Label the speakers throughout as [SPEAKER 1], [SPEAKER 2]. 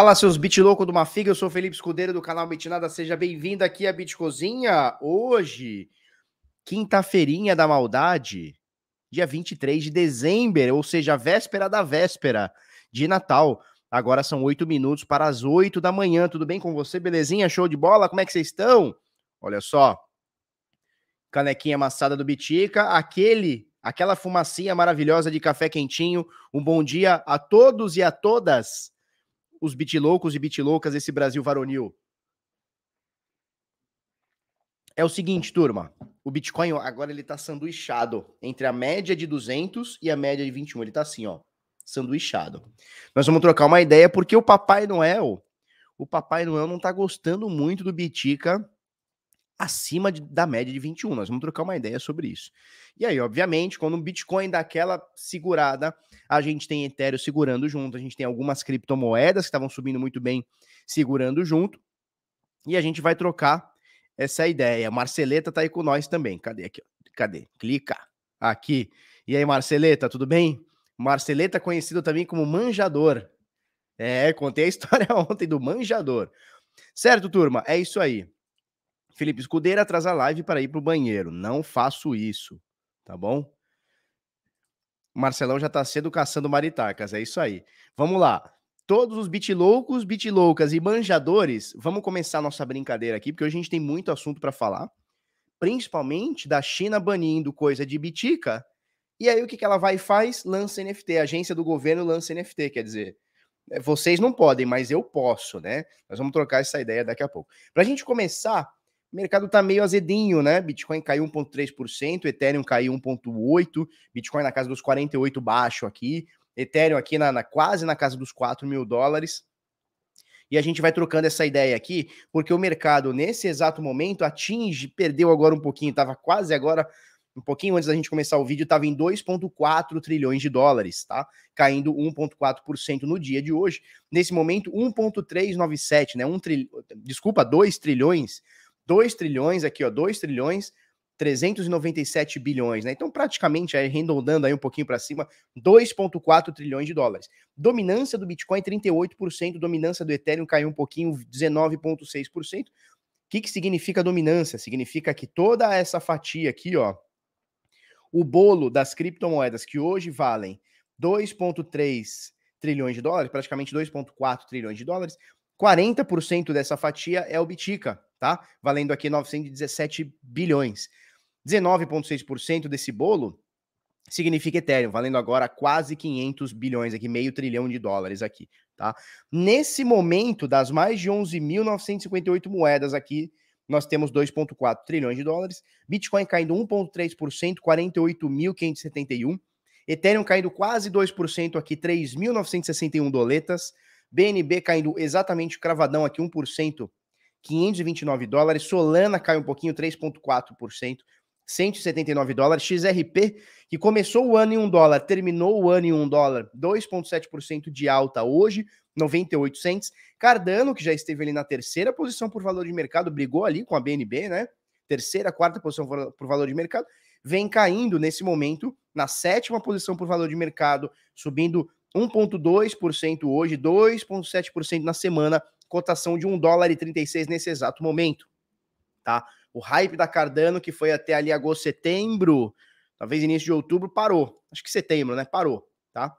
[SPEAKER 1] Fala seus bit louco do Mafiga, eu sou Felipe Escudeiro do canal Bitnada, seja bem-vindo aqui à Bit Cozinha. Hoje, quinta-feirinha da maldade, dia 23 de dezembro, ou seja, véspera da véspera de Natal. Agora são oito minutos para as oito da manhã. Tudo bem com você? Belezinha? Show de bola? Como é que vocês estão? Olha só. Canequinha amassada do Bitica, aquele, aquela fumacinha maravilhosa de café quentinho. Um bom dia a todos e a todas os bitiloucos e bitiloucas desse Brasil varonil? É o seguinte, turma. O Bitcoin agora ele tá sanduichado entre a média de 200 e a média de 21. Ele tá assim, ó, sanduichado. Nós vamos trocar uma ideia porque o Papai Noel, o Papai Noel não tá gostando muito do Bitica acima de, da média de 21. Nós vamos trocar uma ideia sobre isso. E aí, obviamente, quando o Bitcoin dá aquela segurada, a gente tem Ethereum segurando junto, a gente tem algumas criptomoedas que estavam subindo muito bem segurando junto. E a gente vai trocar essa ideia. Marceleta tá aí com nós também. Cadê aqui? Cadê? Clica aqui. E aí, Marceleta, tudo bem? Marceleta conhecido também como manjador. É, contei a história ontem do manjador. Certo, turma? É isso aí. Felipe Escudeira atrasa a live para ir para o banheiro. Não faço isso, tá bom? Marcelão já está cedo caçando maritacas, é isso aí. Vamos lá. Todos os bitloucos, bitloucas e manjadores, vamos começar nossa brincadeira aqui, porque hoje a gente tem muito assunto para falar, principalmente da China banindo coisa de bitica. E aí o que, que ela vai e faz? Lança NFT. A agência do governo lança NFT, quer dizer, é, vocês não podem, mas eu posso, né? Nós vamos trocar essa ideia daqui a pouco. Para a gente começar, o mercado está meio azedinho, né? Bitcoin caiu 1,3%, Ethereum caiu 1,8%, Bitcoin na casa dos 48 baixo aqui, Ethereum aqui na, na quase na casa dos 4 mil dólares. E a gente vai trocando essa ideia aqui, porque o mercado, nesse exato momento, atinge, perdeu agora um pouquinho, estava quase agora, um pouquinho antes da gente começar o vídeo, estava em 2,4 trilhões de dólares, tá? Caindo 1,4% no dia de hoje. Nesse momento, 1,397, né? Um tri... Desculpa, 2 trilhões 2 trilhões aqui, ó, 2 trilhões 397 bilhões, né? Então, praticamente, aí, arredondando aí um pouquinho para cima, 2,4 trilhões de dólares. Dominância do Bitcoin, 38%, dominância do Ethereum caiu um pouquinho, 19,6%. O que, que significa dominância? Significa que toda essa fatia aqui, ó, o bolo das criptomoedas que hoje valem 2,3 trilhões de dólares, praticamente 2,4 trilhões de dólares, 40% dessa fatia é o Bitica, tá? Valendo aqui 917 bilhões. 19,6% desse bolo significa Ethereum, valendo agora quase 500 bilhões aqui, meio trilhão de dólares aqui, tá? Nesse momento, das mais de 11.958 moedas aqui, nós temos 2,4 trilhões de dólares, Bitcoin caindo 1,3%, 48.571, Ethereum caindo quase 2% aqui, 3.961 doletas, BNB caindo exatamente cravadão aqui, 1%, 529 dólares. Solana cai um pouquinho, 3,4%. 179 dólares. XRP, que começou o ano em 1 dólar, terminou o ano em 1 dólar, 2,7% de alta hoje, 98 cents. Cardano, que já esteve ali na terceira posição por valor de mercado, brigou ali com a BNB, né? Terceira, quarta posição por valor de mercado, vem caindo nesse momento na sétima posição por valor de mercado, subindo 1,2% hoje, 2,7% na semana, cotação de 1 dólar e 36 nesse exato momento, tá? O hype da Cardano, que foi até ali agosto, setembro, talvez início de outubro, parou. Acho que setembro, né? Parou, tá?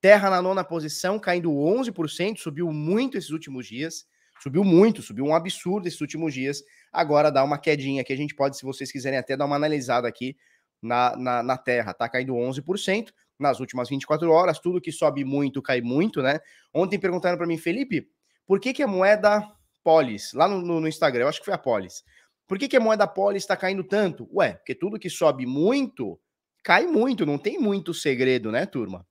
[SPEAKER 1] Terra na nona posição, caindo 11%, subiu muito esses últimos dias. Subiu muito, subiu um absurdo esses últimos dias. Agora dá uma quedinha que a gente pode, se vocês quiserem, até dar uma analisada aqui na, na, na Terra. Tá caindo 11% nas últimas 24 horas. Tudo que sobe muito cai muito, né? Ontem perguntaram para mim, Felipe, por que, que a moeda Polis, lá no, no, no Instagram, eu acho que foi a Polis, por que, que a moeda Polis está caindo tanto? Ué, porque tudo que sobe muito, cai muito, não tem muito segredo, né, turma?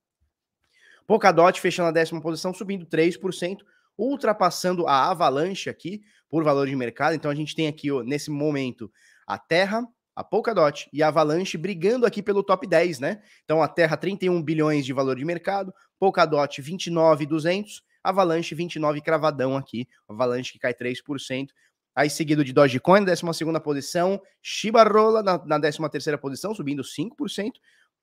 [SPEAKER 1] Polkadot fechando a décima posição, subindo 3%, ultrapassando a Avalanche aqui por valor de mercado. Então a gente tem aqui, ó, nesse momento, a Terra, a Polkadot e a Avalanche brigando aqui pelo top 10, né? Então a Terra 31 bilhões de valor de mercado, Polkadot 29,200 Avalanche 29 cravadão aqui, Avalanche que cai 3%. Aí seguido de Dogecoin, 12 posição, Shiba Rola na, 13 posição, subindo 5%,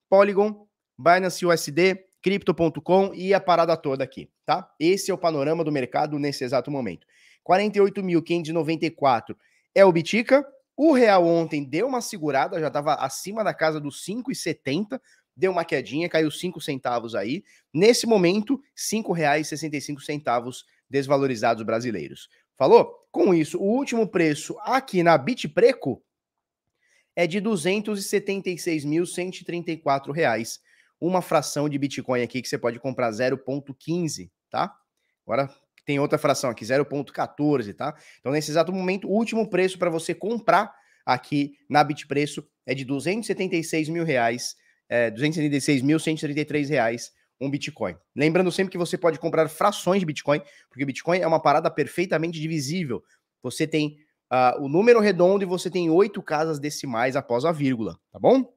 [SPEAKER 1] Polygon, Binance USD, Crypto.com e a parada toda aqui, tá? Esse é o panorama do mercado nesse exato momento. 48.594 é o Bitica, o real ontem deu uma segurada, já estava acima da casa dos 5,70, deu uma quedinha, caiu 5 centavos aí. Nesse momento, R$ 5,65 desvalorizados brasileiros. Falou? Com isso, o último preço aqui na Bitpreco é de R$ 276.134, uma fração de Bitcoin aqui que você pode comprar 0.15, tá? Agora tem outra fração aqui, 0.14, tá? Então, nesse exato momento, o último preço para você comprar aqui na Bitpreço é de 276 mil reais é, 236.133 reais um Bitcoin. Lembrando sempre que você pode comprar frações de Bitcoin, porque Bitcoin é uma parada perfeitamente divisível. Você tem uh, o número redondo e você tem oito casas decimais após a vírgula, tá bom?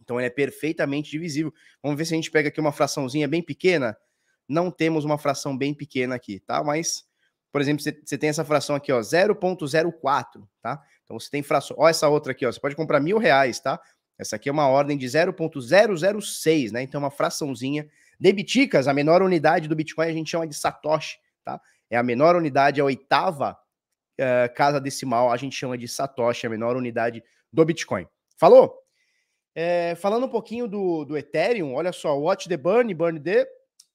[SPEAKER 1] Então ele é perfeitamente divisível. Vamos ver se a gente pega aqui uma fraçãozinha bem pequena. Não temos uma fração bem pequena aqui, tá? Mas, por exemplo, você tem essa fração aqui, ó, 0.04, tá? Então você tem fração. Ó, essa outra aqui, ó. Você pode comprar mil reais, tá? Essa aqui é uma ordem de 0.006, né? Então, é uma fraçãozinha de biticas, a menor unidade do Bitcoin a gente chama de Satoshi, tá? É a menor unidade, é a oitava uh, casa decimal, a gente chama de Satoshi, a menor unidade do Bitcoin. Falou? É, falando um pouquinho do, do Ethereum, olha só, Watch the Burn, Burn the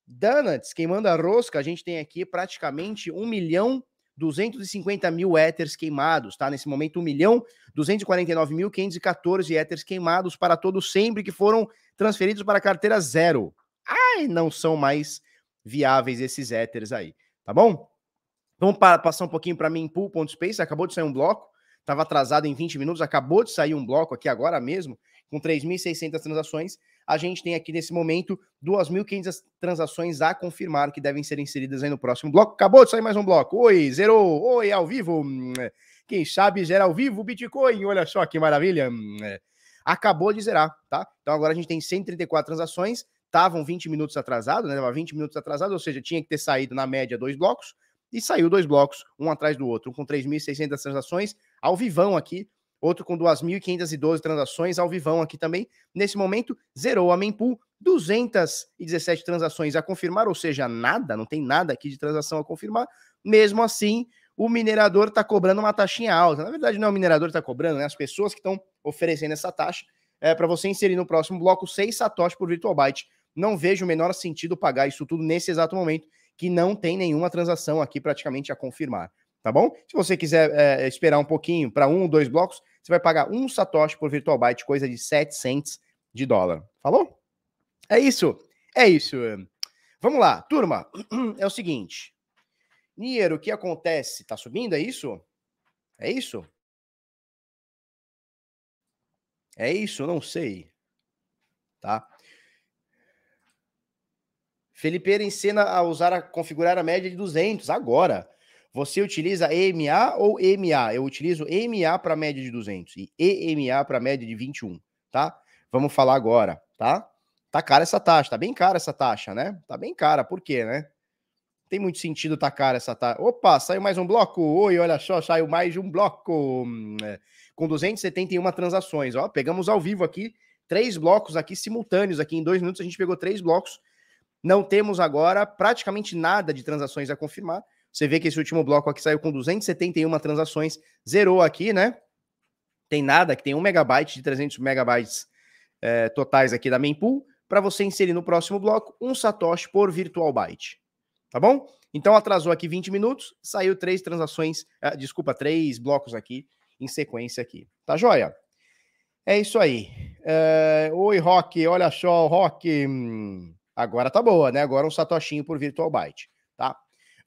[SPEAKER 1] Donuts, quem manda rosca, a gente tem aqui praticamente um milhão 250 mil éteres queimados, tá? Nesse momento, 1 milhão 249.514 éteres queimados para todo sempre que foram transferidos para a carteira zero. Ai, não são mais viáveis esses éteres aí, tá bom? Vamos passar um pouquinho para mim pool.space, acabou de sair um bloco, estava atrasado em 20 minutos, acabou de sair um bloco aqui agora mesmo, com 3.600 transações, a gente tem aqui nesse momento 2.500 transações a confirmar que devem ser inseridas aí no próximo bloco. Acabou de sair mais um bloco. Oi, zerou. Oi, ao vivo. Quem sabe gera ao vivo Bitcoin. Olha só que maravilha. Acabou de zerar, tá? Então agora a gente tem 134 transações. Estavam 20 minutos atrasado, né? Estava 20 minutos atrasado, ou seja, tinha que ter saído na média dois blocos. E saiu dois blocos, um atrás do outro, com 3.600 transações, ao vivão aqui, outro com 2.512 transações ao vivão aqui também. Nesse momento, zerou a mempool, 217 transações a confirmar, ou seja, nada, não tem nada aqui de transação a confirmar. Mesmo assim, o minerador está cobrando uma taxinha alta. Na verdade, não é o minerador que está cobrando, né? As pessoas que estão oferecendo essa taxa. É, para você inserir no próximo bloco 6 satoshis por virtual byte. Não vejo o menor sentido pagar isso tudo nesse exato momento, que não tem nenhuma transação aqui praticamente a confirmar, tá bom? Se você quiser é, esperar um pouquinho para um ou dois blocos, você vai pagar um satoshi por virtual byte, coisa de 7 cents de dólar. Falou? É isso. É isso. Vamos lá, turma. É o seguinte. Nier, o que acontece? Tá subindo, é isso? É isso? É isso? Não sei. Tá? Felipe Erencena a usar a configurar a média de 200 agora. Você utiliza EMA ou EMA? Eu utilizo EMA para média de 200 e EMA para média de 21, tá? Vamos falar agora, tá? Tá cara essa taxa, tá bem cara essa taxa, né? Tá bem cara, por quê, né? Tem muito sentido tá cara essa taxa. Opa, saiu mais um bloco. Oi, olha só, saiu mais um bloco. Hum, é, com 271 transações, ó. Pegamos ao vivo aqui três blocos aqui simultâneos aqui em dois minutos a gente pegou três blocos. Não temos agora praticamente nada de transações a confirmar. Você vê que esse último bloco aqui saiu com 271 transações, zerou aqui, né? Tem nada, que tem um megabyte de 300 megabytes é, totais aqui da mempool, para você inserir no próximo bloco um satoshi por virtual byte, tá bom? Então atrasou aqui 20 minutos, saiu três transações, ah, desculpa, três blocos aqui em sequência aqui, tá joia? É isso aí. É... Oi, Rock, olha só, Rock. Hum, agora tá boa, né? Agora um satoshinho por virtual byte.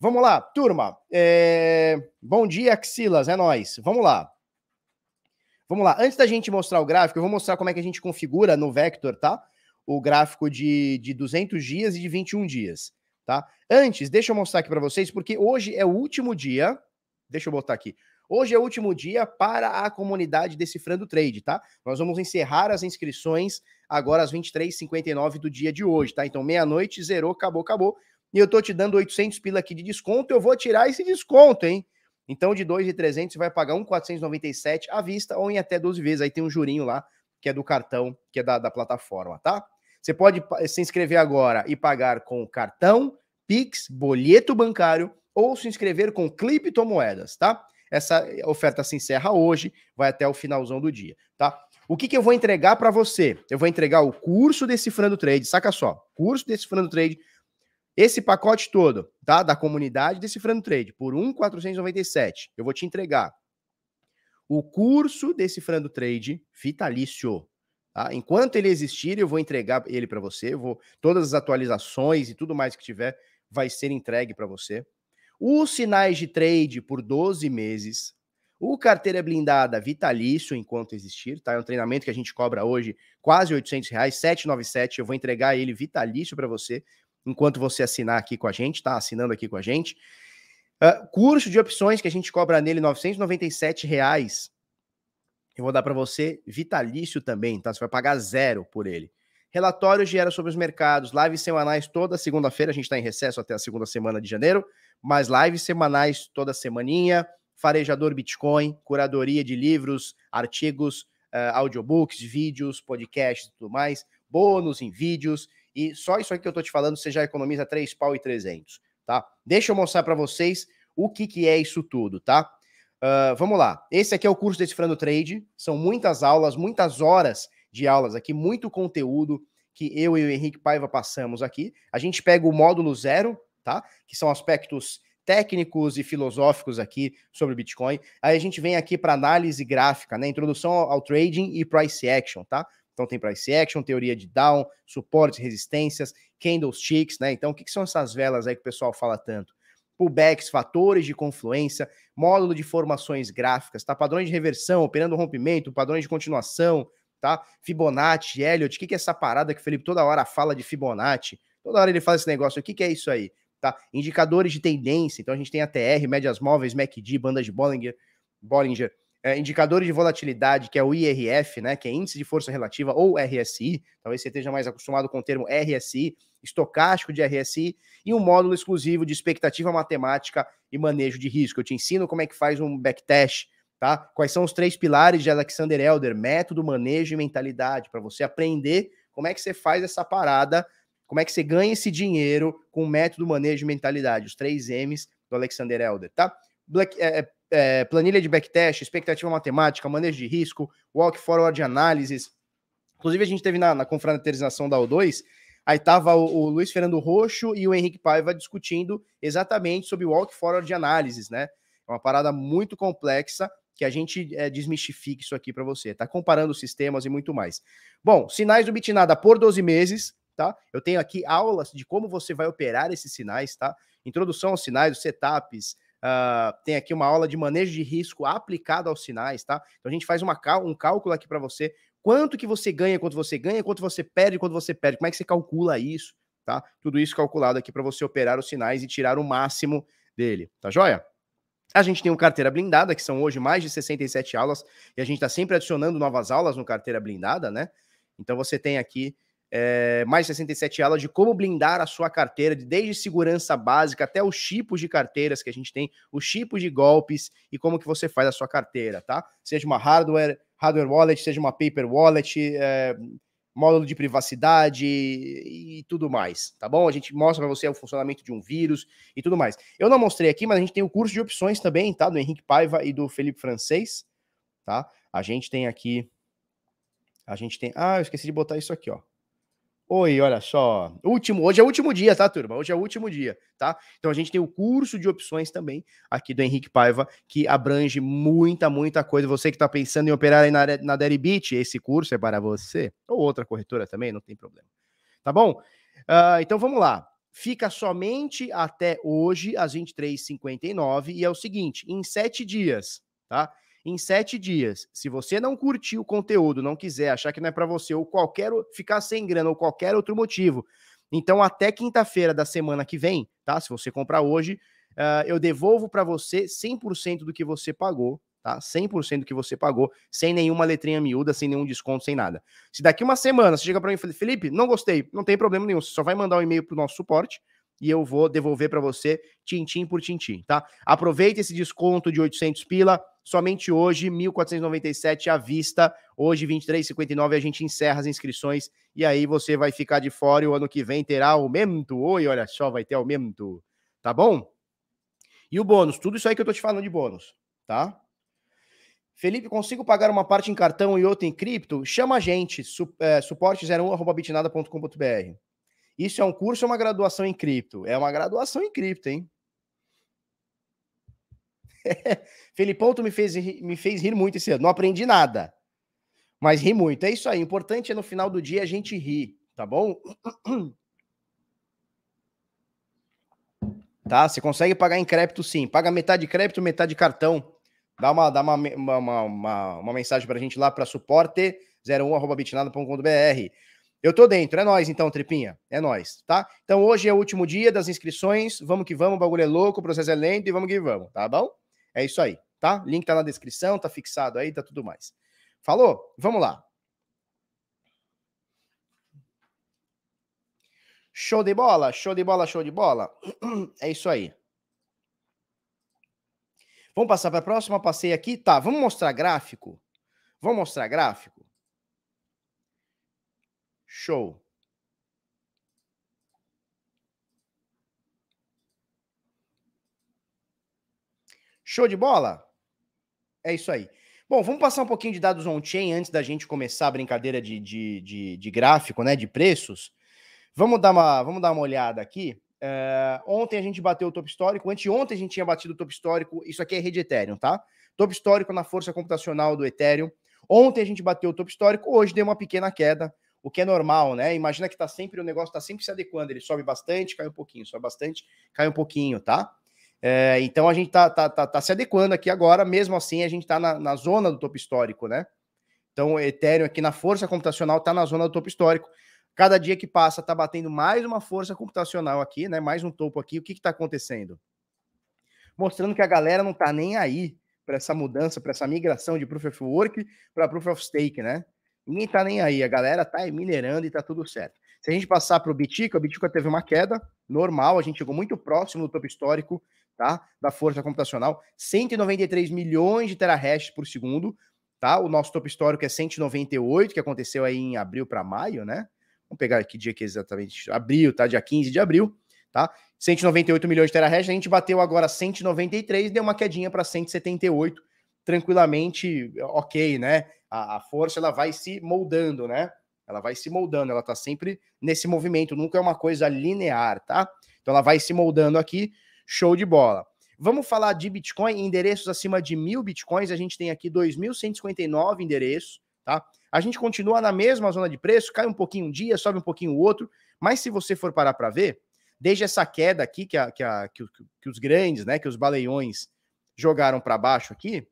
[SPEAKER 1] Vamos lá, turma. É... Bom dia, Axilas, é nós. Vamos lá. Vamos lá. Antes da gente mostrar o gráfico, eu vou mostrar como é que a gente configura no Vector, tá? O gráfico de, de 200 dias e de 21 dias, tá? Antes, deixa eu mostrar aqui para vocês, porque hoje é o último dia. Deixa eu botar aqui. Hoje é o último dia para a comunidade Decifrando Trade, tá? Nós vamos encerrar as inscrições agora às 23h59 do dia de hoje, tá? Então, meia-noite, zerou, acabou, acabou e eu tô te dando 800 pila aqui de desconto, eu vou tirar esse desconto, hein? Então, de 2,300, você vai pagar 1,497 à vista ou em até 12 vezes. Aí tem um jurinho lá, que é do cartão, que é da, da plataforma, tá? Você pode se inscrever agora e pagar com cartão, Pix, boleto bancário ou se inscrever com criptomoedas, tá? Essa oferta se encerra hoje, vai até o finalzão do dia, tá? O que, que eu vou entregar para você? Eu vou entregar o curso Decifrando Trade, saca só, curso Decifrando Trade esse pacote todo, tá? Da comunidade Decifrando Trade, por 1,497. Eu vou te entregar o curso Decifrando Trade vitalício. Tá? Enquanto ele existir, eu vou entregar ele para você. vou Todas as atualizações e tudo mais que tiver vai ser entregue para você. Os sinais de trade por 12 meses. O carteira blindada vitalício enquanto existir, tá? É um treinamento que a gente cobra hoje quase 800 reais, 797. Eu vou entregar ele vitalício para você enquanto você assinar aqui com a gente, tá assinando aqui com a gente. Uh, curso de opções que a gente cobra nele R$ 997. Reais. Eu vou dar para você vitalício também, tá? Você vai pagar zero por ele. Relatórios gera sobre os mercados, lives semanais toda segunda-feira, a gente está em recesso até a segunda semana de janeiro, mas lives semanais toda semaninha, farejador Bitcoin, curadoria de livros, artigos, uh, audiobooks, vídeos, podcasts e tudo mais, bônus em vídeos, e só isso aqui que eu estou te falando, você já economiza 3 pau e 300, tá? Deixa eu mostrar para vocês o que, que é isso tudo, tá? Uh, vamos lá. Esse aqui é o curso Decifrando Trade. São muitas aulas, muitas horas de aulas aqui, muito conteúdo que eu e o Henrique Paiva passamos aqui. A gente pega o módulo zero, tá? Que são aspectos técnicos e filosóficos aqui sobre Bitcoin. Aí a gente vem aqui para análise gráfica, né? Introdução ao trading e price action, tá? Então tem price action, teoria de down, suporte, resistências, candlesticks, né? Então o que, que são essas velas aí que o pessoal fala tanto? Pullbacks, fatores de confluência, módulo de formações gráficas, tá? Padrões de reversão, operando rompimento, padrões de continuação, tá? Fibonacci, Elliot, o que, que é essa parada que o Felipe toda hora fala de Fibonacci? Toda hora ele fala esse negócio, o que, que é isso aí? Tá? Indicadores de tendência, então a gente tem ATR, médias móveis, MACD, bandas de Bollinger, Bollinger é, indicadores de volatilidade, que é o IRF, né, que é Índice de Força Relativa, ou RSI, talvez você esteja mais acostumado com o termo RSI, estocástico de RSI, e um módulo exclusivo de expectativa matemática e manejo de risco. Eu te ensino como é que faz um backtest, tá? Quais são os três pilares de Alexander Elder, método, manejo e mentalidade, para você aprender como é que você faz essa parada, como é que você ganha esse dinheiro com método, manejo e mentalidade, os três M's do Alexander Elder, tá? Black, é, é é, planilha de backtest, expectativa matemática, manejo de risco, walk forward análises. Inclusive, a gente teve na, na confraternização da O2, aí tava o, o, Luiz Fernando Roxo e o Henrique Paiva discutindo exatamente sobre walk forward análises, né? É uma parada muito complexa que a gente é, isso aqui para você, tá? Comparando sistemas e muito mais. Bom, sinais do Bitnada por 12 meses, tá? Eu tenho aqui aulas de como você vai operar esses sinais, tá? Introdução aos sinais, os setups, Uh, tem aqui uma aula de manejo de risco aplicado aos sinais, tá? Então a gente faz uma, um cálculo aqui para você. Quanto que você ganha, quanto você ganha, quanto você perde, quanto você perde. Como é que você calcula isso, tá? Tudo isso calculado aqui para você operar os sinais e tirar o máximo dele, tá joia? A gente tem o um Carteira Blindada, que são hoje mais de 67 aulas, e a gente está sempre adicionando novas aulas no Carteira Blindada, né? Então você tem aqui é, mais 67 aulas de como blindar a sua carteira, desde segurança básica até os tipos de carteiras que a gente tem, os tipos de golpes e como que você faz a sua carteira, tá? Seja uma hardware, hardware wallet, seja uma paper wallet, é, módulo de privacidade e, e, tudo mais, tá bom? A gente mostra para você o funcionamento de um vírus e tudo mais. Eu não mostrei aqui, mas a gente tem o curso de opções também, tá? Do Henrique Paiva e do Felipe Francês, tá? A gente tem aqui... A gente tem... Ah, eu esqueci de botar isso aqui, ó. Oi, olha só. Último, hoje é o último dia, tá, turma? Hoje é o último dia, tá? Então a gente tem o curso de opções também aqui do Henrique Paiva, que abrange muita, muita coisa. Você que está pensando em operar na, na Deribit, esse curso é para você. Ou outra corretora também, não tem problema. Tá bom? Uh, então vamos lá. Fica somente até hoje, às 23h59, e é o seguinte: em sete dias, tá? em sete dias. Se você não curtir o conteúdo, não quiser, achar que não é para você, ou qualquer ficar sem grana, ou qualquer outro motivo, então até quinta-feira da semana que vem, tá? Se você comprar hoje, uh, eu devolvo para você 100% do que você pagou, tá? 100% do que você pagou, sem nenhuma letrinha miúda, sem nenhum desconto, sem nada. Se daqui uma semana você chega para mim e fala, Felipe, não gostei, não tem problema nenhum, você só vai mandar um e-mail para o nosso suporte, e eu vou devolver para você tintim por tintim, tá? Aproveita esse desconto de 800 pila, somente hoje, 1497 à vista, hoje 23,59 a gente encerra as inscrições e aí você vai ficar de fora e o ano que vem terá aumento. Oi, olha só, vai ter aumento. Tá bom? E o bônus, tudo isso aí que eu tô te falando de bônus, tá? Felipe, consigo pagar uma parte em cartão e outra em cripto? Chama a gente, su é, eh, suporte01.bitnada.com.br. Isso é um curso ou uma graduação em cripto? É uma graduação em cripto, hein? Felipão, tu me fez, me fez rir muito esse ano. Não aprendi nada, mas ri muito. É isso aí. O importante é no final do dia a gente rir, tá bom? Tá? Você consegue pagar em crédito sim. Paga metade de crédito, metade de cartão. Dá uma, dá uma, uma, uma, uma mensagem para a gente lá para suporte 01.bitnada.com.br. Eu tô dentro, é nós então, Tripinha, é nós, tá? Então hoje é o último dia das inscrições, vamos que vamos, o bagulho é louco, o processo é lento e vamos que vamos, tá bom? É isso aí, tá? Link tá na descrição, tá fixado aí, tá tudo mais. Falou? Vamos lá. Show de bola, show de bola, show de bola. É isso aí. Vamos passar para a próxima, passei aqui, tá? Vamos mostrar gráfico. Vamos mostrar gráfico. Show. Show de bola? É isso aí. Bom, vamos passar um pouquinho de dados on-chain antes da gente começar a brincadeira de, de, de, de, gráfico, né? De preços. Vamos dar uma, vamos dar uma olhada aqui. Eh, ontem a gente bateu o topo histórico. ontem a gente tinha batido o topo histórico. Isso aqui é rede Ethereum, tá? Topo histórico na força computacional do Ethereum. Ontem a gente bateu o topo histórico. Hoje deu uma pequena queda o que é normal, né? Imagina que tá sempre, o negócio tá sempre se adequando, ele sobe bastante, cai um pouquinho, sobe bastante, cai um pouquinho, tá? É, então a gente tá, tá, tá, tá, se adequando aqui agora, mesmo assim a gente tá na, na zona do topo histórico, né? Então o Ethereum aqui na força computacional tá na zona do topo histórico. Cada dia que passa tá batendo mais uma força computacional aqui, né? Mais um topo aqui. O que que tá acontecendo? Mostrando que a galera não tá nem aí para essa mudança, para essa migração de Proof of Work para Proof of Stake, né? Ninguém tá nem aí, a galera tá minerando e tá tudo certo. Se a gente passar para o Bitica, o Bitica teve uma queda normal, a gente chegou muito próximo do topo histórico tá? da força computacional, 193 milhões de terahashes por segundo, tá? o nosso topo histórico é 198, que aconteceu aí em abril para maio, né? Vamos pegar aqui dia que é exatamente, abril, tá? dia 15 de abril, tá? 198 milhões de terahashes, a gente bateu agora 193, deu uma quedinha para 178, tranquilamente ok, né? A, a, força ela vai se moldando, né? Ela vai se moldando, ela tá sempre nesse movimento, nunca é uma coisa linear, tá? Então ela vai se moldando aqui, show de bola. Vamos falar de Bitcoin, endereços acima de mil Bitcoins, a gente tem aqui 2.159 endereços, tá? A gente continua na mesma zona de preço, cai um pouquinho um dia, sobe um pouquinho o outro, mas se você for parar para ver, desde essa queda aqui que, a, que, a, que, que os grandes, né, que os baleões jogaram para baixo aqui,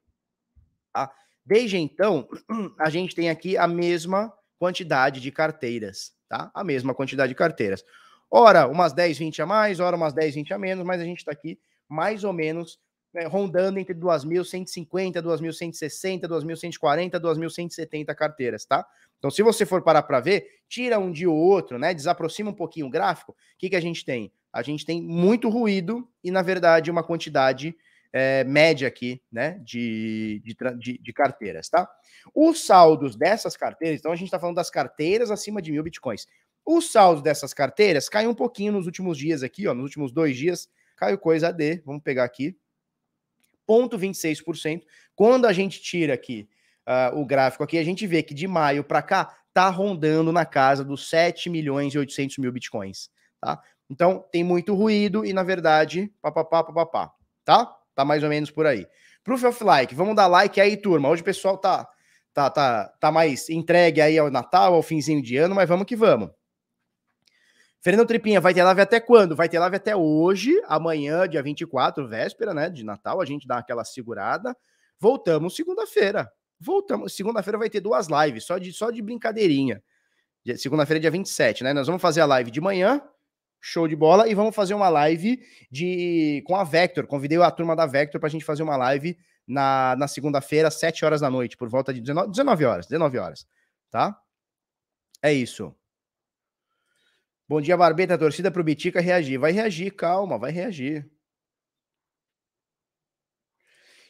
[SPEAKER 1] Tá? Desde então, a gente tem aqui a mesma quantidade de carteiras, tá? A mesma quantidade de carteiras. Ora, umas 10, 20 a mais, ora, umas 10, 20 a menos, mas a gente está aqui mais ou menos né, rondando entre 2.150, 2.160, 2.140, 2.170 carteiras, tá? Então, se você for parar para ver, tira um dia ou outro, né? Desaproxima um pouquinho o gráfico, o que, que a gente tem? A gente tem muito ruído e, na verdade, uma quantidade é, média aqui, né, de, de, de, carteiras, tá? Os saldos dessas carteiras, então a gente está falando das carteiras acima de mil bitcoins. Os saldos dessas carteiras caiu um pouquinho nos últimos dias aqui, ó, nos últimos dois dias, caiu coisa de, vamos pegar aqui, 0,26%. Quando a gente tira aqui uh, o gráfico aqui, a gente vê que de maio para cá tá rondando na casa dos 7 milhões e 800 mil bitcoins, tá? Então, tem muito ruído e, na verdade, papapá, papapá, tá? tá mais ou menos por aí. Proof of like, vamos dar like aí, turma. Hoje o pessoal tá, tá, tá, tá mais entregue aí ao Natal, ao finzinho de ano, mas vamos que vamos. Fernando Tripinha, vai ter live até quando? Vai ter live até hoje, amanhã, dia 24, véspera, né, de Natal, a gente dá aquela segurada. Voltamos segunda-feira. Voltamos, segunda-feira vai ter duas lives, só de só de brincadeirinha. Segunda-feira, é dia 27, né? Nós vamos fazer a live de manhã Show de bola. E vamos fazer uma live de com a Vector. Convidei a turma da Vector para a gente fazer uma live na, na segunda-feira, 7 horas da noite, por volta de 19, 19 horas. 19 horas, tá? É isso. Bom dia, Barbeta. Torcida pro Bitica reagir. Vai reagir, calma, vai reagir.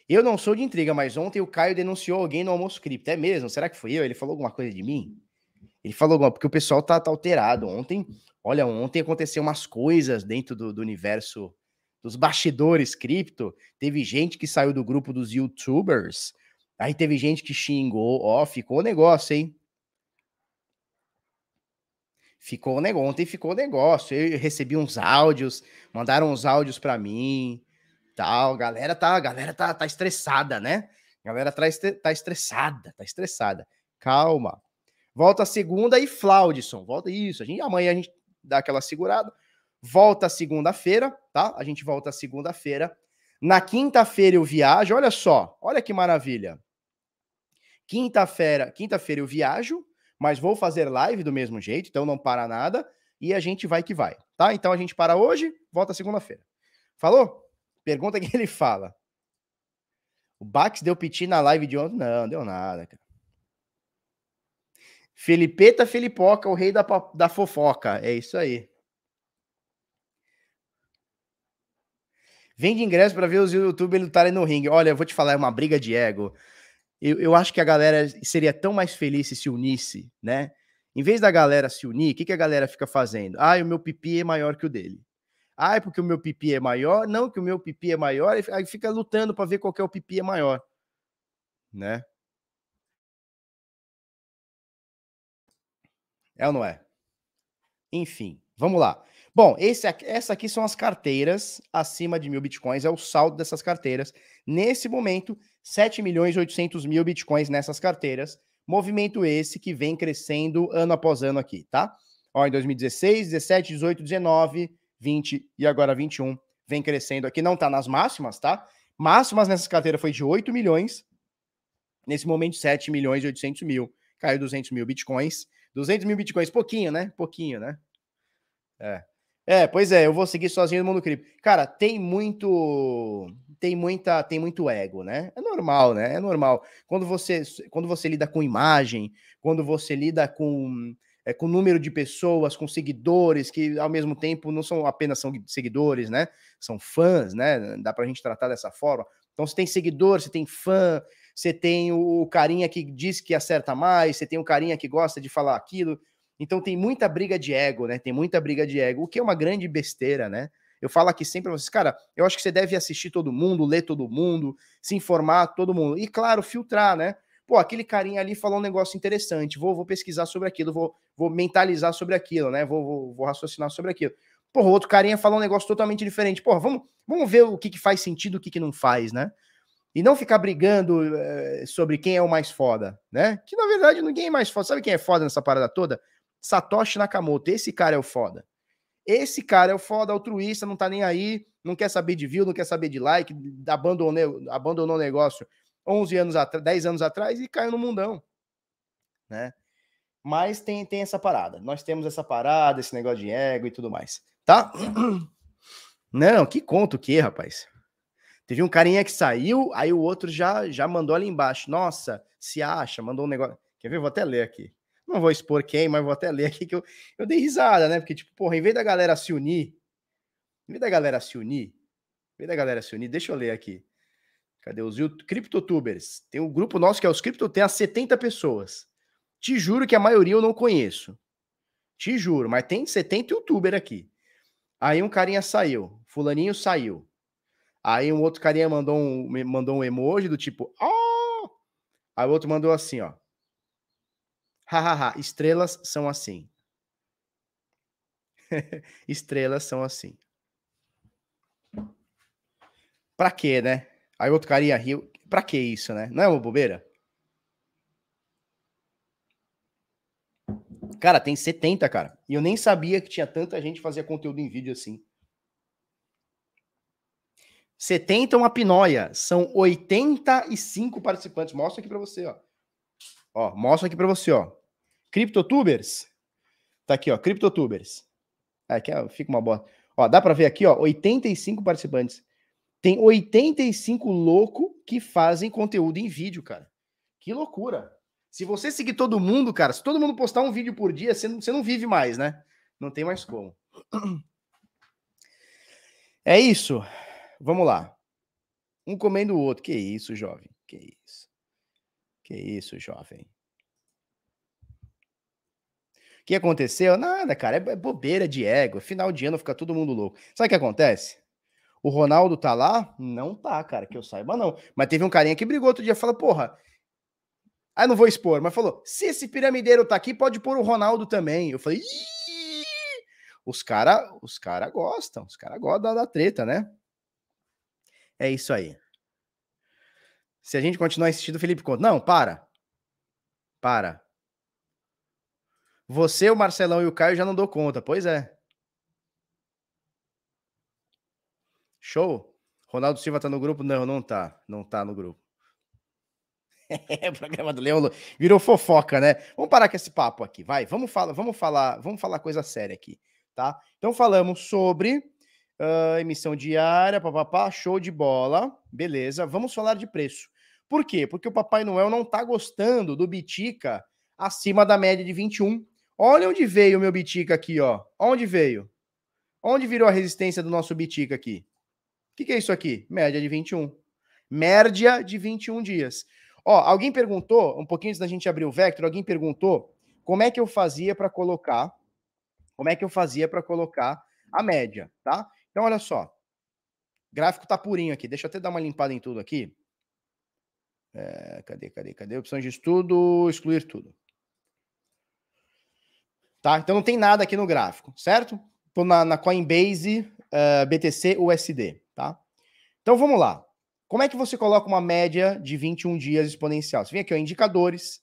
[SPEAKER 1] Eu não sou de intriga, mas ontem o Caio denunciou alguém no almoço cripto. É mesmo? Será que fui eu? Ele falou alguma coisa de mim? Ele falou alguma, porque o pessoal tá, tá alterado. Ontem, olha, ontem aconteceu umas coisas dentro do, do universo dos bastidores cripto. Teve gente que saiu do grupo dos youtubers. Aí teve gente que xingou, ó, ficou o negócio, hein? Ficou o negócio, ontem ficou o negócio. Eu recebi uns áudios, mandaram uns áudios para mim, tal. galera tá, galera tá, tá estressada, né? galera tá, tá estressada, tá estressada. Calma, Volta segunda e Flaudson. Volta isso. A gente, amanhã a gente dá aquela segurada. Volta segunda-feira, tá? A gente volta segunda-feira. Na quinta-feira eu viajo. Olha só, olha que maravilha. Quinta-feira, quinta-feira eu viajo, mas vou fazer live do mesmo jeito, então não para nada. E a gente vai que vai, tá? Então a gente para hoje, volta segunda-feira. Falou? Pergunta que ele fala. O Bax deu piti na live de ontem? Não, deu nada, cara. Felipeta Felipoca, o rei da, da fofoca. É isso aí. Vende ingresso para ver os YouTubers lutarem no ringue. Olha, eu vou te falar, é uma briga de ego. Eu, eu acho que a galera seria tão mais feliz se se unisse, né? Em vez da galera se unir, o que, que a galera fica fazendo? Ah, o meu pipi é maior que o dele. Ah, é porque o meu pipi é maior. Não, que o meu pipi é maior. Aí fica lutando para ver qual que é o pipi é maior, né? É ou não é? Enfim, vamos lá. Bom, esse, essa aqui são as carteiras acima de mil bitcoins, é o saldo dessas carteiras. Nesse momento, 7 milhões e 800 mil bitcoins nessas carteiras. Movimento esse que vem crescendo ano após ano aqui, tá? Ó, em 2016, 17, 18, 19, 20 e agora 21 vem crescendo aqui. Não tá nas máximas, tá? Máximas nessas carteiras foi de 8 milhões. Nesse momento, 7 milhões e 800 mil. Caiu 200 mil bitcoins. 200 mil bitcoins, pouquinho, né? Pouquinho, né? É. É, pois é, eu vou seguir sozinho no mundo cripto. Cara, tem muito tem muita tem muito ego, né? É normal, né? É normal. Quando você quando você lida com imagem, quando você lida com é, com número de pessoas, com seguidores que ao mesmo tempo não são apenas são seguidores, né? São fãs, né? Dá pra gente tratar dessa forma. Então você tem seguidor, você tem fã, você tem o carinha que diz que acerta mais, você tem o carinha que gosta de falar aquilo. Então tem muita briga de ego, né? Tem muita briga de ego, o que é uma grande besteira, né? Eu falo aqui sempre pra vocês, cara, eu acho que você deve assistir todo mundo, ler todo mundo, se informar todo mundo. E claro, filtrar, né? Pô, aquele carinha ali falou um negócio interessante, vou, vou pesquisar sobre aquilo, vou, vou mentalizar sobre aquilo, né? Vou, vou, vou raciocinar sobre aquilo. Porra, o outro carinha falou um negócio totalmente diferente. Porra, vamos, vamos ver o que, que faz sentido o que, que não faz, né? E não ficar brigando é, sobre quem é o mais foda, né? Que na verdade ninguém é mais foda. Sabe quem é foda nessa parada toda? Satoshi Nakamoto. Esse cara é o foda. Esse cara é o foda, altruísta, não tá nem aí, não quer saber de view, não quer saber de like, abandonou, abandonou o negócio 11 anos atrás, 10 anos atrás e caiu no mundão, né? Mas tem, tem essa parada. Nós temos essa parada, esse negócio de ego e tudo mais, tá? Não, que conto que, é, rapaz? Teve um carinha que saiu, aí o outro já, já mandou ali embaixo. Nossa, se acha, mandou um negócio. Quer ver? Vou até ler aqui. Não vou expor quem, mas vou até ler aqui que eu, eu dei risada, né? Porque, tipo, porra, em vez da galera se unir, em vez da galera se unir, em vez da galera se unir, deixa eu ler aqui. Cadê os criptotubers? Tem um grupo nosso que é os criptos tem as 70 pessoas. Te juro que a maioria eu não conheço. Te juro, mas tem 70 youtuber aqui. Aí um carinha saiu, fulaninho saiu. Aí um outro carinha mandou um, mandou um emoji do tipo, oh! Aí o outro mandou assim, ó. Hahaha, estrelas são assim. estrelas são assim. Pra quê, né? Aí outro carinha riu. Pra que isso, né? Não é uma bobeira? Cara, tem 70, cara. E eu nem sabia que tinha tanta gente que fazia conteúdo em vídeo assim. 70 é uma pinóia. São 85 participantes. Mostra aqui para você, ó. Ó, mostra aqui para você, ó. Criptotubers. Tá aqui, ó. Criptotubers. Ah, aqui ó, fica uma boa. Ó, dá para ver aqui, ó. 85 participantes. Tem 85 louco que fazem conteúdo em vídeo, cara. Que loucura. Se você seguir todo mundo, cara, se todo mundo postar um vídeo por dia, você não, você não vive mais, né? Não tem mais como. É isso. Vamos lá. Um comendo o outro. Que isso, jovem? Que isso? Que isso, jovem? O que aconteceu? Nada, cara. É, é bobeira de ego. Final de ano fica todo mundo louco. Sabe o que acontece? O Ronaldo tá lá? Não tá, cara, que eu saiba não. Mas teve um carinha que brigou outro dia, fala, porra. Aí ah, não vou expor, mas falou: se esse piramideiro tá aqui, pode pôr o Ronaldo também. Eu falei: Iii! os cara, os cara gostam, os cara gostam da, da treta, né? É isso aí. Se a gente continuar insistindo, Felipe conta. Não, para. Para. Você, o Marcelão e o Caio já não dou conta. Pois é. Show? Ronaldo Silva tá no grupo? Não, não tá. Não tá no grupo. É, o programa do Leão virou fofoca, né? Vamos parar com esse papo aqui, vai. Vamos falar, vamos falar, vamos falar coisa séria aqui, tá? Então falamos sobre Uh, emissão diária, papapá, show de bola. Beleza, vamos falar de preço. Por quê? Porque o Papai Noel não tá gostando do Bitica acima da média de 21. Olha onde veio o meu Bitica aqui, ó. Onde veio? Onde virou a resistência do nosso Bitica aqui? O que, que é isso aqui? Média de 21. Média de 21 dias. Ó, alguém perguntou, um pouquinho antes da gente abrir o Vector, alguém perguntou como é que eu fazia para colocar, como é que eu fazia para colocar a média, tá? Então, olha só. O gráfico tá purinho aqui. Deixa eu até dar uma limpada em tudo aqui. É, cadê, cadê, cadê? Opções de estudo, excluir tudo. Tá? Então não tem nada aqui no gráfico, certo? Estou na, na, Coinbase, uh, é, BTC, USD, tá? Então vamos lá. Como é que você coloca uma média de 21 dias exponencial? Você vem aqui, ó, indicadores.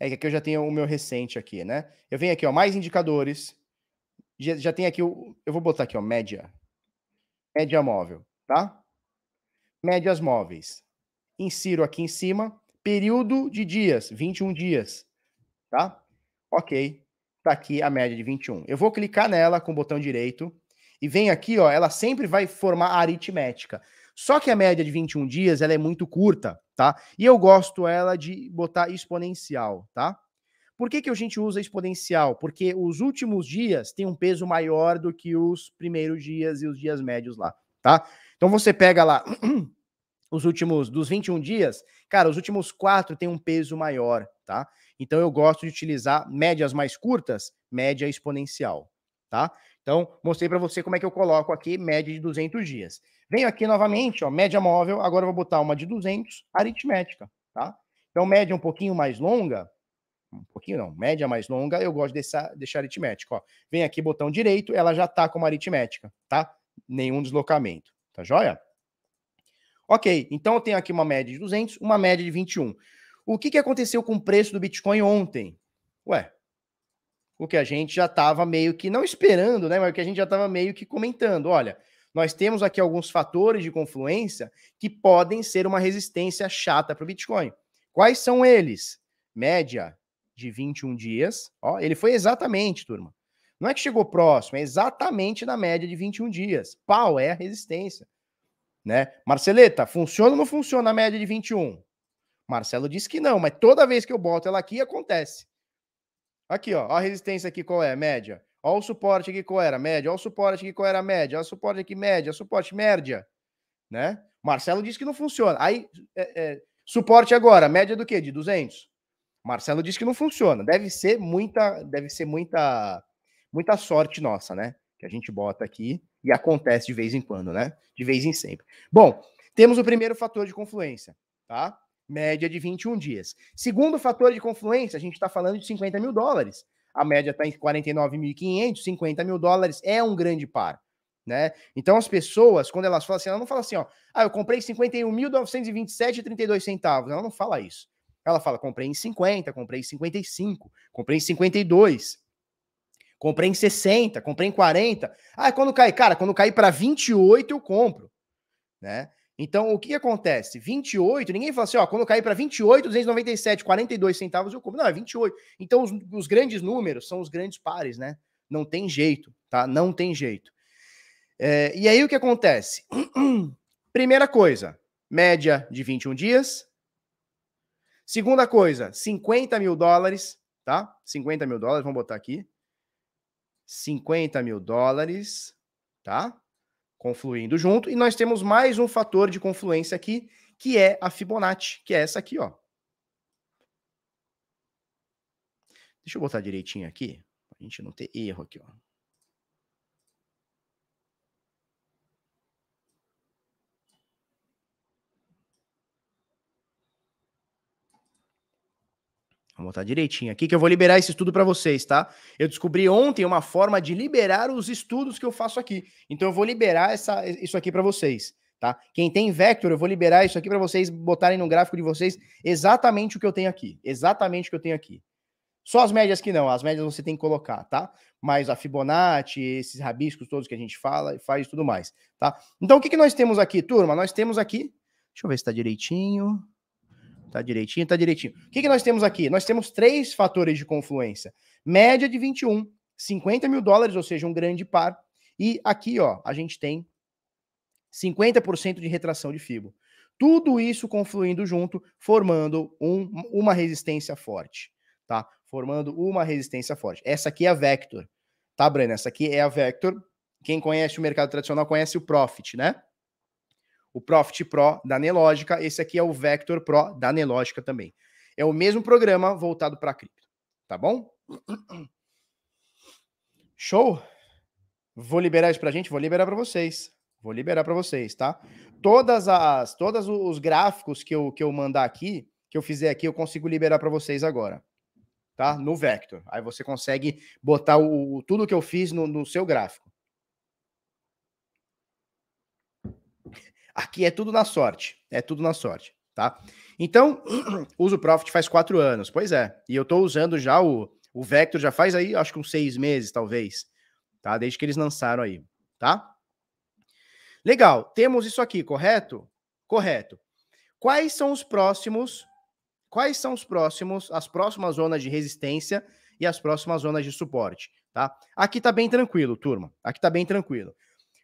[SPEAKER 1] É que aqui eu já tenho o meu recente aqui, né? Eu venho aqui, ó, mais indicadores já, já tem aqui, o, eu vou botar aqui, ó, média. Média móvel, tá? Médias móveis. Insiro aqui em cima, período de dias, 21 dias, tá? Ok, tá aqui a média de 21. Eu vou clicar nela com o botão direito e vem aqui, ó, ela sempre vai formar a aritmética. Só que a média de 21 dias, ela é muito curta, tá? E eu gosto ela de botar exponencial, tá? Por que, que a gente usa exponencial? Porque os últimos dias têm um peso maior do que os primeiros dias e os dias médios lá, tá? Então você pega lá os últimos dos 21 dias, cara, os últimos quatro têm um peso maior, tá? Então eu gosto de utilizar médias mais curtas, média exponencial, tá? Então mostrei para você como é que eu coloco aqui média de 200 dias. Venho aqui novamente, ó, média móvel, agora eu vou botar uma de 200 aritmética, tá? Então média um pouquinho mais longa, um pouquinho não, média mais longa, eu gosto de deixar, deixar aritmética. Ó. Vem aqui, botão direito, ela já está uma aritmética, tá? Nenhum deslocamento, tá joia? Ok, então eu tenho aqui uma média de 200, uma média de 21. O que, que aconteceu com o preço do Bitcoin ontem? Ué, o que a gente já estava meio que, não esperando, né? Mas o que a gente já estava meio que comentando. Olha, nós temos aqui alguns fatores de confluência que podem ser uma resistência chata para o Bitcoin. Quais são eles? Média, de 21 dias. Ó, ele foi exatamente, turma. Não é que chegou próximo, é exatamente na média de 21 dias. Pau é a resistência. Né? Marceleta, funciona ou não funciona a média de 21? Marcelo disse que não, mas toda vez que eu boto ela aqui, acontece. Aqui, ó, ó a resistência aqui, qual é? Média. Ó o suporte aqui, qual era? Média. Ó o suporte aqui, qual era? Média. Ó o suporte aqui, média. Suporte, média. Né? Marcelo disse que não funciona. Aí, é, é, suporte agora, média do quê? De 200? Marcelo disse que não funciona. Deve ser muita, deve ser muita, muita sorte nossa, né? Que a gente bota aqui e acontece de vez em quando, né? De vez em sempre. Bom, temos o primeiro fator de confluência, tá? Média de 21 dias. Segundo fator de confluência, a gente está falando de 50 mil dólares. A média está em 49.500, 50 mil dólares é um grande par. Né? Então as pessoas, quando elas falam assim, ela não fala assim, ó, ah, eu comprei 51.927,32 centavos. Ela não fala isso. Ela fala: comprei em 50, comprei em 55, comprei em 52, comprei em 60, comprei em 40. Ah, quando cai, cara, quando cair para 28 eu compro, né? Então, o que acontece? 28, ninguém fala assim, ó, quando cair para 28, 297, 42 centavos eu compro. Não, é 28. Então, os, os grandes números são os grandes pares, né? Não tem jeito, tá? Não tem jeito. É, e aí, o que acontece? Primeira coisa, média de 21 dias, Segunda coisa, 50 mil dólares, tá? 50 mil dólares, vamos botar aqui. 50 mil dólares, tá? Confluindo junto. E nós temos mais um fator de confluência aqui, que é a Fibonacci, que é essa aqui, ó. Deixa eu botar direitinho aqui, pra gente não ter erro aqui, ó. Vou botar direitinho aqui que eu vou liberar esse estudo para vocês, tá? Eu descobri ontem uma forma de liberar os estudos que eu faço aqui. Então eu vou liberar essa, isso aqui para vocês, tá? Quem tem vector, eu vou liberar isso aqui para vocês botarem no gráfico de vocês exatamente o que eu tenho aqui, exatamente o que eu tenho aqui. Só as médias que não, as médias você tem que colocar, tá? Mas a Fibonacci, esses rabiscos todos que a gente fala e faz tudo mais, tá? Então o que, que nós temos aqui, turma? Nós temos aqui, deixa eu ver se está direitinho. Tá direitinho? Tá direitinho. O que, que nós temos aqui? Nós temos três fatores de confluência. Média de 21, 50 mil dólares, ou seja, um grande par. E aqui, ó, a gente tem 50% de retração de fibo Tudo isso confluindo junto, formando um, uma resistência forte, tá? Formando uma resistência forte. Essa aqui é a Vector, tá, Breno? Essa aqui é a Vector. Quem conhece o mercado tradicional conhece o Profit, né? o Profit Pro da Nelogica, esse aqui é o Vector Pro da Nelogica também. É o mesmo programa voltado para cripto, tá bom? Show? Vou liberar isso para a gente, vou liberar para vocês. Vou liberar para vocês, tá? Todas as, todos os gráficos que eu, que eu mandar aqui, que eu fizer aqui, eu consigo liberar para vocês agora, tá? No Vector. Aí você consegue botar o, tudo que eu fiz no, no seu gráfico. que é tudo na sorte. É tudo na sorte, tá? Então, uso Profit faz quatro anos. Pois é. E eu estou usando já o, o Vector, já faz aí, acho que uns seis meses, talvez. Tá? Desde que eles lançaram aí, tá? Legal. Temos isso aqui, correto? Correto. Quais são os próximos? Quais são os próximos, as próximas zonas de resistência e as próximas zonas de suporte, tá? Aqui tá bem tranquilo, turma. Aqui tá bem tranquilo.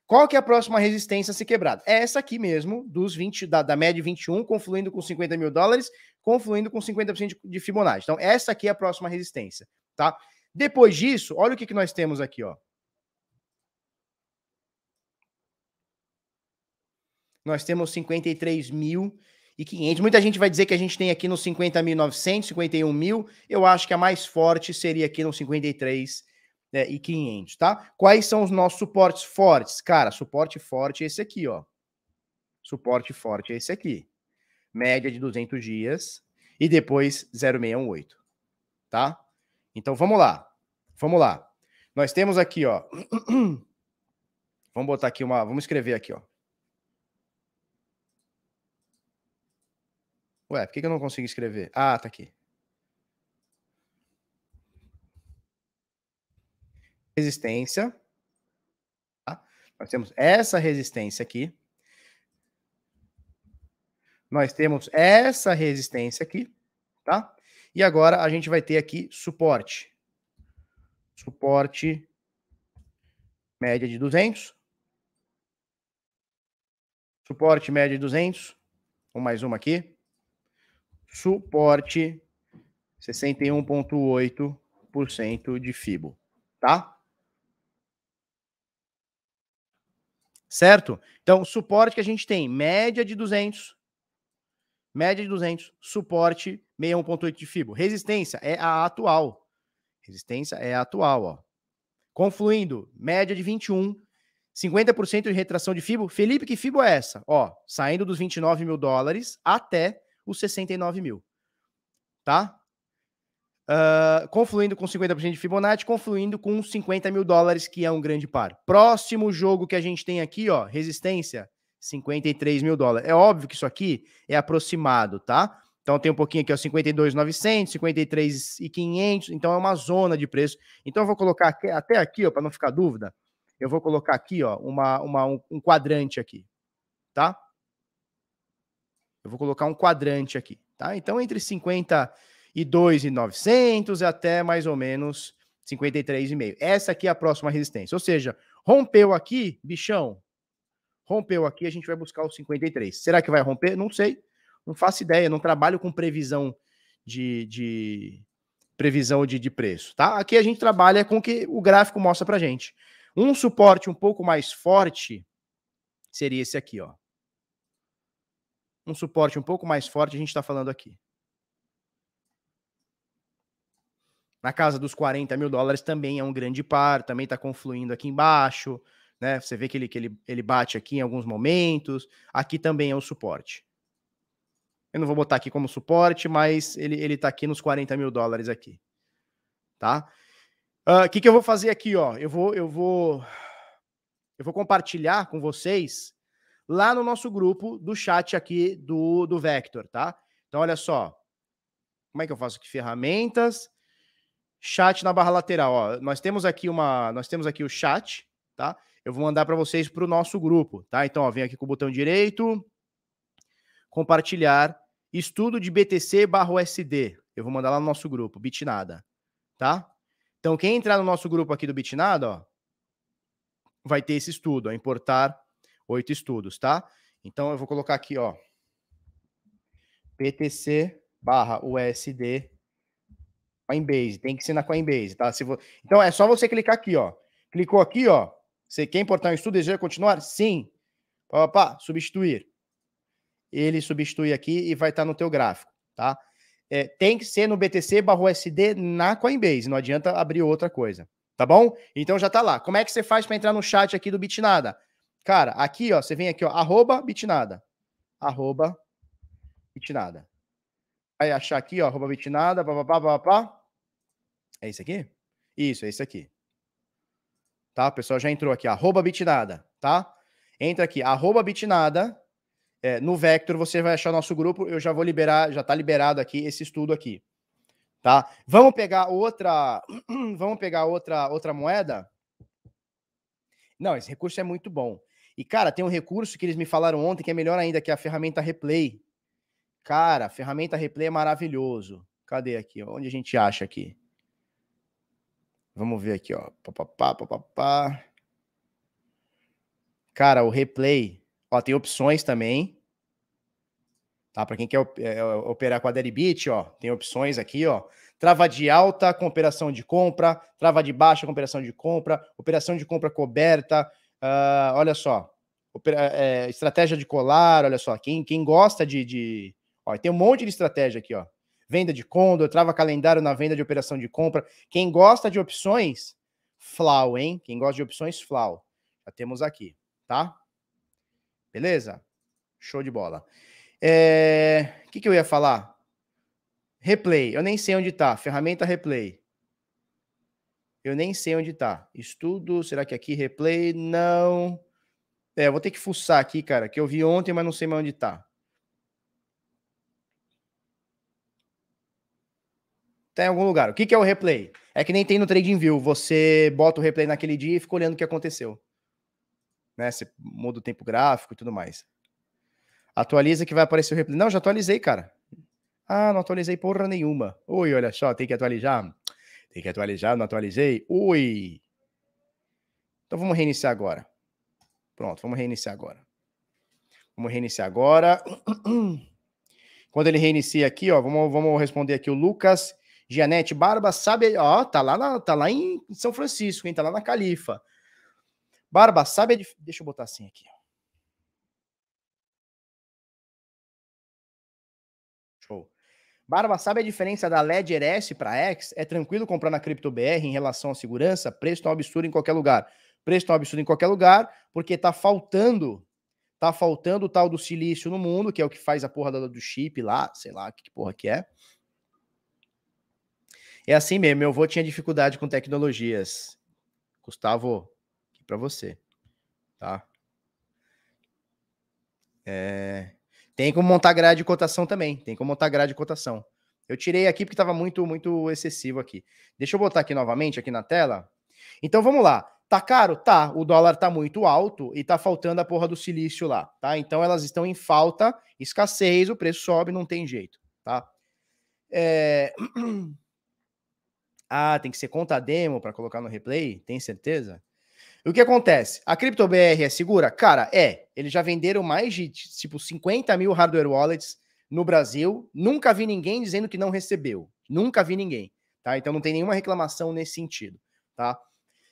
[SPEAKER 1] Qual que é a próxima resistência a ser quebrada? É essa aqui mesmo, dos 20, da, da média 21, confluindo com 50 mil dólares, confluindo com 50% de, de Fibonacci. Então, essa aqui é a próxima resistência, tá? Depois disso, olha o que, que nós temos aqui, ó. Nós temos 53 mil e 500. Muita gente vai dizer que a gente tem aqui nos 50.900, 51 mil. Eu acho que a mais forte seria aqui nos 53 né, e 500, tá? Quais são os nossos suportes fortes? Cara, suporte forte é esse aqui, ó. Suporte forte é esse aqui. Média de 200 dias e depois 0618, tá? Então vamos lá. Vamos lá. Nós temos aqui, ó. Vamos botar aqui uma, vamos escrever aqui, ó. Ué, por que eu não consigo escrever? Ah, tá aqui. resistência. Tá? Nós temos essa resistência aqui. Nós temos essa resistência aqui, tá? E agora a gente vai ter aqui suporte. Suporte média de 200. Suporte média de 200. Um mais uma aqui. Suporte 61,8% de FIBO, tá? certo? Então, suporte que a gente tem, média de 200, média de 200, suporte 61.8 de FIBO. Resistência é a atual. Resistência é a atual, ó. Confluindo, média de 21, 50% de retração de FIBO. Felipe, que FIBO é essa? Ó, saindo dos 29 mil dólares até os 69 mil, tá? Uh, confluindo com 50% de Fibonacci, confluindo com 50 mil dólares, que é um grande par. Próximo jogo que a gente tem aqui, ó, resistência, 53 mil dólares. É óbvio que isso aqui é aproximado, tá? Então tem um pouquinho aqui, ó, 52,900, 53,500, então é uma zona de preço. Então eu vou colocar aqui, até aqui, ó, para não ficar dúvida, eu vou colocar aqui, ó, uma, uma, um, quadrante aqui, tá? Eu vou colocar um quadrante aqui, tá? Então entre 50 e 2,900 até mais ou menos 53,5. Essa aqui é a próxima resistência. Ou seja, rompeu aqui, bichão. Rompeu aqui, a gente vai buscar os 53. Será que vai romper? Não sei. Não faço ideia. Não trabalho com previsão de, de previsão de, de preço, tá? Aqui a gente trabalha com o que o gráfico mostra pra gente. Um suporte um pouco mais forte seria esse aqui, ó. Um suporte um pouco mais forte, a gente está falando aqui. na casa dos 40 mil dólares também é um grande par, também está confluindo aqui embaixo, né? Você vê que ele, que ele, ele bate aqui em alguns momentos, aqui também é o suporte. Eu não vou botar aqui como suporte, mas ele, ele está aqui nos 40 mil dólares aqui, tá? Ah, o uh, que, que eu vou fazer aqui, ó? Eu vou, eu vou, eu vou compartilhar com vocês lá no nosso grupo do chat aqui do, do Vector, tá? Então, olha só. Como é que eu faço aqui? Ferramentas chat na barra lateral. Ó, nós temos aqui uma, nós temos aqui o chat, tá? Eu vou mandar para vocês para o nosso grupo, tá? Então, ó, vem aqui com o botão direito, compartilhar, estudo de BTC barra USD. Eu vou mandar lá no nosso grupo, Bitnada, tá? Então, quem entrar no nosso grupo aqui do Bitnada, ó, vai ter esse estudo, ó, importar oito estudos, tá? Então, eu vou colocar aqui, ó, BTC barra USD Coinbase, tem que ser na Coinbase, tá? Vo... Então é só você clicar aqui, ó. Clicou aqui, ó. Você quer importar um estudo? Deseja continuar? Sim. Opa, substituir. Ele substitui aqui e vai estar tá no teu gráfico, tá? É, tem que ser no BTC barro SD na Coinbase, não adianta abrir outra coisa, tá bom? Então já tá lá. Como é que você faz para entrar no chat aqui do Bitnada? Cara, aqui, ó, você vem aqui, ó, arroba Bitnada. Arroba Bitnada vai achar aqui, ó, arroba bitnada, papapá, papapá. É isso aqui? Isso, é isso aqui. Tá? O pessoal já entrou aqui, arroba bitnada, tá? Entra aqui, arroba bitnada. É, no Vector você vai achar nosso grupo, eu já vou liberar, já tá liberado aqui esse estudo aqui. Tá? Vamos pegar outra, vamos pegar outra outra moeda? Não, esse recurso é muito bom. E, cara, tem um recurso que eles me falaram ontem que é melhor ainda, que é a ferramenta Replay. Cara, ferramenta replay é maravilhoso. Cadê aqui? Onde a gente acha aqui? Vamos ver aqui, ó. Pá, pá, pá, Cara, o replay. Ó, tem opções também. Tá? Para quem quer é, é, operar com a Deribit, ó, tem opções aqui, ó. Trava de alta com operação de compra, trava de baixa com operação de compra, operação de compra coberta. Uh, olha só, Opera, é, estratégia de colar, olha só, quem, quem gosta de, de, Ó, tem um monte de estratégia aqui, ó. Venda de condo, trava calendário na venda de operação de compra. Quem gosta de opções, Flau, hein? Quem gosta de opções, Flau. Já temos aqui, tá? Beleza? Show de bola. É... O que, que eu ia falar? Replay. Eu nem sei onde tá. Ferramenta replay. Eu nem sei onde tá. Estudo, será que aqui replay? Não. É, vou ter que fuçar aqui, cara, que eu vi ontem, mas não sei mais onde tá. Tá em algum lugar. O que, que é o replay? É que nem tem no trading view. Você bota o replay naquele dia e fica olhando o que aconteceu. Né? Você muda o tempo gráfico e tudo mais. Atualiza que vai aparecer o replay. Não, já atualizei, cara. Ah, não atualizei porra nenhuma. Ui, olha só, tem que atualizar. Tem que atualizar, não atualizei. Ui. Então vamos reiniciar agora. Pronto, vamos reiniciar agora. Vamos reiniciar agora. Quando ele reinicia aqui, ó, vamos, vamos responder aqui o Lucas Gianete Barba sabe. Ó, tá lá, na, tá lá em São Francisco, hein? Tá lá na Califa. Barba, sabe a Deixa eu botar assim aqui. Show. Barba, sabe a diferença da Ledger S para X? É tranquilo comprar na CryptoBR em relação à segurança? Preço tá um absurdo em qualquer lugar. Preço tá um absurdo em qualquer lugar, porque tá faltando tá faltando o tal do silício no mundo, que é o que faz a porra do chip lá, sei lá que porra que é. É assim mesmo, meu avô tinha dificuldade com tecnologias. Gustavo, aqui para você, tá? É... Tem como montar grade de cotação também, tem como montar grade de cotação. Eu tirei aqui porque estava muito, muito excessivo aqui. Deixa eu botar aqui novamente, aqui na tela. Então vamos lá. Tá caro? Tá. O dólar tá muito alto e tá faltando a porra do silício lá, tá? Então elas estão em falta, escassez, o preço sobe, não tem jeito, tá? É... Ah, tem que ser conta demo para colocar no replay? Tem certeza? o que acontece? A CryptoBR é segura? Cara, é. Eles já venderam mais de tipo 50 mil hardware wallets no Brasil. Nunca vi ninguém dizendo que não recebeu. Nunca vi ninguém. Tá? Então não tem nenhuma reclamação nesse sentido. Tá?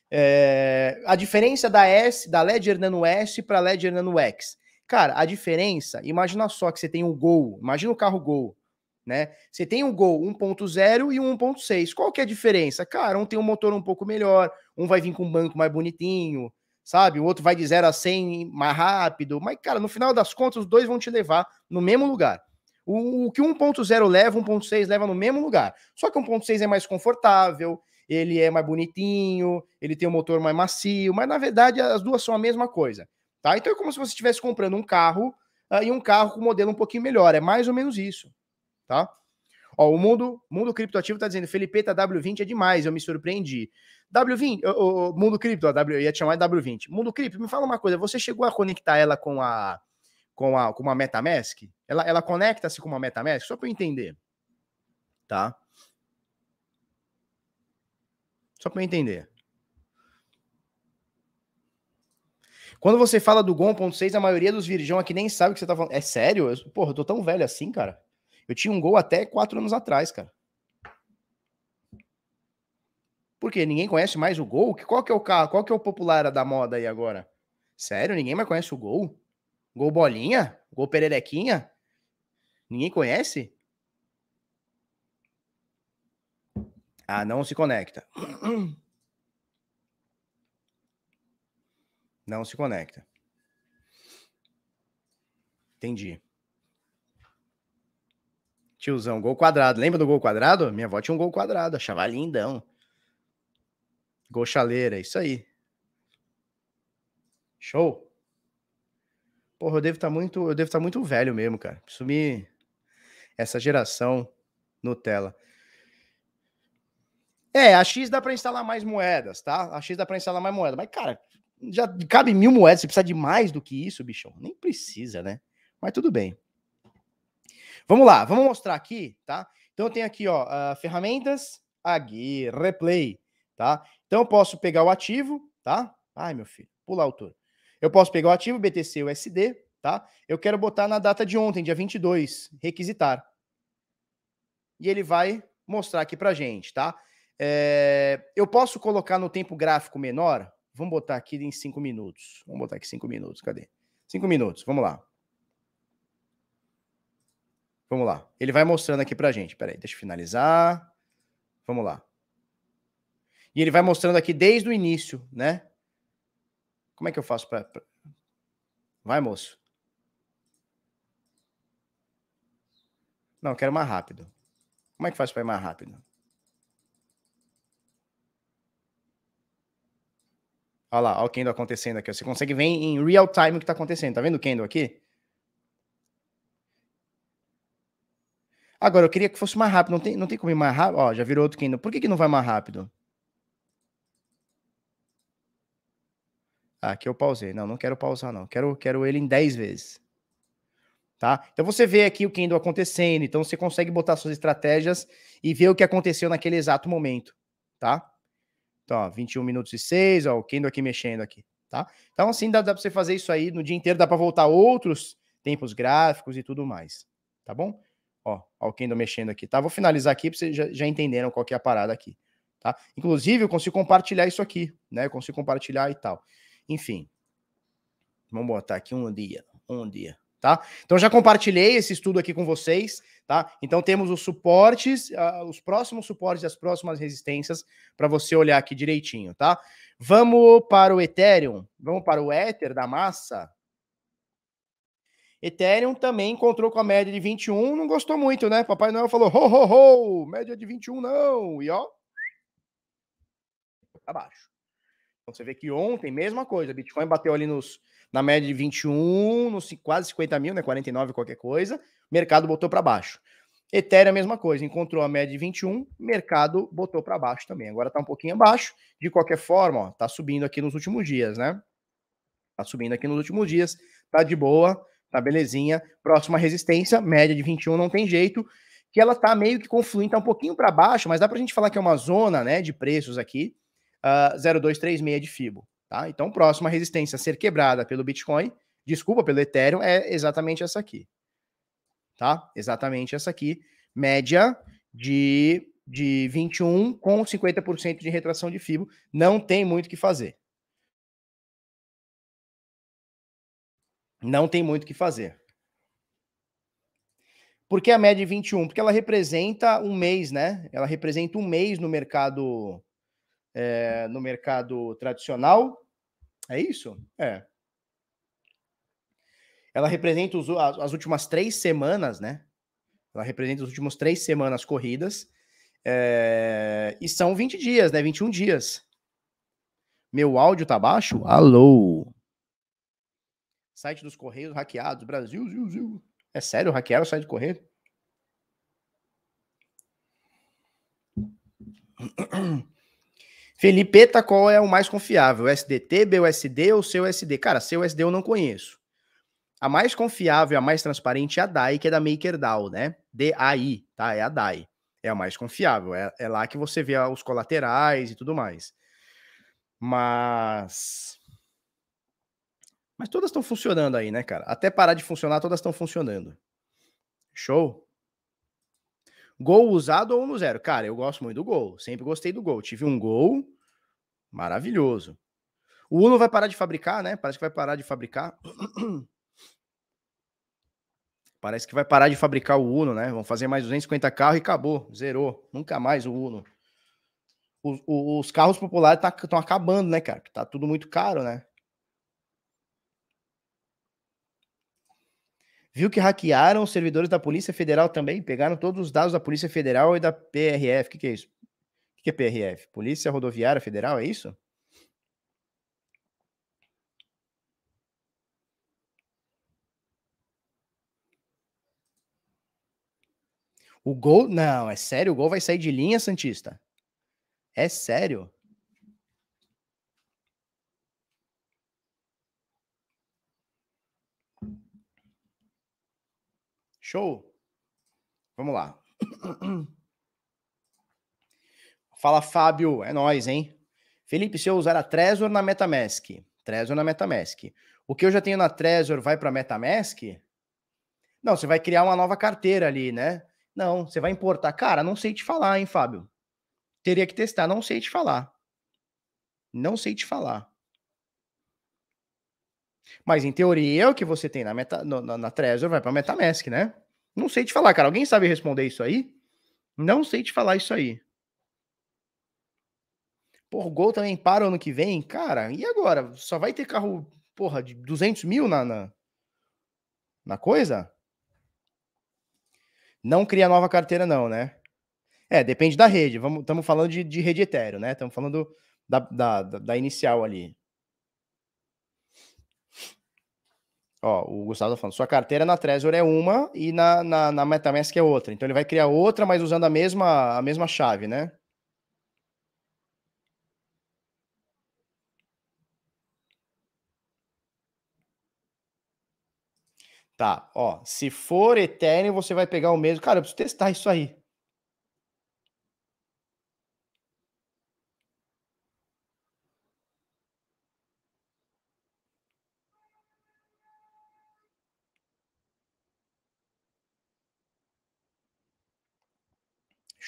[SPEAKER 1] É... A diferença da S, da Ledger Nano S para Ledger Nano X. Cara, a diferença, imagina só que você tem um Gol, imagina o carro Gol né? Você tem um Gol 1.0 e um 1.6. Qual que é a diferença? Cara, um tem um motor um pouco melhor, um vai vir com um banco mais bonitinho, sabe? O outro vai de 0 a 100 mais rápido. Mas, cara, no final das contas, os dois vão te levar no mesmo lugar. O, o que 1.0 leva, 1.6 leva no mesmo lugar. Só que 1.6 é mais confortável, ele é mais bonitinho, ele tem um motor mais macio, mas na verdade as duas são a mesma coisa, tá? Então é como se você estivesse comprando um carro uh, e um carro com um modelo um pouquinho melhor, é mais ou menos isso tá? Ó, o mundo, mundo criptoativo tá dizendo, Felipe, tá W20 é demais, eu me surpreendi. W20, o, o mundo cripto, ó, w, eu ia te chamar de W20. Mundo cripto, me fala uma coisa, você chegou a conectar ela com a com a com uma MetaMask? Ela ela conecta-se com uma MetaMask, só para eu entender. Tá? Só para eu entender. Quando você fala do Gon.6, a maioria dos virgão aqui nem sabe o que você tá falando. É sério? Eu, porra, eu tô tão velho assim, cara. Eu tinha um gol até quatro anos atrás, cara. Porque ninguém conhece mais o gol? Qual que é o Qual que é o popular da moda aí agora? Sério, ninguém mais conhece o gol? Gol bolinha? Gol pererequinha? Ninguém conhece? Ah, não se conecta. Não se conecta. Entendi. Tiozão, gol quadrado. Lembra do gol quadrado? Minha avó tinha um gol quadrado, achava lindão. Gol chaleira, isso aí. Show. Porra, eu devo estar tá muito, eu devo estar tá muito velho mesmo, cara. Sumir essa geração Nutella. É, a X dá para instalar mais moedas, tá? A X dá para instalar mais moedas, mas cara, já cabe mil moedas, você precisa de mais do que isso, bichão. Nem precisa, né? Mas tudo bem. Vamos lá, vamos mostrar aqui, tá? Então eu tenho aqui, ó, uh, ferramentas, aqui, replay, tá? Então eu posso pegar o ativo, tá? Ai, meu filho, pula altura. Eu posso pegar o ativo BTC USD, tá? Eu quero botar na data de ontem, dia 22, requisitar. E ele vai mostrar aqui pra gente, tá? É... eu posso colocar no tempo gráfico menor? Vamos botar aqui em 5 minutos. Vamos botar aqui 5 minutos, cadê? 5 minutos, vamos lá. Vamos lá. Ele vai mostrando aqui pra gente. Peraí, deixa eu finalizar. Vamos lá. E ele vai mostrando aqui desde o início, né? Como é que eu faço pra. pra... Vai, moço. Não, eu quero mais rápido. Como é que faz para ir mais rápido? Olha lá, olha o Kendo acontecendo aqui. Você consegue ver em real time o que está acontecendo. Tá vendo o Kendo aqui? Agora, eu queria que fosse mais rápido. Não tem, não tem como ir mais rápido? Ó, já virou outro Kindle. Por que, que não vai mais rápido? Ah, aqui eu pausei. Não, não quero pausar, não. Quero, quero ele em 10 vezes. Tá? Então você vê aqui o Kindle acontecendo. Então você consegue botar suas estratégias e ver o que aconteceu naquele exato momento. Tá? Então, ó, 21 minutos e 6, ó, o Kindle aqui mexendo aqui. Tá? Então, assim, dá, dá pra você fazer isso aí no dia inteiro, dá para voltar outros tempos gráficos e tudo mais. Tá bom? Ó, o Kendo mexendo aqui, tá? Vou finalizar aqui para vocês já, já entenderam qual que é a parada aqui, tá? Inclusive, eu consigo compartilhar isso aqui, né? Eu consigo compartilhar e tal. Enfim, vamos botar aqui um dia, um dia. Tá? Então já compartilhei esse estudo aqui com vocês, tá? Então temos os suportes, uh, os próximos suportes e as próximas resistências para você olhar aqui direitinho, tá? Vamos para o Ethereum, vamos para o Ether da massa, Ethereum também encontrou com a média de 21, não gostou muito, né? Papai Noel falou: ho, ho, ho, média de 21 não. E ó, abaixo. Então você vê que ontem, mesma coisa, Bitcoin bateu ali nos, na média de 21, nos quase 50 mil, né? 49, qualquer coisa. Mercado botou para baixo. Ethereum, a mesma coisa, encontrou a média de 21, mercado botou para baixo também. Agora está um pouquinho abaixo. De qualquer forma, ó, tá subindo aqui nos últimos dias, né? Tá subindo aqui nos últimos dias, tá de boa tá belezinha. Próxima resistência, média de 21, não tem jeito. Que ela tá meio que confluindo, tá um pouquinho para baixo, mas dá pra gente falar que é uma zona, né, de preços aqui, uh, ah, 0,236 de FIBO, tá? Então, próxima resistência a ser quebrada pelo Bitcoin, desculpa, pelo Ethereum, é exatamente essa aqui, tá? Exatamente essa aqui, média de, de 21 com 50% de retração de FIBO, não tem muito o que fazer, não tem muito o que fazer. Por que a média de 21? Porque ela representa um mês, né? Ela representa um mês no mercado é, no mercado tradicional. É isso? É. Ela representa os, as, as, últimas três semanas, né? Ela representa as últimas três semanas corridas. É, e são 20 dias, né? 21 dias. Meu áudio tá baixo? Alô? Site dos Correios hackeados. Brasil, ziu, ziu. É sério, hackearam o site do Correio? Felipeta, tá, qual é o mais confiável? SDT, BUSD ou seu SD? Cara, seu SD eu não conheço. A mais confiável, a mais transparente é a DAI, que é da MakerDAO, né? DAI, tá? É a DAI. É a mais confiável. É, é lá que você vê os colaterais e tudo mais. Mas mas todas estão funcionando aí, né, cara? Até parar de funcionar, todas estão funcionando. Show? Gol usado ou no zero? Cara, eu gosto muito do gol. Sempre gostei do gol. Tive um gol maravilhoso. O Uno vai parar de fabricar, né? Parece que vai parar de fabricar. Parece que vai parar de fabricar o Uno, né? Vão fazer mais 250 carros e acabou. Zerou. Nunca mais o Uno. Os, os, os carros populares estão tá, acabando, né, cara? Tá tudo muito caro, né? viu que hackearam os servidores da Polícia Federal também, pegaram todos os dados da Polícia Federal e da PRF. O que, que, é isso? O que, que é PRF? Polícia Rodoviária Federal, é isso? O gol. Não, é sério, o gol vai sair de linha, Santista. É sério. Show? Vamos lá. Fala, Fábio. É nós, hein? Felipe, se eu usar a Trezor na Metamask, Trezor na Metamask, o que eu já tenho na Trezor vai para Metamask? Não, você vai criar uma nova carteira ali, né? Não, você vai importar. Cara, não sei te falar, hein, Fábio? Teria que testar, não sei te falar. Não sei te falar. Mas em teoria, o que você tem na, meta, no, na, na Trezor vai para Metamask, né? Não sei te falar, cara. Alguém sabe responder isso aí? Não sei te falar isso aí. Por Gol também para o ano que vem? Cara, e agora? Só vai ter carro, porra, de 200 mil na, na, na coisa? Não cria nova carteira não, né? É, depende da rede. Estamos falando de, de rede etéreo, né? Estamos falando da, da, da inicial ali. Ó, o Gustavo tá falando, sua carteira na Trezor é uma e na, na, na, Metamask é outra. Então ele vai criar outra, mas usando a mesma, a mesma chave, né? Tá, ó, se for Ethereum, você vai pegar o mesmo. Cara, eu preciso testar isso aí.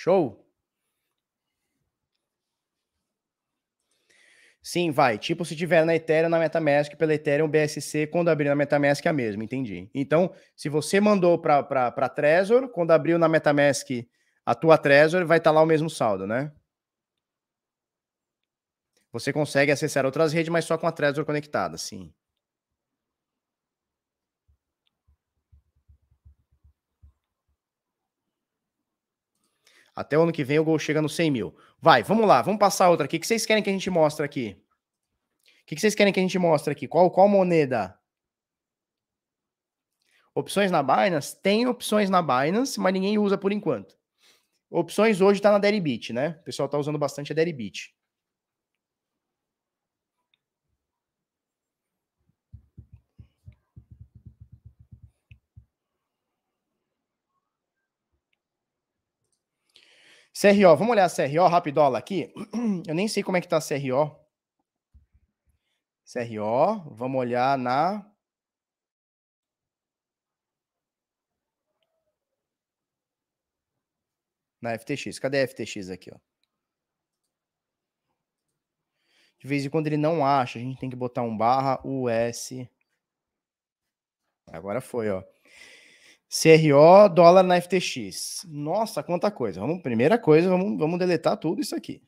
[SPEAKER 1] Show? Sim, vai. Tipo, se tiver na Ethereum, na Metamask, pela Ethereum, BSC, quando abrir na Metamask é a mesma, entendi. Então, se você mandou para Trezor, quando abriu na Metamask a tua Trezor, vai estar tá lá o mesmo saldo, né? Você consegue acessar outras redes, mas só com a Trezor conectada, sim. Até o ano que vem o gol chega no 100 mil. Vai, vamos lá, vamos passar outra aqui. O que vocês querem que a gente mostre aqui? O que vocês querem que a gente mostre aqui? Qual, qual moneda? Opções na Binance? Tem opções na Binance, mas ninguém usa por enquanto. Opções hoje está na Deribit, né? O pessoal está usando bastante a Deribit. CRO, vamos olhar a CRO rapidola aqui? Eu nem sei como é que tá a CRO. CRO, vamos olhar na na FTX. Cadê a FTX aqui, ó? De vez em quando ele não acha, a gente tem que botar um barra US. Agora foi, ó. CRO, dólar na FTX. Nossa, quanta coisa. Vamos, primeira coisa, vamos, vamos deletar tudo isso aqui.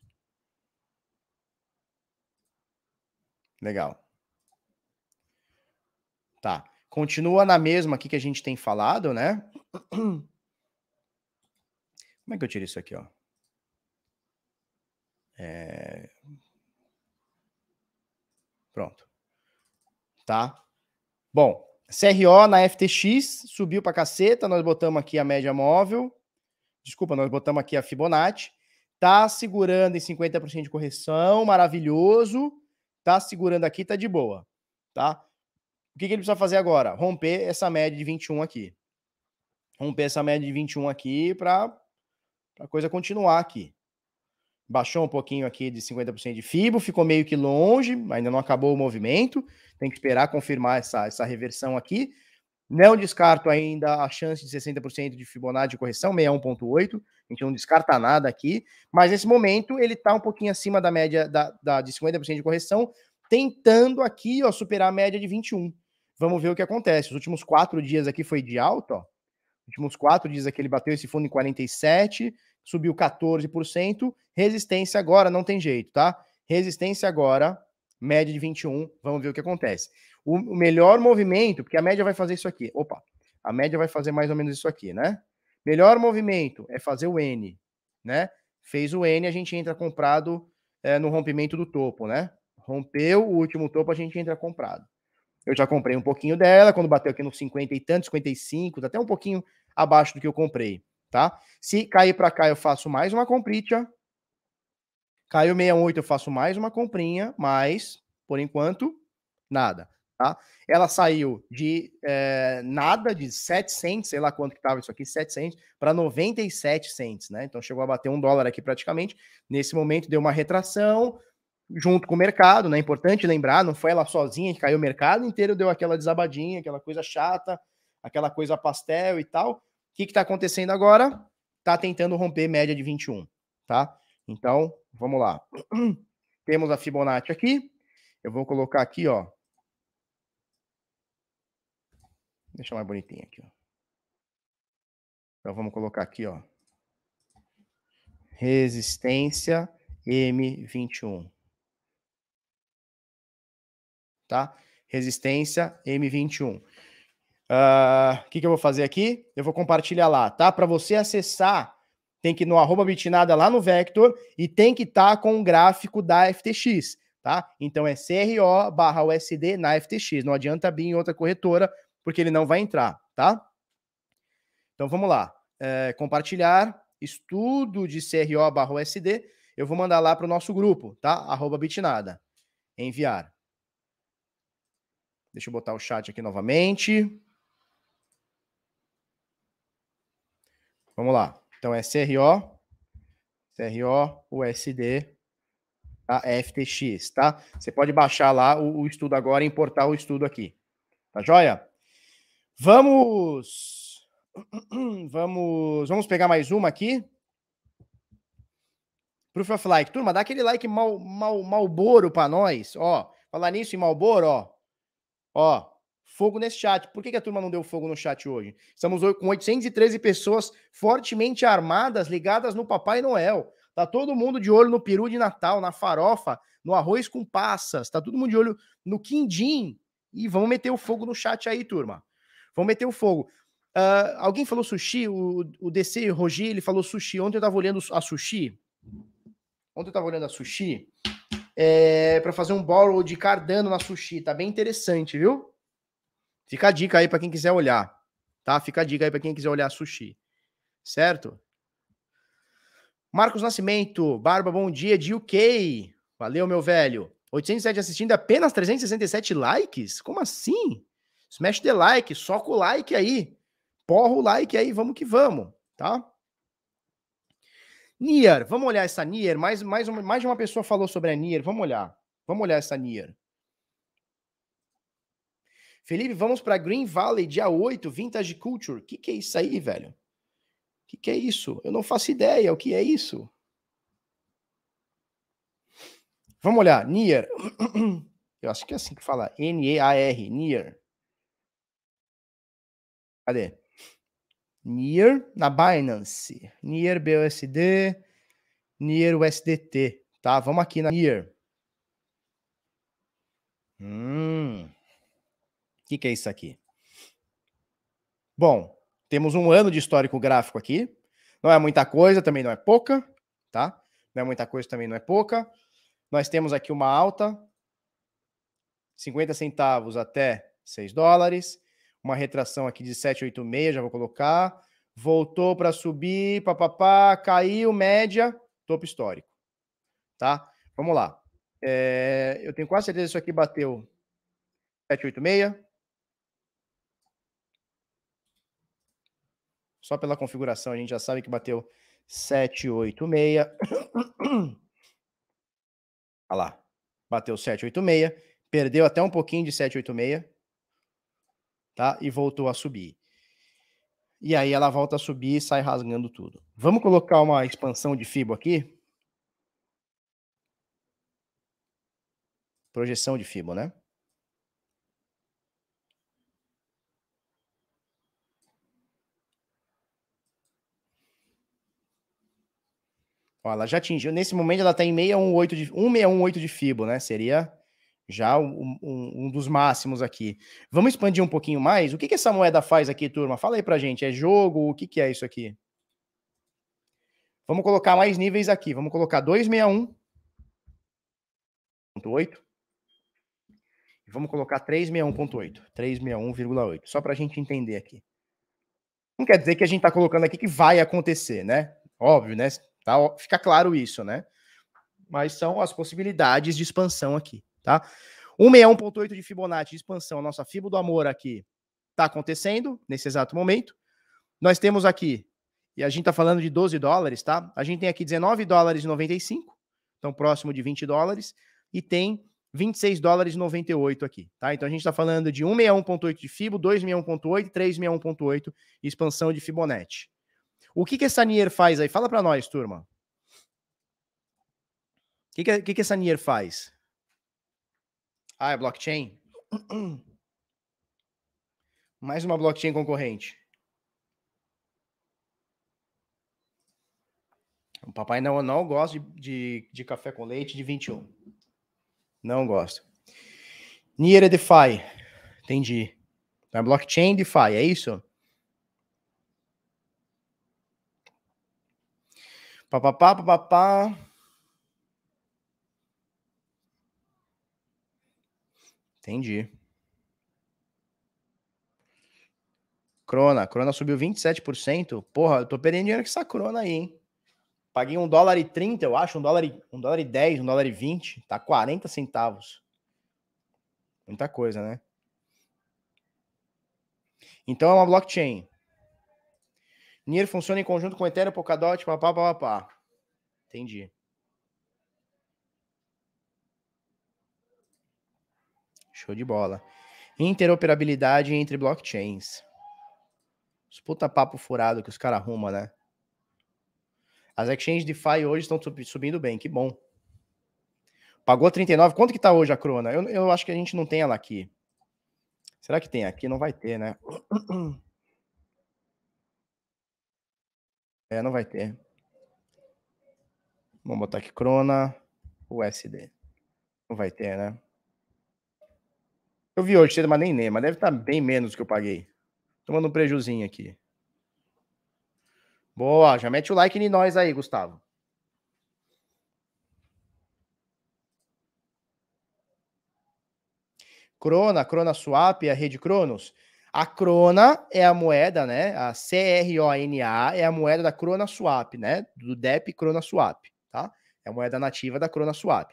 [SPEAKER 1] Legal. Tá. Continua na mesma aqui que a gente tem falado, né? Como é que eu tiro isso aqui, ó? É... Pronto. Tá? Bom, CRO na FTX subiu para caceta, nós botamos aqui a média móvel. Desculpa, nós botamos aqui a Fibonacci. Tá segurando em 50% de correção, maravilhoso. Tá segurando aqui, tá de boa, tá? O que, que ele precisa fazer agora? Romper essa média de 21 aqui. Romper essa média de 21 aqui para a coisa continuar aqui, baixou um pouquinho aqui de 50% de FIBO, ficou meio que longe, ainda não acabou o movimento, tem que esperar confirmar essa, essa reversão aqui. Não descarto ainda a chance de 60% de Fibonacci de correção, 61,8. A gente não descarta nada aqui, mas nesse momento ele está um pouquinho acima da média da, da, de 50% de correção, tentando aqui ó, superar a média de 21. Vamos ver o que acontece. Os últimos quatro dias aqui foi de alta, ó. Os últimos quatro dias aqui ele bateu esse fundo em 47, subiu 14%. Resistência agora não tem jeito, tá? Resistência agora, média de 21, vamos ver o que acontece. O, o melhor movimento, porque a média vai fazer isso aqui. Opa, a média vai fazer mais ou menos isso aqui, né? Melhor movimento é fazer o N, né? Fez o N, a gente entra comprado é, no rompimento do topo, né? Rompeu o último topo, a gente entra comprado. Eu já comprei um pouquinho dela, quando bateu aqui nos 50 e tanto, 55, tá até um pouquinho abaixo do que eu comprei tá? Se cair para cá, eu faço mais uma comprinha. Caiu 68, eu faço mais uma comprinha, mas, por enquanto, nada, tá? Ela saiu de é, nada, de 700, sei lá quanto que estava isso aqui, 700, para 97 cents, né? Então chegou a bater um dólar aqui praticamente. Nesse momento deu uma retração, junto com o mercado, né? Importante lembrar, não foi ela sozinha que caiu o mercado inteiro, deu aquela desabadinha, aquela coisa chata, aquela coisa pastel e tal que está acontecendo agora? Está tentando romper média de 21, tá? Então, vamos lá. Temos a Fibonacci aqui. Eu vou colocar aqui, ó. Deixa mais bonitinho aqui, ó. Então, vamos colocar aqui, ó. Resistência M21. Tá? Resistência M21. Ah, o que, que eu vou fazer aqui? Eu vou compartilhar lá, tá? Para você acessar, tem que ir no arroba bitnada lá no Vector e tem que estar tá com o gráfico da FTX, tá? Então é CRO barra USD na FTX. Não adianta BIM em outra corretora, porque ele não vai entrar, tá? Então vamos lá. É, compartilhar, estudo de CRO barra USD. Eu vou mandar lá para o nosso grupo, tá? Arroba bitnada. Enviar. Deixa eu botar o chat aqui novamente. Vamos lá. Então é CRO, CRO, USD, tá? FTX, tá? Você pode baixar lá o, o estudo agora e importar o estudo aqui. Tá joia? Vamos. Vamos, vamos pegar mais uma aqui. Proof of like. Turma, dá aquele like mal, mal, malboro para nós. Ó, falar nisso em boro, ó. Ó, fogo nesse chat. Por que, que a turma não deu fogo no chat hoje? Estamos com 813 pessoas fortemente armadas, ligadas no Papai Noel. Tá todo mundo de olho no peru de Natal, na farofa, no arroz com passas. Tá todo mundo de olho no quindim. E vamos meter o fogo no chat aí, turma. Vamos meter o fogo. Uh, alguém falou sushi? O, o DC Rogi, ele falou sushi. Ontem eu tava olhando a sushi. Ontem eu tava olhando a sushi. É, eh, para fazer um borrow de Cardano na sushi. Tá bem interessante, viu? Fica a dica aí para quem quiser olhar, tá? Fica a dica aí para quem quiser olhar sushi, certo? Marcos Nascimento, Barba, bom dia de UK. Valeu, meu velho. 807 assistindo, apenas 367 likes? Como assim? Smash the like, soca o like aí. Porra o like aí, vamos que vamos, tá? Nier, vamos olhar essa Nier. Mais, mais, uma, mais de uma pessoa falou sobre a Nier, vamos olhar. Vamos olhar essa Nier. Felipe, vamos para Green Valley, dia 8, Vintage Culture. O que, que é isso aí, velho? O que, que é isso? Eu não faço ideia o que é isso. Vamos olhar, Near. Eu acho que é assim que fala. N-E-A-R, Near. Cadê? Near na Binance. Near BUSD, Near USDT. Tá, vamos aqui na Near. Hum. O que, que é isso aqui? Bom, temos um ano de histórico gráfico aqui. Não é muita coisa, também não é pouca, tá? Não é muita coisa, também não é pouca. Nós temos aqui uma alta, 50 centavos até 6 dólares. Uma retração aqui de 7,86, já vou colocar. Voltou para subir, papapá, caiu, média, topo histórico. Tá? Vamos lá. É, eu tenho quase certeza que isso aqui bateu 786. Só pela configuração a gente já sabe que bateu 786. Olha lá. Bateu 786. Perdeu até um pouquinho de 786. Tá? E voltou a subir. E aí ela volta a subir e sai rasgando tudo. Vamos colocar uma expansão de Fibo aqui? Projeção de Fibo, né? Ó, ela já atingiu, nesse momento ela está em 618 de, 1618 de FIBO, né? Seria já um, um, um, dos máximos aqui. Vamos expandir um pouquinho mais? O que, que essa moeda faz aqui, turma? Fala aí pra gente. É jogo? O que, que é isso aqui? Vamos colocar mais níveis aqui. Vamos colocar 261.8. Vamos colocar 361.8. 361,8. Só para a gente entender aqui. Não quer dizer que a gente está colocando aqui que vai acontecer, né? Óbvio, né? Tá? Fica claro isso, né? Mas são as possibilidades de expansão aqui, tá? 161.8 de Fibonacci de expansão, a nossa fibra do amor aqui está acontecendo nesse exato momento. Nós temos aqui, e a gente está falando de 12 dólares, tá? A gente tem aqui 19 dólares e 95, então próximo de 20 dólares, e tem 26 dólares e 98 aqui, tá? Então a gente está falando de 161.8 de Fibo, 261.8, 361.8 expansão de Fibonacci. O que, que essa Nier faz aí? Fala para nós, turma. O que, que, que, que essa Nier faz? Ah, é blockchain? Mais uma blockchain concorrente. O papai não, não gosta de, de, de, café com leite de 21. Não gosta. Nier é DeFi. Entendi. Então é blockchain DeFi, é isso? Papapá, papapá. Entendi. Crona, Crona subiu 27%. Porra, eu tô perdendo dinheiro com essa Crona aí, hein? Paguei 1 dólar e 30, eu acho, 1 dólar e, 1 dólar e 10, 1 dólar e 20, tá 40 centavos. Muita coisa, né? Então é uma blockchain. Nier funciona em conjunto com Ethereum, Polkadot, papá, papá. Entendi. Show de bola. Interoperabilidade entre blockchains. Os puta papo furado que os caras arrumam, né? As exchanges DeFi hoje estão subindo bem, que bom. Pagou 39. Quanto que tá hoje a Crona? Eu, eu acho que a gente não tem ela aqui. Será que tem aqui? Não vai ter, né? É, não vai ter. Vamos botar aqui Crona, USD. Não vai ter, né? Eu vi hoje cedo, mas nem lembro. Mas deve estar tá bem menos do que eu paguei. Tomando um prejuzinho aqui. Boa, já mete o like em nós aí, Gustavo. Crona, Crona Swap, a rede Cronos. A Crona é a moeda, né? A CRONA é a moeda da Crona Swap, né? Do DEP Crona Swap, tá? É a moeda nativa da Crona Swap,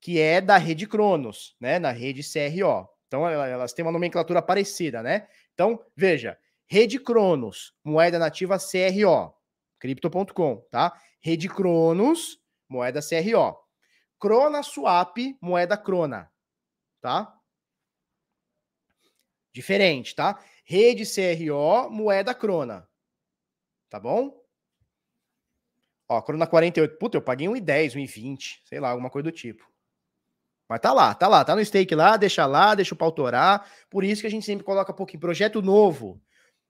[SPEAKER 1] que é da rede Cronos, né? Na rede CRO. Então elas têm uma nomenclatura parecida, né? Então, veja, rede Cronos, moeda nativa CRO, crypto.com, tá? Rede Cronos, moeda CRO. Crona Swap, moeda Crona, tá? Diferente, tá? Rede CRO, moeda crona. Tá bom? Ó, crona 48. Puta, eu paguei 1,10, 1,20. Sei lá, alguma coisa do tipo. Mas tá lá, tá lá, tá no stake lá, deixa lá, deixa o pau torar. Por isso que a gente sempre coloca um pouquinho. Projeto novo.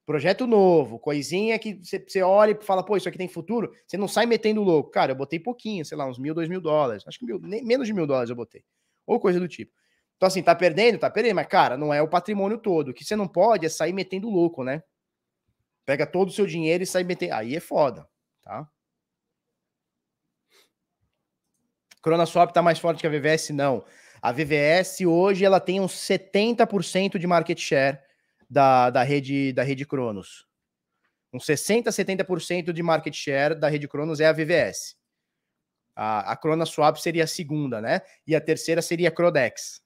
[SPEAKER 1] Projeto novo, coisinha que você olha e fala, pô, isso aqui tem futuro. Você não sai metendo louco. Cara, eu botei pouquinho, sei lá, uns mil, dois mil dólares. Acho que mil, nem, menos de mil dólares eu botei. Ou coisa do tipo. Então, assim, tá perdendo? Tá perdendo, mas, cara, não é o patrimônio todo. O que você não pode é sair metendo louco, né? Pega todo o seu dinheiro e sai metendo. Aí é foda, tá? CronaSwap tá mais forte que a VVS? Não. A VVS hoje ela tem uns 70% de market share da, da rede da rede Cronos. Uns 60, 70% de market share da rede Cronos é a VVS. A, a CronaSwap seria a segunda, né? E a terceira seria a Crodex.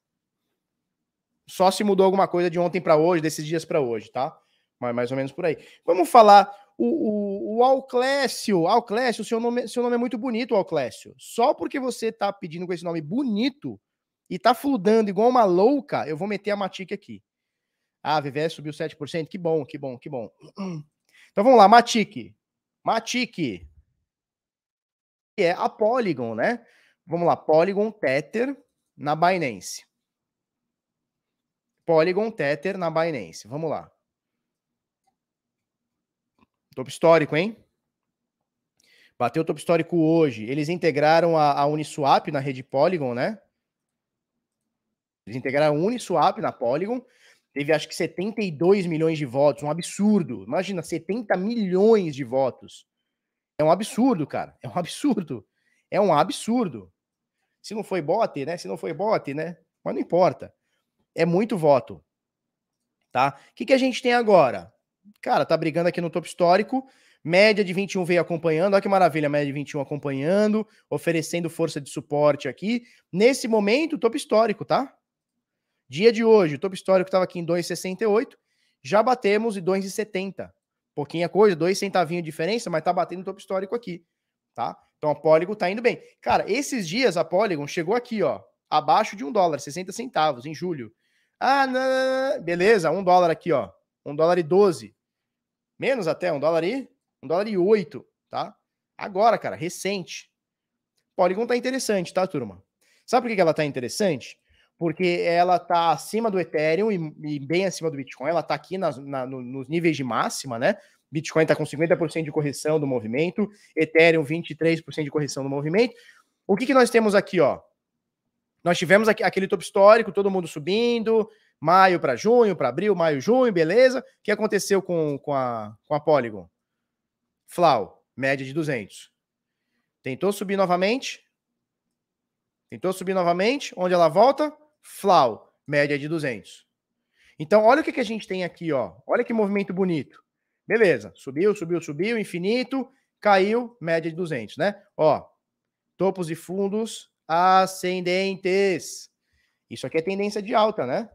[SPEAKER 1] Só se mudou alguma coisa de ontem para hoje, desses dias para hoje, tá? Mas mais ou menos por aí. Vamos falar o, o, o Alclésio. Alclésio, seu nome, seu nome é muito bonito, Alclésio. Só porque você tá pedindo com esse nome bonito e tá fludando igual uma louca, eu vou meter a Matic aqui. Ah, a VVS subiu 7%. Que bom, que bom, que bom. Então vamos lá, Matic. Matic. Que é a Polygon, né? Vamos lá, Polygon Tether na Binance. Polygon Tether na Binance. Vamos lá. Top histórico, hein? Bateu o top histórico hoje. Eles integraram a, a Uniswap na rede Polygon, né? Eles integraram a Uniswap na Polygon. Teve acho que 72 milhões de votos, um absurdo. Imagina, 70 milhões de votos. É um absurdo, cara. É um absurdo. É um absurdo. Se não foi bote, né? Se não foi bote, né? Mas não importa é muito voto. Tá? O que, que a gente tem agora? Cara, tá brigando aqui no topo histórico. Média de 21 veio acompanhando. Olha que maravilha, média de 21 acompanhando, oferecendo força de suporte aqui. Nesse momento, topo histórico, tá? Dia de hoje, o topo histórico estava aqui em 2,68. Já batemos em 2,70. Pouquinha coisa, dois centavinhos de diferença, mas tá batendo o topo histórico aqui, tá? Então a Polygon tá indo bem. Cara, esses dias a Polygon chegou aqui, ó, abaixo de um dólar, 60 centavos em julho. Ah, não, não, não. beleza, um dólar aqui, ó. Um dólar e doze. Menos até, um dólar e. Um dólar e oito, tá? Agora, cara, recente. Polygon tá interessante, tá, turma? Sabe por que ela tá interessante? Porque ela tá acima do Ethereum e, e bem acima do Bitcoin. Ela tá aqui na, no, nos níveis de máxima, né? Bitcoin está com 50% de correção do movimento, Ethereum 23% de correção do movimento. O que, que nós temos aqui, ó? Nós tivemos aquele topo histórico, todo mundo subindo, maio para junho, para abril, maio, junho, beleza. O que aconteceu com, com, a, com a Polygon? Flau, média de 200. Tentou subir novamente. Tentou subir novamente. Onde ela volta? Flau, média de 200. Então, olha o que, que a gente tem aqui, ó. Olha que movimento bonito. Beleza, subiu, subiu, subiu, infinito, caiu, média de 200, né? Ó, topos e fundos ascendentes. Isso aqui é tendência de alta, né?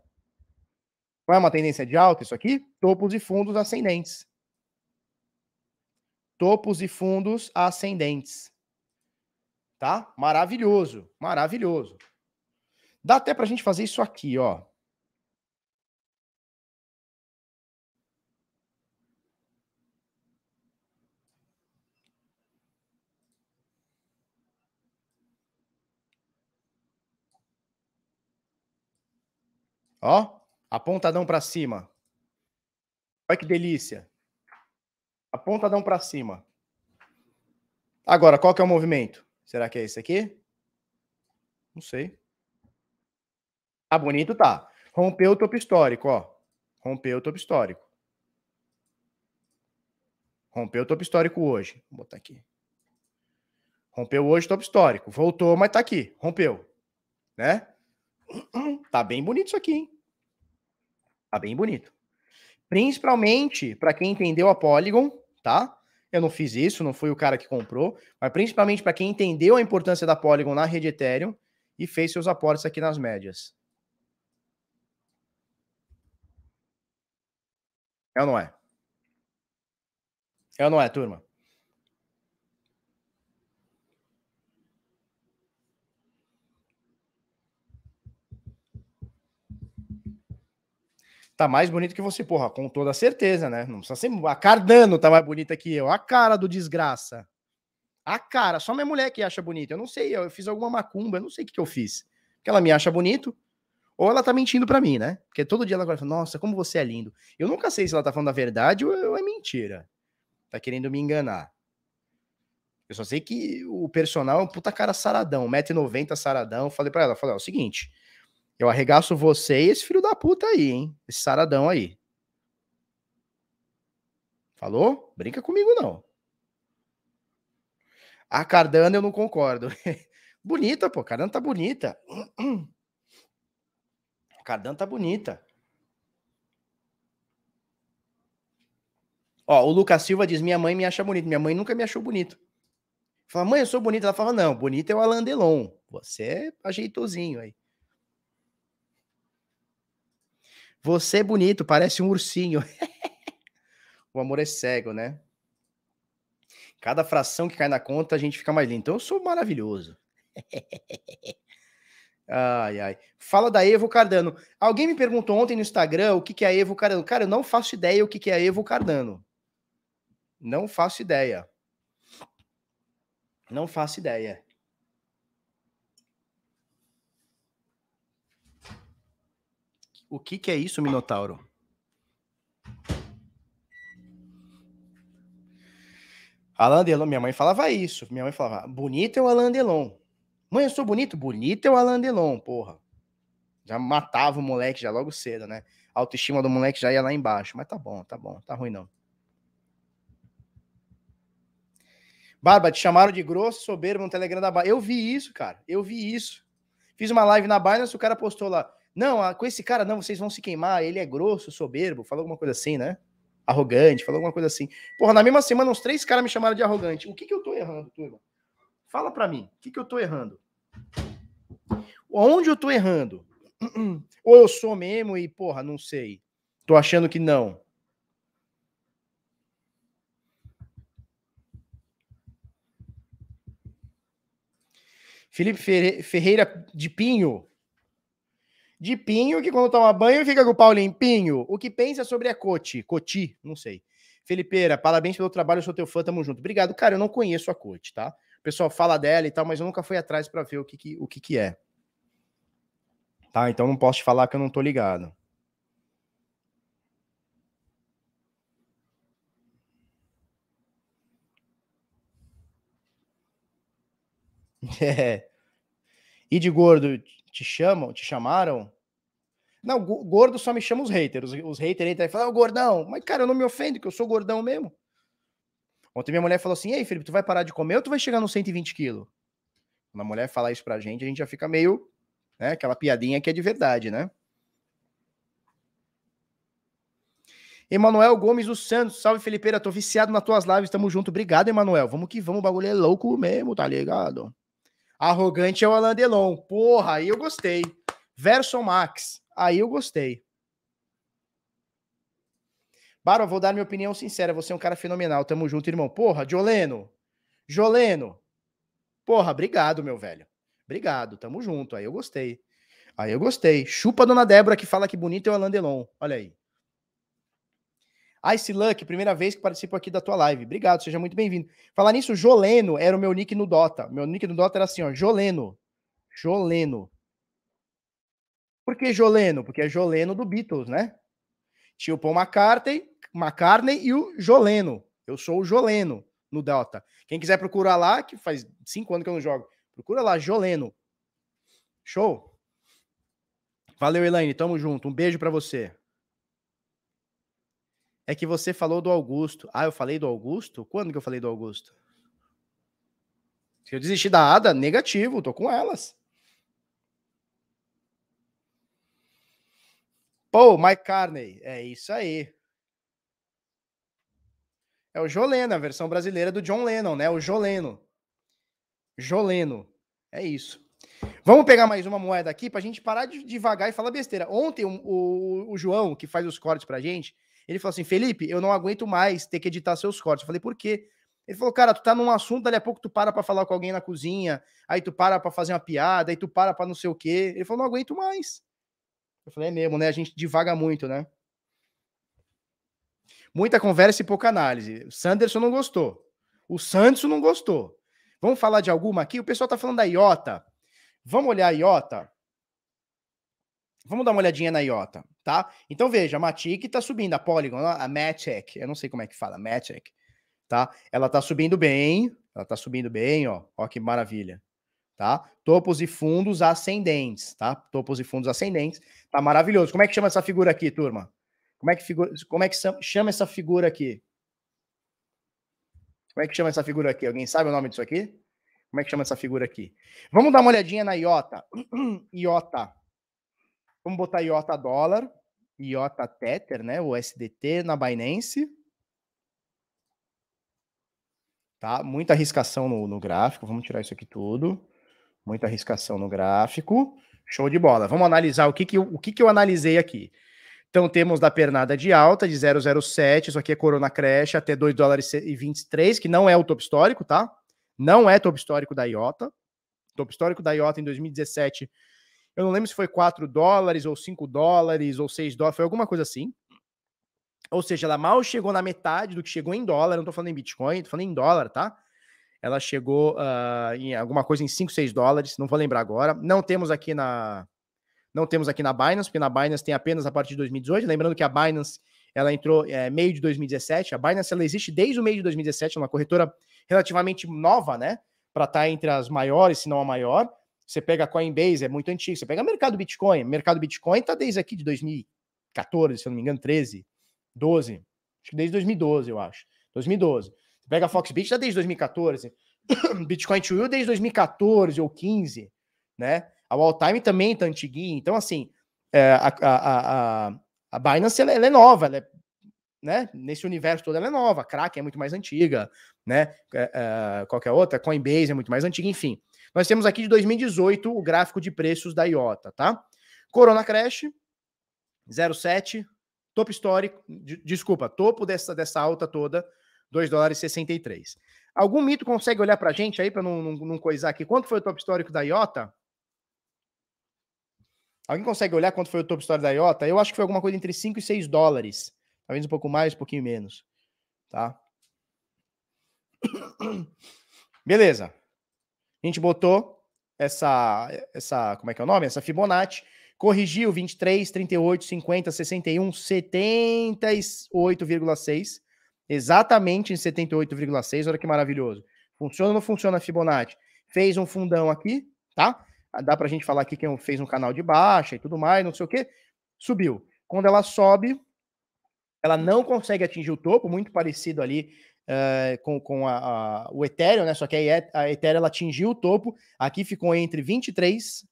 [SPEAKER 1] Não é uma tendência de alta isso aqui? Topos e fundos ascendentes. Topos e fundos ascendentes. Tá? Maravilhoso, maravilhoso. Dá até para a gente fazer isso aqui, ó. Ó, apontadão para cima. Olha que delícia. Apontadão para cima. Agora, qual que é o movimento? Será que é esse aqui? Não sei. Tá bonito, tá. Rompeu o topo histórico, ó. Rompeu o topo histórico. Rompeu o topo histórico hoje. Vou botar aqui. Rompeu hoje o topo histórico. Voltou, mas tá aqui. Rompeu. Né? Tá bem bonito isso aqui, hein? Tá bem bonito. Principalmente para quem entendeu a Polygon, tá? Eu não fiz isso, não fui o cara que comprou, mas principalmente para quem entendeu a importância da Polygon na rede Ethereum e fez seus aportes aqui nas médias. É ou não é? É ou não é, turma? tá mais bonito que você, porra, com toda certeza, né? Não precisa ser. A Cardano tá mais bonita que eu. A cara do desgraça. A cara, só minha mulher que acha bonita. Eu não sei, eu fiz alguma macumba, eu não sei o que, que eu fiz. Que ela me acha bonito, ou ela tá mentindo para mim, né? Porque todo dia ela fala, nossa, como você é lindo. Eu nunca sei se ela tá falando a verdade ou é mentira. Tá querendo me enganar. Eu só sei que o personal é um puta cara saradão, 1,90m saradão. Falei para ela, falei, ó, é o seguinte, eu arregaço você e esse filho da puta aí, hein? Esse saradão aí. Falou? Brinca comigo, não. A Cardano eu não concordo. bonita, pô. Cardano tá bonita. Cardano tá bonita. Ó, o Lucas Silva diz: Minha mãe me acha bonito. Minha mãe nunca me achou bonito. Fala, mãe, eu sou bonita. Ela fala: Não, bonita é o Alain Delon. Você é ajeitozinho aí. Você é bonito, parece um ursinho. o amor é cego, né? Cada fração que cai na conta, a gente fica mais lindo. Então eu sou maravilhoso. ai, ai. Fala da Evo Cardano. Alguém me perguntou ontem no Instagram o que, é é Evo Cardano. Cara, eu não faço ideia o que, que é Evo Cardano. Não faço ideia. Não faço ideia. O que, que é isso, Minotauro? Alain Delon, minha mãe falava isso. Minha mãe falava, bonito é o Alain Delon. Mãe, eu sou bonito? Bonito é o Alain Delon, porra. Já matava o moleque já logo cedo, né? A autoestima do moleque já ia lá embaixo. Mas tá bom, tá bom, tá ruim não. Barba, te chamaram de grosso, soberbo no Telegram da Binance. Eu vi isso, cara. Eu vi isso. Fiz uma live na Binance, o cara postou lá. Não, com esse cara não, vocês vão se queimar, ele é grosso, soberbo, falou alguma coisa assim, né? Arrogante, falou alguma coisa assim. Porra, na mesma semana, uns três caras me chamaram de arrogante. O que, que eu tô errando, turma? Fala pra mim, o que, que eu tô errando? Onde eu tô errando? Ou eu sou mesmo e, porra, não sei. Tô achando que não. Felipe Ferreira de Pinho de Pinho, que quando toma banho fica com o Paulinho. Pinho. O que pensa sobre a Cote? Coti, não sei. Felipeira, parabéns pelo trabalho, sou teu fã, tamo junto. Obrigado. Cara, eu não conheço a Cote, tá? O pessoal fala dela e tal, mas eu nunca fui atrás para ver o que, que, o que, que é. Tá, então não posso te falar que eu não tô ligado. É. E de gordo, te chamam, te chamaram. Não, gordo só me chama os haters. Os, os haters entram e falam, ah, gordão. Mas, cara, eu não me ofendo, que eu sou gordão mesmo. Ontem minha mulher falou assim: Ei, Felipe, tu vai parar de comer ou tu vai chegar nos 120 quilos? Quando a mulher falar isso pra gente, a gente já fica meio. Né, aquela piadinha que é de verdade, né? Emanuel Gomes dos Santos, salve Felipeira, tô viciado nas tuas lives, tamo junto, obrigado, Emanuel. Vamos que vamos, o bagulho é louco mesmo, tá ligado? Arrogante é o Alain Delon. Porra, aí eu gostei. Verso Max, aí eu gostei. Barba, vou dar minha opinião sincera. Você é um cara fenomenal. Tamo junto, irmão. Porra, Joleno. Joleno. Porra, obrigado, meu velho. Obrigado, tamo junto. Aí eu gostei. Aí eu gostei. Chupa a dona Débora que fala que bonito é o Alain Delon. Olha aí. Ice Luck, primeira vez que participo aqui da tua live. Obrigado, seja muito bem-vindo. Falar nisso, Joleno era o meu nick no Dota. Meu nick no Dota era assim, ó, Joleno. Joleno. Por que Joleno? Porque é Joleno do Beatles, né? Tinha o Paul McCartney, McCartney e o Joleno. Eu sou o Joleno no Dota. Quem quiser procurar lá, que faz cinco anos que eu não jogo, procura lá, Joleno. Show? Valeu, Elaine. Tamo junto. Um beijo para você é que você falou do Augusto. Ah, eu falei do Augusto? Quando que eu falei do Augusto? Se eu desisti da Ada, negativo, tô com elas. Pô, Mike Carney, é isso aí. É o Joleno, a versão brasileira do John Lennon, né? O Joleno. Joleno. É isso. Vamos pegar mais uma moeda aqui pra gente parar de devagar e falar besteira. Ontem o, o, o João, que faz os cortes pra gente, ele falou assim: Felipe, eu não aguento mais ter que editar seus cortes. Eu falei, por quê? Ele falou, cara, tu tá num assunto, dali a pouco tu para pra falar com alguém na cozinha, aí tu para pra fazer uma piada, aí tu para pra não sei o quê. Ele falou, não aguento mais. Eu falei, é mesmo, né? A gente divaga muito, né? Muita conversa e pouca análise. O Sanderson não gostou. O Sanderson não gostou. Vamos falar de alguma aqui? O pessoal tá falando da Iota. Vamos olhar a Iota? Vamos dar uma olhadinha na IOTA, tá? Então veja, a Matic tá subindo, a Polygon, a Matic, eu não sei como é que fala, Matic, tá? Ela tá subindo bem, ela tá subindo bem, ó, ó que maravilha, tá? Topos e fundos ascendentes, tá? Topos e fundos ascendentes, tá maravilhoso. Como é que chama essa figura aqui, turma? Como é que, figura, como é que chama essa figura aqui? Como é que chama essa figura aqui? Alguém sabe o nome disso aqui? Como é que chama essa figura aqui? Vamos dar uma olhadinha na IOTA. IOTA. Vamos botar IOTA dólar, IOTA Tether, né? O SDT na Binance. Tá? Muita arriscação no, no gráfico. Vamos tirar isso aqui tudo. Muita arriscação no gráfico. Show de bola. Vamos analisar o que, que, o que, que eu analisei aqui. Então temos da pernada de alta de 007, isso aqui é Corona Crash até 2 dólares e 23, que não é o topo histórico, tá? Não é topo histórico da IOTA. Topo histórico da IOTA em 2017 eu não lembro se foi 4 dólares ou 5 dólares ou 6 dólares, foi alguma coisa assim. Ou seja, ela mal chegou na metade do que chegou em dólar, não tô falando em Bitcoin, tô falando em dólar, tá? Ela chegou uh, em alguma coisa em 5, 6 dólares, não vou lembrar agora. Não temos aqui na não temos aqui na Binance, porque na Binance tem apenas a partir de 2018, lembrando que a Binance ela entrou é, meio de 2017. A Binance ela existe desde o meio de 2017, é uma corretora relativamente nova, né? Para estar tá entre as maiores, se não a maior. Você pega Coinbase, é muito antigo. Você pega mercado Bitcoin. Mercado Bitcoin está desde aqui de 2014, se eu não me engano, 13, 12. Acho que desde 2012, eu acho. 2012. Você pega Foxbit, está desde 2014. Bitcoin to You desde 2014 ou 15, né? A All Time também tá antiguinha. Então, assim, é, a, a, a, a Binance ela, é, ela é nova, ela é, né? Nesse universo todo ela é nova. Kraken é muito mais antiga, né? É, é, qualquer é outra, Coinbase é muito mais antiga, enfim. Nós temos aqui de 2018 o gráfico de preços da IOTA, tá? Corona Crash, 07, topo histórico, de, desculpa, topo dessa, dessa alta toda, 2 dólares 63. Algum mito consegue olhar para gente aí, para não, não, não coisar aqui? Quanto foi o topo histórico da IOTA? Alguém consegue olhar quanto foi o topo histórico da IOTA? Eu acho que foi alguma coisa entre 5 e 6 dólares. Talvez um pouco mais, um pouquinho menos. Tá? Beleza. A gente botou essa, essa, como é que é o nome? Essa Fibonacci, corrigiu 23, 38, 50, 61, 78,6. Exatamente em 78,6. Olha que maravilhoso. Funciona ou não funciona a Fibonacci? Fez um fundão aqui, tá? Dá pra gente falar aqui que é fez um canal de baixa e tudo mais, não sei o quê. Subiu. Quando ela sobe, ela não consegue atingir o topo, muito parecido ali uh, com, com a, a, o Ethereum, né? Só que a, é, a Ethereum ela atingiu o topo, aqui ficou entre 23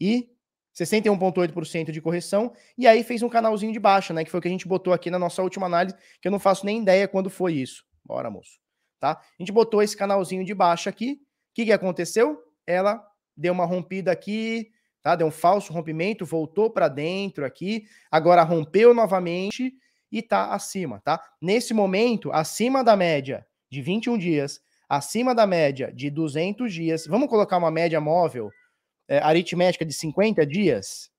[SPEAKER 1] e 61,8% de correção, e aí fez um canalzinho de baixa, né? Que foi o que a gente botou aqui na nossa última análise, que eu não faço nem ideia quando foi isso. Bora, moço. Tá? A gente botou esse canalzinho de baixa aqui. O que, que aconteceu? Ela deu uma rompida aqui, tá? Deu um falso rompimento, voltou para dentro aqui, agora rompeu novamente e está acima, tá? Nesse momento, acima da média de 21 dias, acima da média de 200 dias, vamos colocar uma média móvel é, aritmética de 50 dias?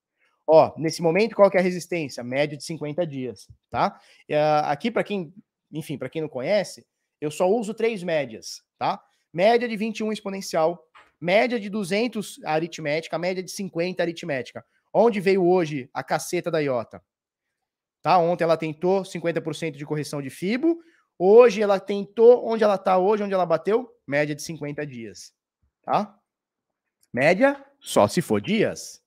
[SPEAKER 1] Ó, nesse momento, qual que é a resistência? Média de 50 dias, tá? É, aqui, para quem, enfim, para quem não conhece, eu só uso três médias, tá? Média de 21 exponencial, média de 200 aritmética, média de 50 aritmética. Onde veio hoje a caceta da IOTA? Tá? Ontem ela tentou 50% de correção de FIBO. Hoje ela tentou onde ela está hoje, onde ela bateu, média de 50 dias. Tá? Média só se for dias.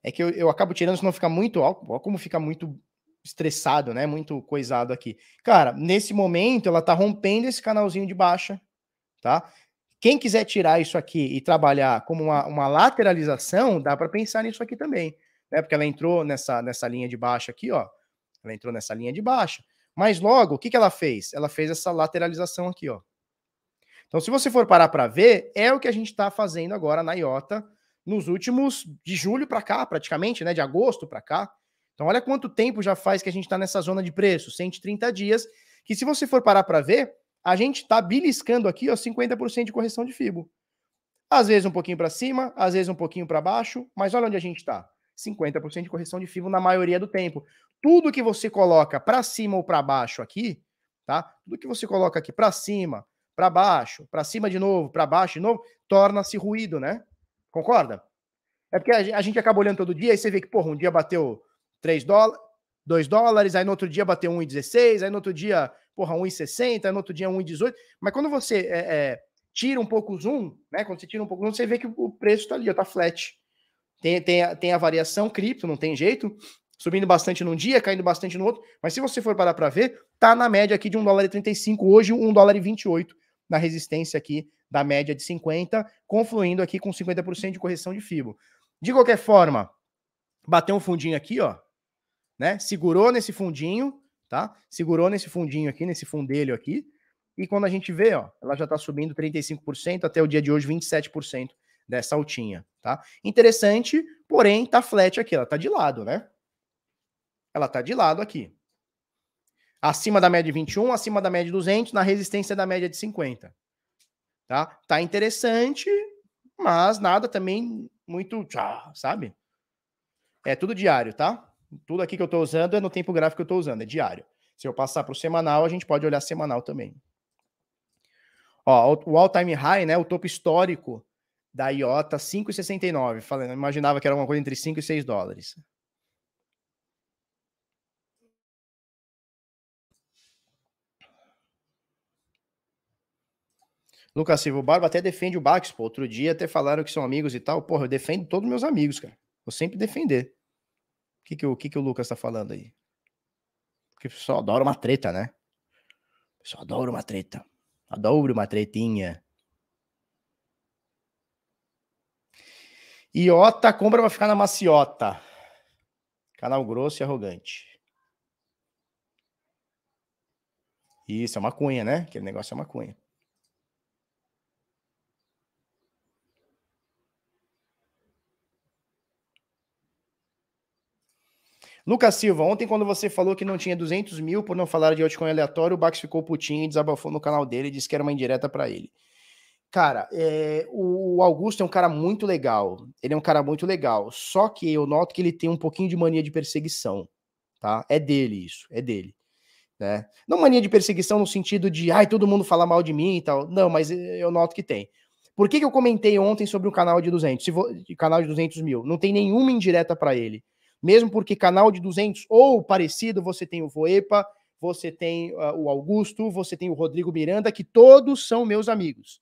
[SPEAKER 1] É que eu, eu acabo tirando, senão fica muito alto. Olha como fica muito estressado, né? Muito coisado aqui. Cara, nesse momento ela tá rompendo esse canalzinho de baixa, tá? Quem quiser tirar isso aqui e trabalhar como uma, uma lateralização, dá para pensar nisso aqui também, né? Porque ela entrou nessa, nessa linha de baixa aqui, ó. Ela entrou nessa linha de baixa. Mas logo, o que, que ela fez? Ela fez essa lateralização aqui, ó. Então, se você for parar para ver, é o que a gente está fazendo agora na IOTA nos últimos de julho para cá, praticamente, né? De agosto para cá. Então, olha quanto tempo já faz que a gente está nessa zona de preço, 130 dias, que se você for parar para ver, a gente está beliscando aqui, ó, 50% de correção de FIBO. Às vezes um pouquinho para cima, às vezes um pouquinho para baixo, mas olha onde a gente está. 50% de correção de FIBO na maioria do tempo tudo que você coloca para cima ou para baixo aqui, tá? Tudo que você coloca aqui para cima, para baixo, para cima de novo, para baixo de novo, torna-se ruído, né? Concorda? É porque a gente acaba olhando todo dia e você vê que, porra, um dia bateu 3 dólares, 2 dólares, aí no outro dia bateu 1,16, aí no outro dia, porra, 1,60, aí no outro dia 1,18. Mas quando você é, é, tira um pouco o zoom, né? Quando você tira um pouco o zoom, você vê que o preço tá ali, ó, tá flat. Tem, tem, a, tem a variação cripto, não tem jeito, Subindo bastante num dia, caindo bastante no outro. Mas se você for parar para ver, tá na média aqui de 1 dólar e 35, hoje 1 dólar e 28 na resistência aqui da média de 50, confluindo aqui com 50% de correção de fibo. De qualquer forma, bateu um fundinho aqui, ó, né? Segurou nesse fundinho, tá? Segurou nesse fundinho aqui, nesse fundelho aqui. E quando a gente vê, ó, ela já está subindo 35%, até o dia de hoje 27% dessa altinha, tá? Interessante, porém tá flat aqui, ela tá de lado, né? ela está de lado aqui. Acima da média de 21, acima da média de 200, na resistência da média de 50. Tá? Tá interessante, mas nada também muito, sabe? É tudo diário, tá? Tudo aqui que eu estou usando é no tempo gráfico que eu estou usando, é diário. Se eu passar para o semanal, a gente pode olhar semanal também. Ó, o all-time high, né, o topo histórico da IOTA, 5,69. Falando, imaginava que era uma coisa entre 5 e 6 dólares. Lucas Silva, o Barba até defende o Bax, pô. Outro dia até falaram que são amigos e tal. Porra, eu defendo todos meus amigos, cara. Vou sempre defender. O que que, o, que, que o Lucas tá falando aí? Porque o pessoal adora uma treta, né? O pessoal adora uma treta. Adora uma tretinha. Iota compra vai ficar na maciota. Canal grosso e arrogante. Isso, é maconha, né? Aquele negócio é maconha. Lucas Silva, ontem quando você falou que não tinha 200 mil por não falar de altcoin aleatório, o Bax ficou putinho e desabafou no canal dele e disse que era uma indireta para ele. Cara, é, o Augusto é um cara muito legal. Ele é um cara muito legal. Só que eu noto que ele tem um pouquinho de mania de perseguição, tá? É dele isso, é dele. Né? Não mania de perseguição no sentido de, ai, todo mundo fala mal de mim e tal. Não, mas eu noto que tem. Por que, que eu comentei ontem sobre o canal de 200, se vo... canal de 200 mil? Não tem nenhuma indireta para ele mesmo porque canal de 200 ou parecido, você tem o Voepa, você tem uh, o Augusto, você tem o Rodrigo Miranda, que todos são meus amigos,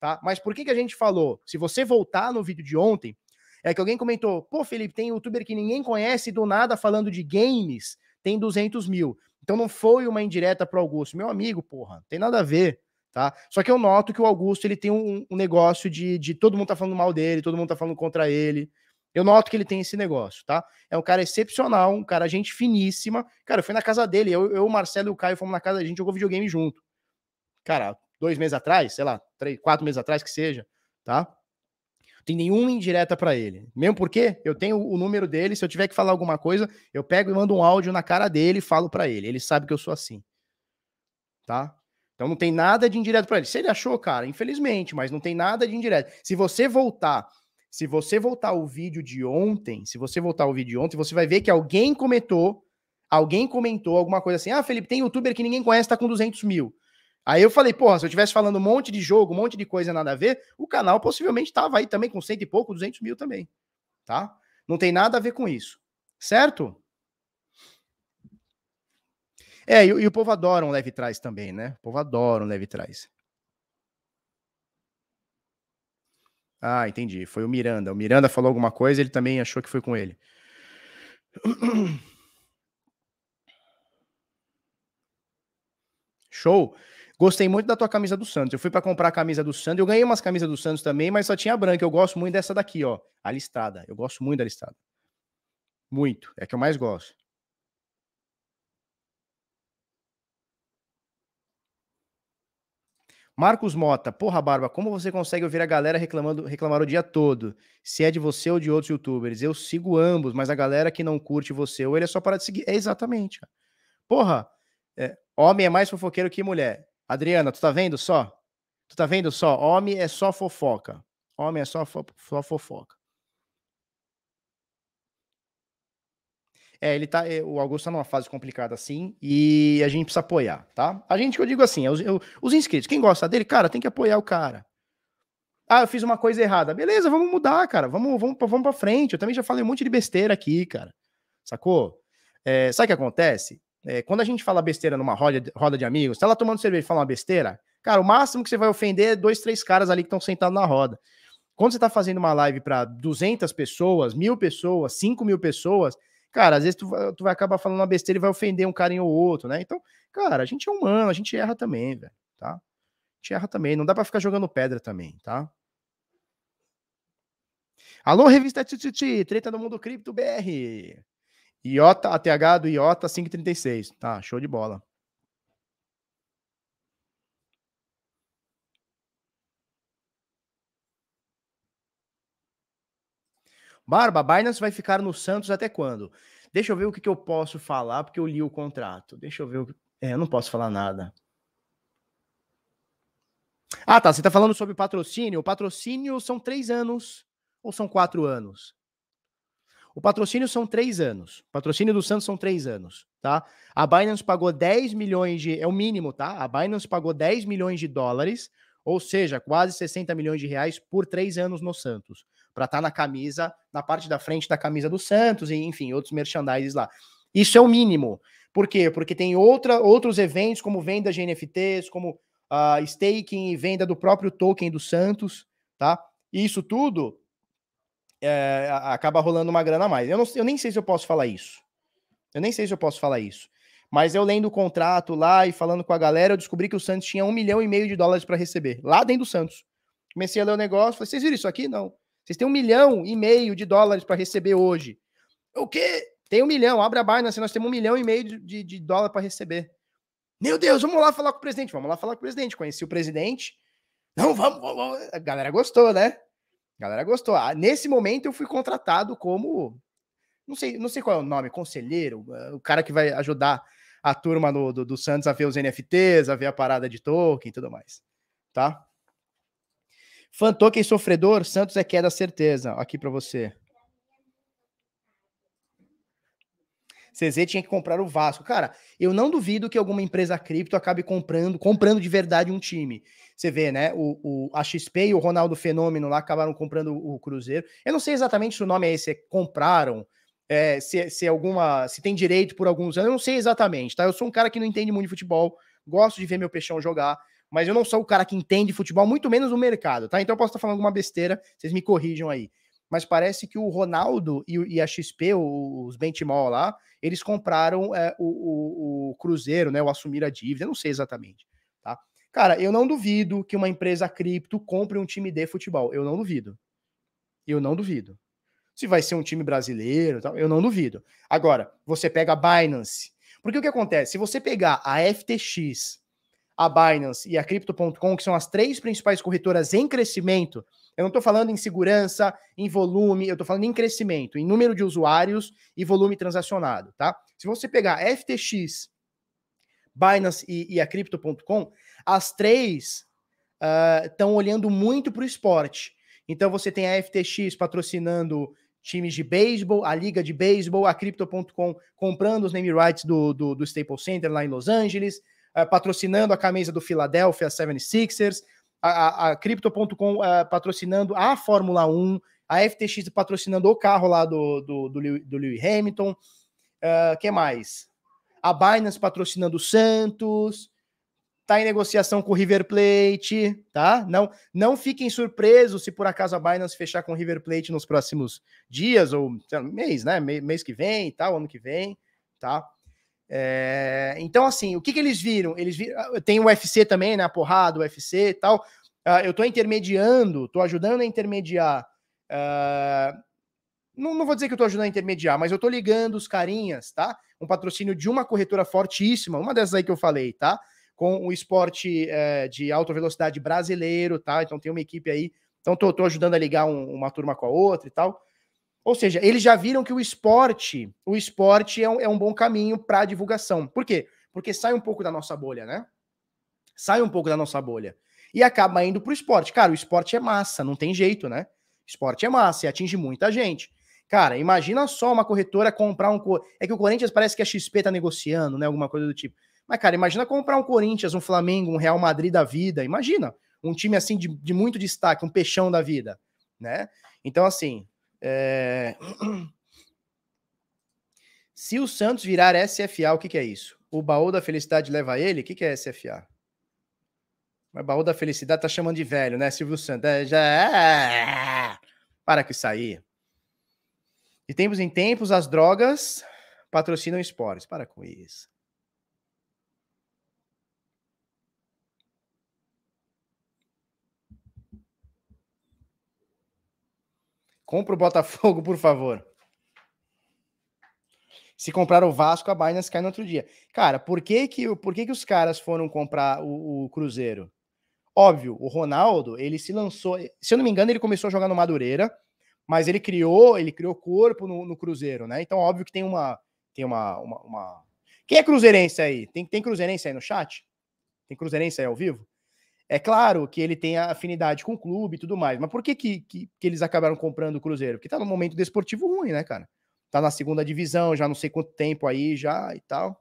[SPEAKER 1] tá? Mas por que, que a gente falou? Se você voltar no vídeo de ontem, é que alguém comentou, pô, Felipe, tem youtuber que ninguém conhece do nada falando de games, tem 200 mil. Então não foi uma indireta pro Augusto. Meu amigo, porra, não tem nada a ver, tá? Só que eu noto que o Augusto, ele tem um, um negócio de, de todo mundo tá falando mal dele, todo mundo tá falando contra ele, eu noto que ele tem esse negócio, tá? É um cara excepcional, um cara gente finíssima. Cara, eu fui na casa dele, eu, eu o Marcelo e o Caio fomos na casa, a gente jogou videogame junto. Cara, dois meses atrás, sei lá, três, quatro meses atrás que seja, tá? tem nenhuma indireta para ele. Mesmo porque eu tenho o número dele, se eu tiver que falar alguma coisa, eu pego e mando um áudio na cara dele e falo para ele. Ele sabe que eu sou assim. Tá? Então não tem nada de indireto para ele. Se ele achou, cara, infelizmente, mas não tem nada de indireto. Se você voltar se você voltar o vídeo de ontem, se você voltar o vídeo de ontem, você vai ver que alguém comentou, alguém comentou alguma coisa assim, ah, Felipe, tem youtuber que ninguém conhece, tá com 200 mil. Aí eu falei, porra, se eu tivesse falando um monte de jogo, um monte de coisa nada a ver, o canal possivelmente tava aí também com cento e pouco, 200 mil também, tá? Não tem nada a ver com isso, certo? É, e, e o povo adora um leve trás também, né? O povo adora um leve trás. Ah, entendi. Foi o Miranda. O Miranda falou alguma coisa, ele também achou que foi com ele. Show. Gostei muito da tua camisa do Santos. Eu fui para comprar a camisa do Santos. Eu ganhei umas camisas do Santos também, mas só tinha branca. Eu gosto muito dessa daqui, ó, a listrada. Eu gosto muito da listrada. Muito. É a que eu mais gosto. Marcos Mota, porra, Barba, como você consegue ouvir a galera reclamando, reclamar o dia todo? Se é de você ou de outros youtubers? Eu sigo ambos, mas a galera que não curte você ou ele é só para de seguir. É exatamente, Porra, é, homem é mais fofoqueiro que mulher. Adriana, tu tá vendo só? Tu tá vendo só? Homem é só fofoca. Homem é só, fo só fofoca. É, ele tá. É, o Augusto tá numa fase complicada assim e a gente precisa apoiar, tá? A gente, eu digo assim, é eu, os inscritos, quem gosta dele, cara, tem que apoiar o cara. Ah, eu fiz uma coisa errada. Beleza, vamos mudar, cara. Vamos, vamos, vamos pra frente. Eu também já falei um monte de besteira aqui, cara. Sacou? É, sabe o que acontece? É, quando a gente fala besteira numa roda, roda de amigos, tá lá tomando cerveja e fala uma besteira, cara, o máximo que você vai ofender é dois, três caras ali que estão sentados na roda. Quando você tá fazendo uma live para 200 pessoas, mil pessoas, 5 mil pessoas, cara, às vezes tu, vai, tu vai acabar falando uma besteira e vai ofender um carinho ou outro, né? Então, cara, a gente é humano, a gente erra também, velho, tá? A gente erra também, não dá para ficar jogando pedra também, tá? Alô, revista Tititi, treta do mundo cripto BR. Iota, ATH do Iota 536. Tá, show de bola. Barba, Binance vai ficar no Santos até quando? Deixa eu ver o que, que eu posso falar, porque eu li o contrato. Deixa eu ver o que... É, eu não posso falar nada. Ah, tá. Você está falando sobre patrocínio. O patrocínio são três anos ou são quatro anos? O patrocínio são três anos. O patrocínio do Santos são três anos, tá? A Binance pagou 10 milhões de. É o mínimo, tá? A Binance pagou 10 milhões de dólares, ou seja, quase 60 milhões de reais por três anos no Santos para estar tá na camisa, na parte da frente da camisa do Santos, e enfim, outros merchandises lá. Isso é o mínimo. Por quê? Porque tem outra, outros eventos, como venda de NFTs, como uh, staking e venda do próprio token do Santos, tá? E isso tudo é, acaba rolando uma grana a mais. Eu, não, eu nem sei se eu posso falar isso. Eu nem sei se eu posso falar isso. Mas eu lendo o contrato lá e falando com a galera, eu descobri que o Santos tinha um milhão e meio de dólares para receber, lá dentro do Santos. Comecei a ler o negócio, falei, vocês viram isso aqui? Não. Vocês têm um milhão e meio de dólares para receber hoje. O quê? Tem um milhão, abre a Binance, nós temos um milhão e meio de, de, de dólar para receber. Meu Deus, vamos lá falar com o presidente. Vamos lá falar com o presidente. Conheci o presidente. Não, vamos, vamos. A galera gostou, né? A galera gostou. Ah, nesse momento eu fui contratado como. Não sei, não sei qual é o nome, conselheiro, o cara que vai ajudar a turma no, do, do Santos a ver os NFTs, a ver a parada de token e tudo mais. Tá? Fantoque sofredor, Santos é queda certeza. Aqui para você. CZ tinha que comprar o Vasco. Cara, eu não duvido que alguma empresa cripto acabe comprando, comprando de verdade um time. Você vê, né? O, o, a XP e o Ronaldo Fenômeno lá acabaram comprando o Cruzeiro. Eu não sei exatamente se o nome é esse, é compraram, é, se, se alguma. se tem direito por alguns anos. Eu não sei exatamente, tá? Eu sou um cara que não entende muito de futebol, gosto de ver meu peixão jogar mas eu não sou o cara que entende futebol, muito menos o mercado, tá? Então eu posso estar falando alguma besteira, vocês me corrijam aí. Mas parece que o Ronaldo e, e a XP, os Bentimol lá, eles compraram é, o, o, o, Cruzeiro, né? O assumir a dívida, eu não sei exatamente, tá? Cara, eu não duvido que uma empresa cripto compre um time de futebol, eu não duvido. Eu não duvido. Se vai ser um time brasileiro, eu não duvido. Agora, você pega a Binance, porque o que acontece? Se você pegar a FTX, a Binance e a Crypto.com, que são as três principais corretoras em crescimento, eu não estou falando em segurança, em volume, eu estou falando em crescimento, em número de usuários e volume transacionado, tá? Se você pegar FTX, Binance e, e a Crypto.com, as três estão ah, uh, olhando muito para o esporte. Então você tem a FTX patrocinando times de beisebol, a liga de beisebol, a Crypto.com comprando os name rights do, do, do Staples Center lá em Los Angeles, uh, patrocinando a camisa do Philadelphia 76ers, a, a, a Crypto.com uh, eh, patrocinando a Fórmula 1, a FTX patrocinando o carro lá do, do, do, Lewis, do Lewis Hamilton. Uh, que mais? A Binance patrocinando o Santos. Tá em negociação com o River Plate, tá? Não, não fiquem surpresos se por acaso a Binance fechar com o River Plate nos próximos dias ou mês, né? Mês que vem e tal, ano que vem, tá? É, então, assim, o que, que eles viram? Eles viram, ah, tem o UFC também, né? A porrada, o UFC e tal. Uh, eu estou intermediando, estou ajudando a intermediar. Uh, não, não vou dizer que eu estou ajudando a intermediar, mas eu estou ligando os carinhas, tá? Um patrocínio de uma corretora fortíssima, uma dessas aí que eu falei, tá? Com o esporte é, de alta velocidade brasileiro, tá? Então tem uma equipe aí. Então estou ajudando a ligar um, uma turma com a outra e tal. Ou seja, eles já viram que o esporte, o esporte é um, é um bom caminho para divulgação. Por quê? Porque sai um pouco da nossa bolha, né? Sai um pouco da nossa bolha. E acaba indo para o esporte. Cara, o esporte é massa, não tem jeito, né? Esporte é massa e atinge muita gente. Cara, imagina só uma corretora comprar um. É que o Corinthians parece que a XP tá negociando, né? Alguma coisa do tipo. Mas, cara, imagina comprar um Corinthians, um Flamengo, um Real Madrid da vida. Imagina. Um time assim de, de muito destaque, um peixão da vida, né? Então, assim, é... Se o Santos virar SFA, o que, que é isso? O baú da felicidade leva ele? O que, que é SFA? O baú da felicidade tá chamando de velho, né, Silvio Santos? É, já... É, para que sair. De tempos em tempos, as drogas patrocinam esportes. Para com isso. Compra o Botafogo, por favor. Se comprar o Vasco, a Binance cai no outro dia. Cara, por que que, por que, que os caras foram comprar o, o Cruzeiro? Óbvio, o Ronaldo, ele se lançou. Se eu não me engano, ele começou a jogar no Madureira, mas ele criou, ele criou corpo no, no Cruzeiro, né? Então, óbvio que tem uma. Tem uma, uma, uma... Quem é cruzeirense aí? Tem, tem cruzeirense aí no chat? Tem cruzeirense aí ao vivo? É claro que ele tem afinidade com o clube e tudo mais, mas por que, que, que, que eles acabaram comprando o Cruzeiro? Porque tá num momento desportivo ruim, né, cara? Tá na segunda divisão, já não sei quanto tempo aí, já e tal.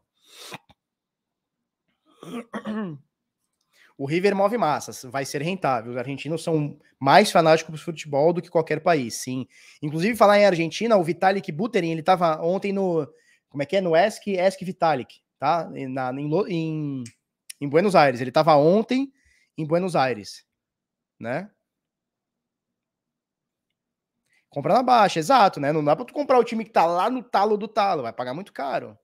[SPEAKER 1] O River move massas, vai ser rentável. Os argentinos são mais fanáticos do futebol do que qualquer país, sim. Inclusive, falar em Argentina, o Vitalik Buterin, ele estava ontem no. Como é que é? No ESC, ESC Vitalik, tá? Na, em, em, em Buenos Aires. Ele estava ontem em Buenos Aires, né? Comprar na baixa, exato, né? Não dá para tu comprar o time que tá lá no talo do talo, vai pagar muito caro.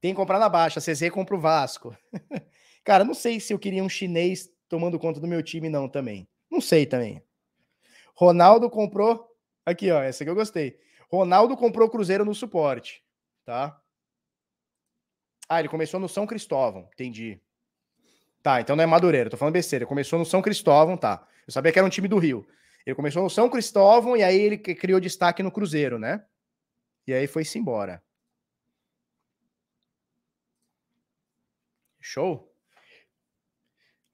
[SPEAKER 1] Tem que comprar na baixa, CZ compra o Vasco. Cara, não sei se eu queria um chinês tomando conta do meu time, não, também. Não sei também. Ronaldo comprou. Aqui, ó, essa que eu gostei. Ronaldo comprou o Cruzeiro no suporte, tá? Ah, ele começou no São Cristóvão, entendi. Tá, então não é Madureira, tô falando besteira. Ele começou no São Cristóvão, tá. Eu sabia que era um time do Rio. Ele começou no São Cristóvão e aí ele criou destaque no Cruzeiro, né? E aí foi-se embora. Show?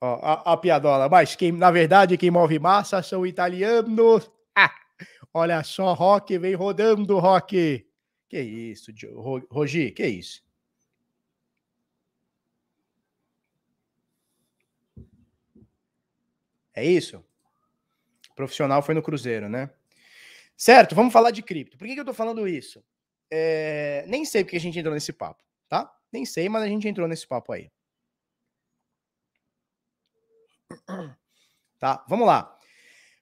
[SPEAKER 1] Ó, a, a, piadola. Mas quem, na verdade, quem move massa são italianos. Ah, olha só, Rock vem rodando, Rock. Que isso, Rogi, que isso. É isso? O profissional foi no Cruzeiro, né? Certo, vamos falar de cripto. Por que, que eu tô falando isso? É... Nem sei porque a gente entrou nesse papo, tá? Nem sei, mas a gente entrou nesse papo aí. Tá, vamos lá.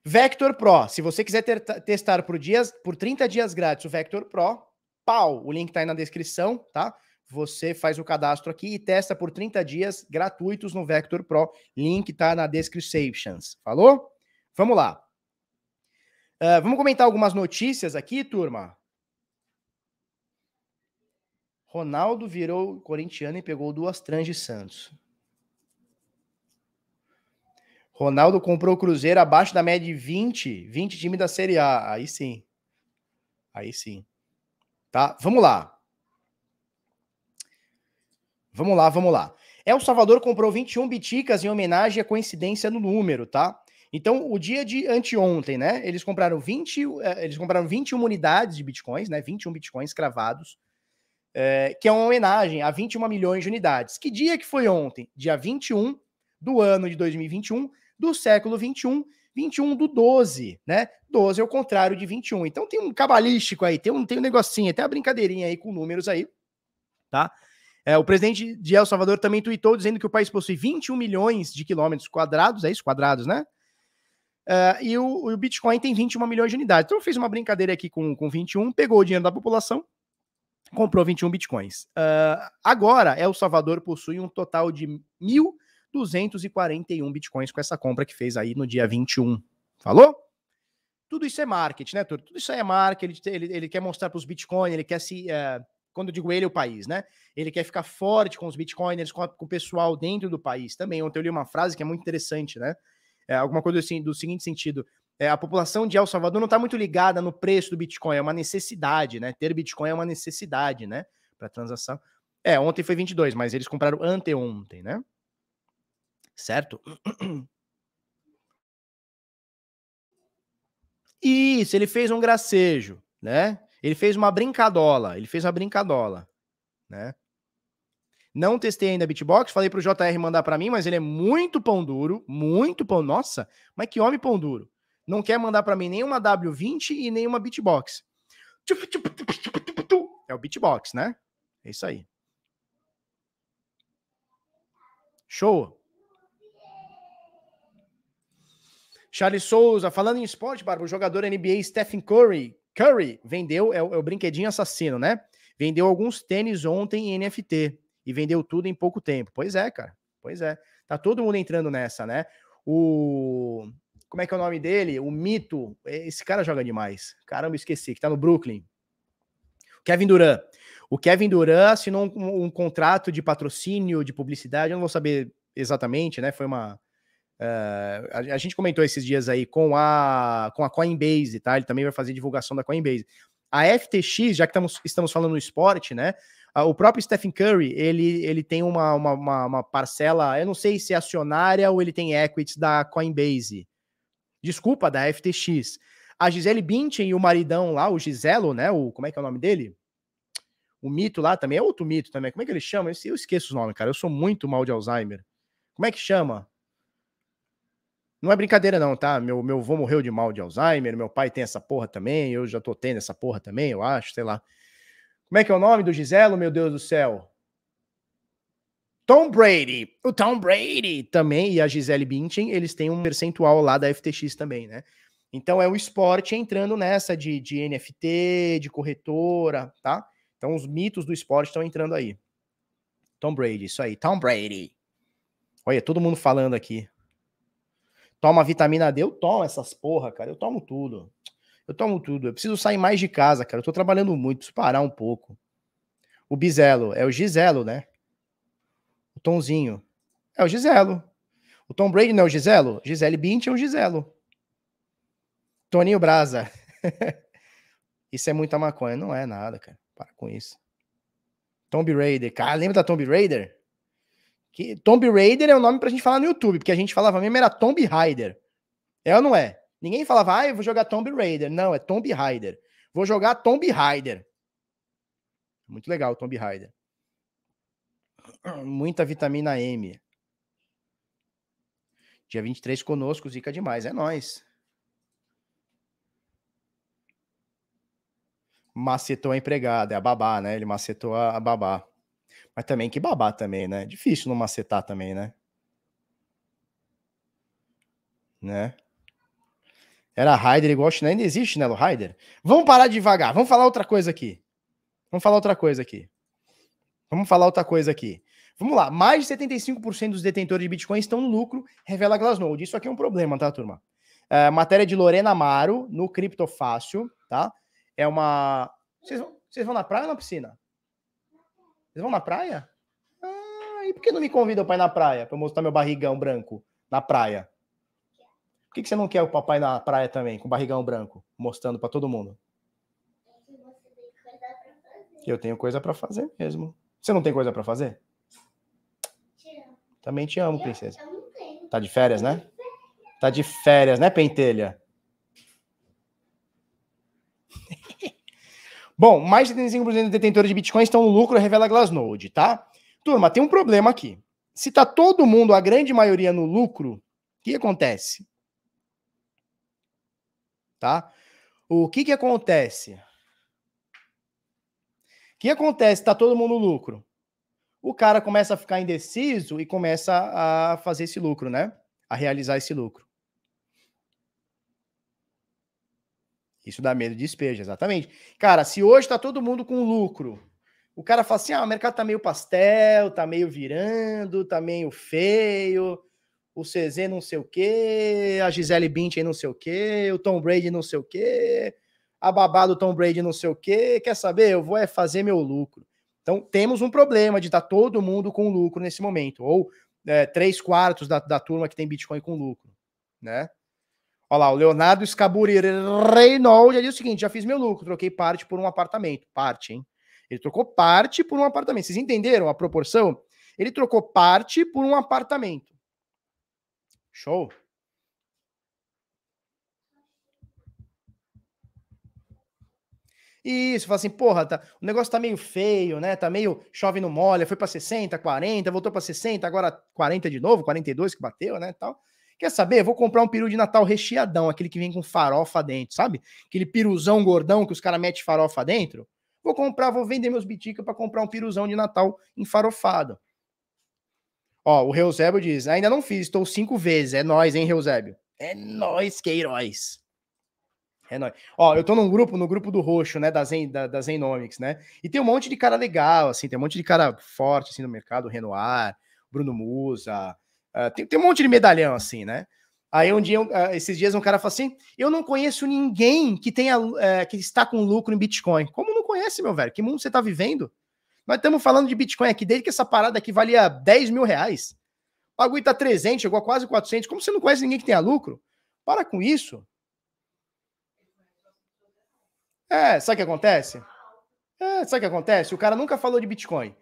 [SPEAKER 1] Vector Pro, se você quiser ter, testar por dias, por 30 dias grátis o Vector Pro, pau, o link tá aí na descrição, tá? você faz o cadastro aqui e testa por 30 dias gratuitos no Vector Pro. Link tá na description. Falou? Vamos lá. Uh, vamos comentar algumas notícias aqui, turma. Ronaldo virou corintiano e pegou duas trans de Santos. Ronaldo comprou o Cruzeiro abaixo da média de 20, 20 times da Série A. Aí sim. Aí sim. Tá? Vamos lá. Vamos lá, vamos lá. El Salvador comprou 21 biticas em homenagem à coincidência no número, tá? Então, o dia de anteontem, né? Eles compraram 20, eh, eles compraram 21 unidades de bitcoins, né? 21 bitcoins cravados, é, que é uma homenagem a 21 milhões de unidades. Que dia que foi ontem? Dia 21 do ano de 2021, do século 21, 21 do 12, né? 12 é o contrário de 21. Então tem um cabalístico aí, tem um, tem um negocinho, até uma brincadeirinha aí com números aí, tá? É, o presidente de El Salvador também tweetou dizendo que o país possui 21 milhões de quilômetros quadrados, é isso? Quadrados, né? Uh, e o, o, Bitcoin tem 21 milhões de unidades. Então fez uma brincadeira aqui com, com 21, pegou o dinheiro da população, comprou 21 bitcoins. Uh, agora, El Salvador possui um total de 1.241 bitcoins com essa compra que fez aí no dia 21. Falou? Tudo isso é marketing, né, Tudo isso é marketing. Ele, ele, ele quer mostrar para os bitcoins, ele quer se. Uh, quando eu digo ele, o país, né? Ele quer ficar forte com os bitcoiners, com, a, com o pessoal dentro do país também. Ontem eu li uma frase que é muito interessante, né? É, alguma coisa assim, do seguinte sentido: é, a população de El Salvador não está muito ligada no preço do Bitcoin, é uma necessidade, né? Ter Bitcoin é uma necessidade, né? Para transação. É, ontem foi 22, mas eles compraram anteontem, né? Certo? Isso, ele fez um gracejo, né? Ele fez uma brincadola, ele fez uma brincadola, né? Não testei ainda beatbox, falei pro JR mandar para mim, mas ele é muito pão duro, muito pão, nossa, mas que homem pão duro. Não quer mandar para mim nenhuma W20 e nenhuma beatbox. É o beatbox, né? É isso aí. Show. Charles Souza, falando em esporte, Barba, o jogador NBA Stephen Curry Curry vendeu, é o, é o brinquedinho assassino, né? Vendeu alguns tênis ontem em NFT e vendeu tudo em pouco tempo. Pois é, cara. Pois é. Tá todo mundo entrando nessa, né? O. Como é que é o nome dele? O Mito. É, esse cara joga demais. Caramba, esqueci, que tá no Brooklyn. Kevin Durant. O Kevin Durant assinou um, um contrato de patrocínio, de publicidade, eu não vou saber exatamente, né? Foi uma, Uh, a, a, gente comentou esses dias aí com a, com a Coinbase, tá? Ele também vai fazer divulgação da Coinbase. A FTX, já que tamos, estamos falando no esporte, né? Uh, o próprio Stephen Curry, ele, ele tem uma, uma, uma, uma parcela, eu não sei se é acionária ou ele tem equities da Coinbase. Desculpa, da FTX. A Gisele Bündchen e o maridão lá, o Giselo, né? O, como é que é o nome dele? O mito lá também, é outro mito também. Como é que ele chama? Eu, eu esqueço o nome, cara. Eu sou muito mal de Alzheimer. Como é que chama? Não é brincadeira, não, tá? Meu, meu avô morreu de mal de Alzheimer, meu pai tem essa porra também, eu já tô tendo essa porra também, eu acho, sei lá. Como é que é o nome do Giselo, meu Deus do céu? Tom Brady. O Tom Brady também e a Gisele Bündchen, eles têm um percentual lá da FTX também, né? Então é o esporte entrando nessa de, de NFT, de corretora, tá? Então os mitos do esporte estão entrando aí. Tom Brady, isso aí. Tom Brady. Olha, todo mundo falando aqui. Toma vitamina D, eu tomo essas porra, cara. Eu tomo tudo. Eu tomo tudo. Eu preciso sair mais de casa, cara. Eu tô trabalhando muito, preciso parar um pouco. O Bizelo, é o Giselo, né? O Tonzinho. É o Giselo. O Tom Brady não é o Giselo? Gisele Bint é o Giselo. Toninho Brasa. isso é muita maconha. Não é nada, cara. Para com isso. Tomb Raider. Cara, lembra da Tomb Raider? Que Tomb Raider é o um nome pra gente falar no YouTube, porque a gente falava mesmo era Tomb Raider. É ou não é? Ninguém falava, ah, eu vou jogar Tomb Raider. Não, é Tomb Raider. Vou jogar Tomb Raider. Muito legal, Tomb Raider. Muita vitamina M. Dia 23 conosco, zica demais. É nós. Macetou a empregada, é a babá, né? Ele macetou a, a babá. Mas também que babar também, né? Difícil não macetar também, né? Né? Era Raider igual China, Ainda existe chinelo Raider? Vamos parar devagar. Vamos falar outra coisa aqui. Vamos falar outra coisa aqui. Vamos falar outra coisa aqui. Vamos lá. Mais de 75% dos detentores de Bitcoin estão no lucro, revela Glassnode. Isso aqui é um problema, tá, turma? É, matéria de Lorena Amaro, no Criptofácil, tá? É uma... Vocês vão, vocês vão na praia ou na piscina? Vocês vão na praia? Ah, e por que não me convidam o ir na praia? Para mostrar meu barrigão branco na praia? Por que, que você não quer o papai na praia também, com barrigão branco, mostrando para todo mundo? Eu tenho coisa para fazer mesmo. Você não tem coisa para fazer? Te Também te amo, princesa. Eu, eu tenho. Tá de férias, né? Tá de férias, né, pentelha? Bom, mais de 75% dos detentores de Bitcoin estão no lucro, revela Glassnode, tá? Turma, tem um problema aqui. Se tá todo mundo, a grande maioria, no lucro, o que acontece? Tá? O que que acontece? O que acontece? Tá todo mundo no lucro. O cara começa a ficar indeciso e começa a fazer esse lucro, né? A realizar esse lucro. Isso dá medo de despejo, exatamente. Cara, se hoje tá todo mundo com lucro, o cara fala assim: ah, o mercado tá meio pastel, tá meio virando, tá meio feio, o CZ não sei o quê, a Gisele Bint não sei o quê, o Tom Brady não sei o quê, a babá do Tom Brady não sei o quê, quer saber? Eu vou é fazer meu lucro. Então temos um problema de estar tá todo mundo com lucro nesse momento, ou é, três quartos da, da turma que tem Bitcoin com lucro, né? Olha lá, o Leonardo Escaburir Reynolds já disse o seguinte: já fiz meu lucro, troquei parte por um apartamento. Parte, hein? Ele trocou parte por um apartamento. Vocês entenderam a proporção? Ele trocou parte por um apartamento. Show. Isso, fala assim, porra, tá, o negócio tá meio feio, né? Tá meio chove no molha, foi para 60, 40, voltou para 60, agora 40 de novo, 42 que bateu, né, tal. Quer saber? vou comprar um peru de Natal recheadão, aquele que vem com farofa dentro, sabe? Aquele piruzão gordão que os caras metem farofa dentro. Vou comprar, vou vender meus biticas para comprar um piruzão de Natal enfarofado. Ó, o Reusébio diz: ainda não fiz, estou cinco vezes. É nós, hein, Reusébio? É nós, Queiroz. É nóis. Ó, eu tô num grupo, no grupo do Roxo, né, da, Zen, da, da Zenomics, né? E tem um monte de cara legal, assim, tem um monte de cara forte, assim, no mercado, Renoir, Bruno Musa, ah, tem, tem um monte de medalhão assim, né? Aí um dia, uh, esses dias, um cara falou assim: Eu não conheço ninguém que tenha uh, que está com lucro em Bitcoin. Como não conhece, meu velho? Que mundo você está vivendo? Nós estamos falando de Bitcoin aqui, desde que essa parada aqui valia 10 mil reais. O bagulho tá 300, chegou a quase 400. Como você não conhece ninguém que tenha lucro? Para com isso. É, sabe o que acontece? É, sabe o que acontece? O cara nunca falou de Bitcoin.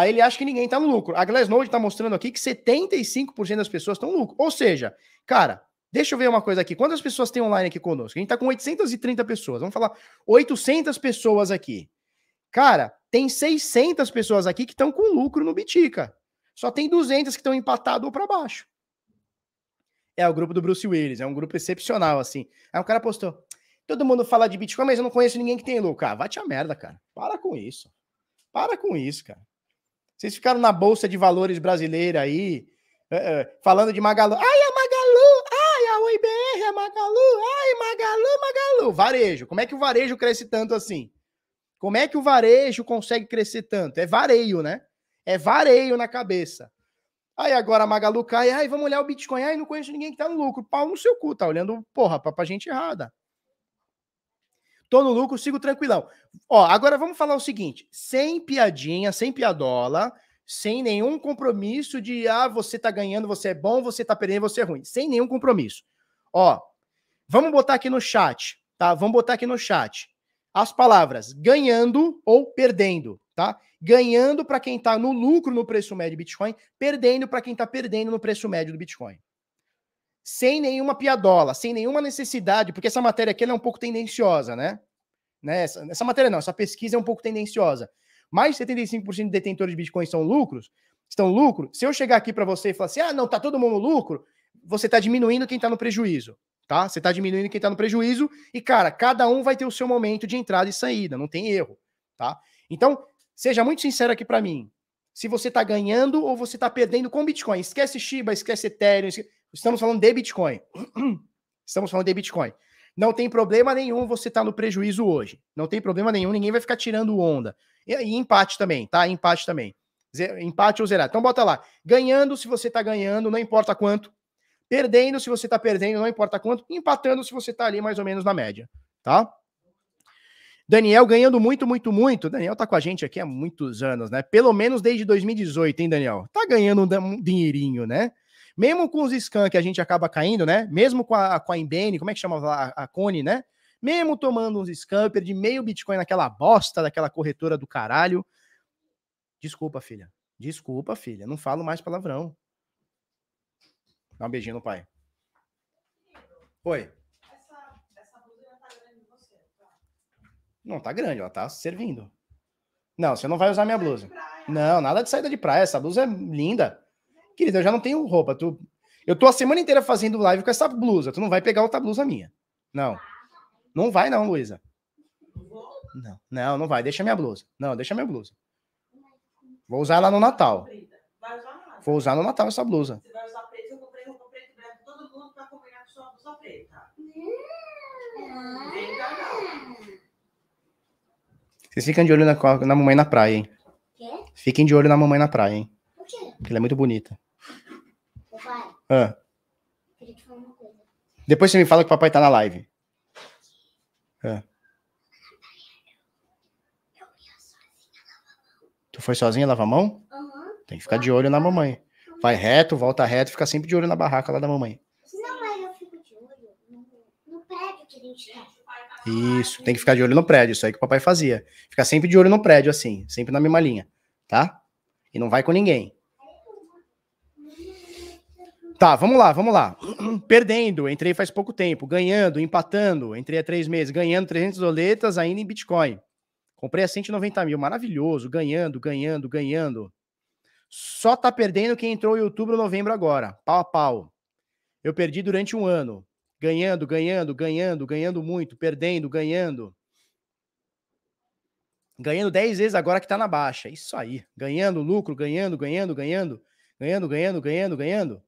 [SPEAKER 1] Aí ele acha que ninguém está no lucro. A Glassnode está mostrando aqui que 75% das pessoas estão no lucro. Ou seja, cara, deixa eu ver uma coisa aqui. Quantas pessoas tem online aqui conosco? A gente está com 830 pessoas. Vamos falar 800 pessoas aqui. Cara, tem 600 pessoas aqui que estão com lucro no Bitica. Só tem 200 que estão empatado ou para baixo. É o grupo do Bruce Willis. É um grupo excepcional, assim. Aí um cara postou. Todo mundo fala de Bitcoin, mas eu não conheço ninguém que tem lucro. Ah, vai te a merda, cara. Para com isso. Para com isso, cara. Vocês ficaram na Bolsa de Valores brasileira aí, é, é, falando de Magalu. Ai, a Magalu! Ai, a OIBR, a Magalu! Ai, Magalu, Magalu! Varejo. Como é que o varejo cresce tanto assim? Como é que o varejo consegue crescer tanto? É vareio, né? É vareio na cabeça. Aí agora a Magalu cai, ai, vamos olhar o Bitcoin, ai, não conheço ninguém que tá no lucro. Pau no seu cu, tá olhando, porra, pra, pra gente errada. Tô no lucro, sigo tranquilão. Ó, agora vamos falar o seguinte: sem piadinha, sem piadola, sem nenhum compromisso de ah, você tá ganhando, você é bom, você tá perdendo, você é ruim. Sem nenhum compromisso. Ó, vamos botar aqui no chat, tá? Vamos botar aqui no chat as palavras ganhando ou perdendo, tá? Ganhando para quem tá no lucro no preço médio do Bitcoin, perdendo para quem tá perdendo no preço médio do Bitcoin sem nenhuma piadola, sem nenhuma necessidade, porque essa matéria aqui é um pouco tendenciosa, né? Nessa né? Essa, matéria não, essa pesquisa é um pouco tendenciosa. Mais 75% de detentores de Bitcoin são lucros, estão lucro. Se eu chegar aqui para você e falar assim, ah, não, tá todo mundo lucro, você está diminuindo quem está no prejuízo, tá? Você está diminuindo quem está no prejuízo e, cara, cada um vai ter o seu momento de entrada e saída, não tem erro, tá? Então, seja muito sincero aqui para mim. Se você está ganhando ou você está perdendo com Bitcoin. Esquece Shiba, esquece Ethereum, esquece Estamos falando de Bitcoin. Estamos falando de Bitcoin. Não tem problema nenhum você estar tá no prejuízo hoje. Não tem problema nenhum, ninguém vai ficar tirando onda. E, e empate também, tá? Empate também. empate ou zerado. Então bota lá. Ganhando se você está ganhando, não importa quanto. Perdendo se você está perdendo, não importa quanto. Empatando se você está ali mais ou menos na média, tá? Daniel ganhando muito, muito, muito. Daniel tá com a gente aqui há muitos anos, né? Pelo menos desde 2018, hein, Daniel? Tá ganhando um dinheirinho, né? Mesmo com os scans que a gente acaba caindo, né? Mesmo com a, com a Embene, como é que chama a, a Cone, né? Mesmo tomando uns scams, perdi meio Bitcoin naquela bosta daquela corretora do caralho. Desculpa, filha. Desculpa, filha. Não falo mais palavrão. Dá um beijinho no pai. Oi. Essa, tá grande você, Não tá grande, ela tá servindo. Não, você não vai usar minha blusa. Não, nada de saída de praia. Essa blusa é linda. Querida, eu já não tenho roupa. Tu... Eu tô a semana inteira fazendo live com essa blusa. Tu não vai pegar outra blusa minha. Não. Não vai, não, Luísa. Não, não, não vai. Deixa minha blusa. Não, deixa minha blusa. Vou usar ela no Natal. Vou usar no Natal essa blusa. Vocês ficam de olho na, na mamãe na praia, hein? Quê? Fiquem de olho na mamãe na praia, hein? Por quê? Porque ela é muito bonita. Ah. Queria te falar uma coisa. Depois você me fala que o papai tá na live. Ah. Tu foi sozinha lavar a mão? Uhum. Tem que ficar de olho na mamãe. Vai reto, volta reto, fica sempre de olho na barraca lá da mamãe. Tá. Isso, tem que ficar de olho no prédio, isso aí que o papai fazia. Ficar sempre de olho no prédio, assim, sempre na mesma linha, tá? E não vai com ninguém. Tá, vamos lá, vamos lá. Perdendo, entrei faz pouco tempo. Ganhando, empatando, entrei há três meses. Ganhando 300 doletas ainda em Bitcoin. Comprei a 190 mil, maravilhoso. Ganhando, ganhando, ganhando. Só tá perdendo quem entrou em outubro, novembro agora. Pau a pau. Eu perdi durante um ano. Ganhando, ganhando, ganhando, ganhando muito. Perdendo, ganhando. Ganhando 10 vezes agora que tá na baixa. Isso aí. Ganhando lucro, ganhando, ganhando, ganhando. Ganhando, ganhando, ganhando, ganhando.